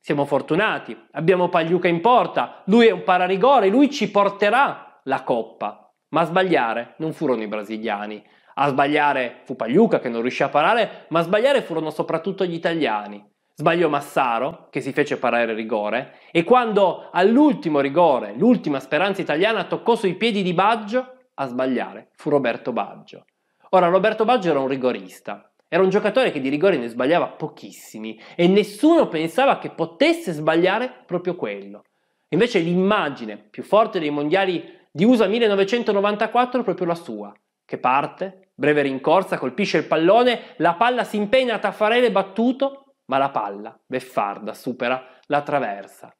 siamo fortunati, abbiamo Pagliuca in porta, lui è un pararigore, lui ci porterà la coppa. Ma a sbagliare non furono i brasiliani. A sbagliare fu Pagliuca che non riuscì a parare, ma a sbagliare furono soprattutto gli italiani. Sbagliò Massaro, che si fece parare rigore, e quando all'ultimo rigore, l'ultima speranza italiana toccò sui piedi di Baggio, a sbagliare fu Roberto Baggio. Ora, Roberto Baggio era un rigorista, era un giocatore che di rigori ne sbagliava pochissimi e nessuno pensava che potesse sbagliare proprio quello. Invece l'immagine più forte dei mondiali di USA 1994 è proprio la sua, che parte, breve rincorsa, colpisce il pallone, la palla si impegna a Taffarele battuto ma la palla, beffarda, supera, la traversa.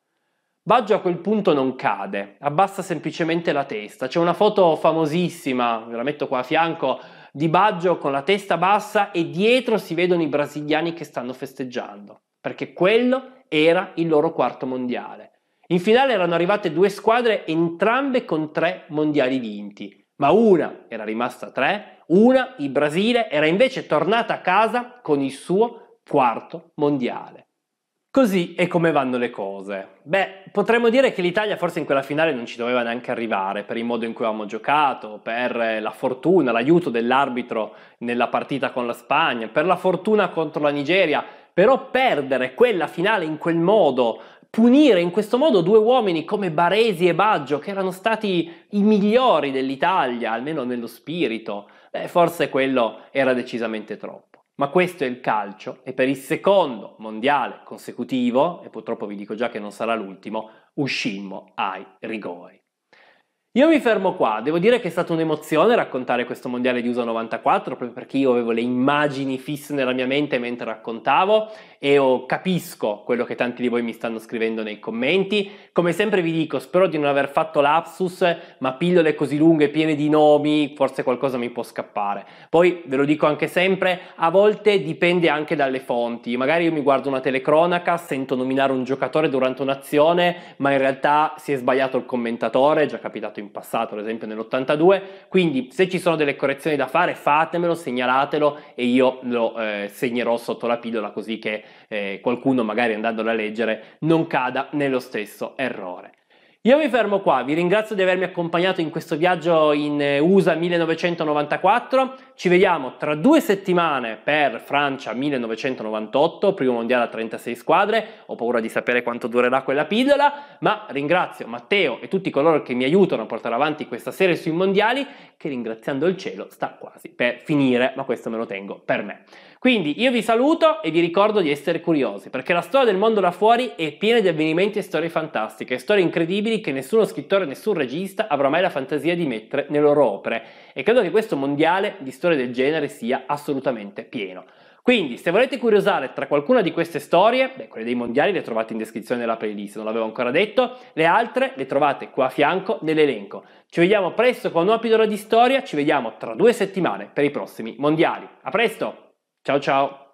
Baggio a quel punto non cade, abbassa semplicemente la testa. C'è una foto famosissima, ve la metto qua a fianco, di Baggio con la testa bassa e dietro si vedono i brasiliani che stanno festeggiando, perché quello era il loro quarto mondiale. In finale erano arrivate due squadre entrambe con tre mondiali vinti, ma una era rimasta tre, una, il Brasile, era invece tornata a casa con il suo quarto mondiale. Così è come vanno le cose. Beh, potremmo dire che l'Italia forse in quella finale non ci doveva neanche arrivare per il modo in cui avevamo giocato, per eh, la fortuna, l'aiuto dell'arbitro nella partita con la Spagna, per la fortuna contro la Nigeria, però perdere quella finale in quel modo, punire in questo modo due uomini come Baresi e Baggio, che erano stati i migliori dell'Italia, almeno nello spirito, beh, forse quello era decisamente troppo. Ma questo è il calcio e per il secondo mondiale consecutivo, e purtroppo vi dico già che non sarà l'ultimo, uscimmo ai rigori. Io mi fermo qua, devo dire che è stata un'emozione raccontare questo mondiale di USA 94, proprio perché io avevo le immagini fisse nella mia mente mentre raccontavo e oh, capisco quello che tanti di voi mi stanno scrivendo nei commenti. Come sempre vi dico, spero di non aver fatto lapsus, ma pillole così lunghe, piene di nomi, forse qualcosa mi può scappare. Poi ve lo dico anche sempre, a volte dipende anche dalle fonti. Magari io mi guardo una telecronaca, sento nominare un giocatore durante un'azione, ma in realtà si è sbagliato il commentatore, già capitato in passato, ad esempio nell'82. Quindi se ci sono delle correzioni da fare, fatemelo, segnalatelo e io lo eh, segnerò sotto la pillola così che eh, qualcuno magari andandolo a leggere non cada nello stesso errore. Io mi fermo qua, vi ringrazio di avermi accompagnato in questo viaggio in eh, USA 1994, ci vediamo tra due settimane per Francia 1998, primo mondiale a 36 squadre, ho paura di sapere quanto durerà quella pillola, ma ringrazio Matteo e tutti coloro che mi aiutano a portare avanti questa serie sui mondiali, che ringraziando il cielo sta quasi per finire, ma questo me lo tengo per me. Quindi io vi saluto e vi ricordo di essere curiosi, perché la storia del mondo là fuori è piena di avvenimenti e storie fantastiche, storie incredibili che nessuno scrittore, nessun regista avrà mai la fantasia di mettere nelle loro opere. E credo che questo mondiale di storie del genere sia assolutamente pieno. Quindi, se volete curiosare tra qualcuna di queste storie, beh, quelle dei mondiali le trovate in descrizione della playlist, non l'avevo ancora detto, le altre le trovate qua a fianco nell'elenco. Ci vediamo presto con una pillola di storia, ci vediamo tra due settimane per i prossimi mondiali. A presto! 悄悄。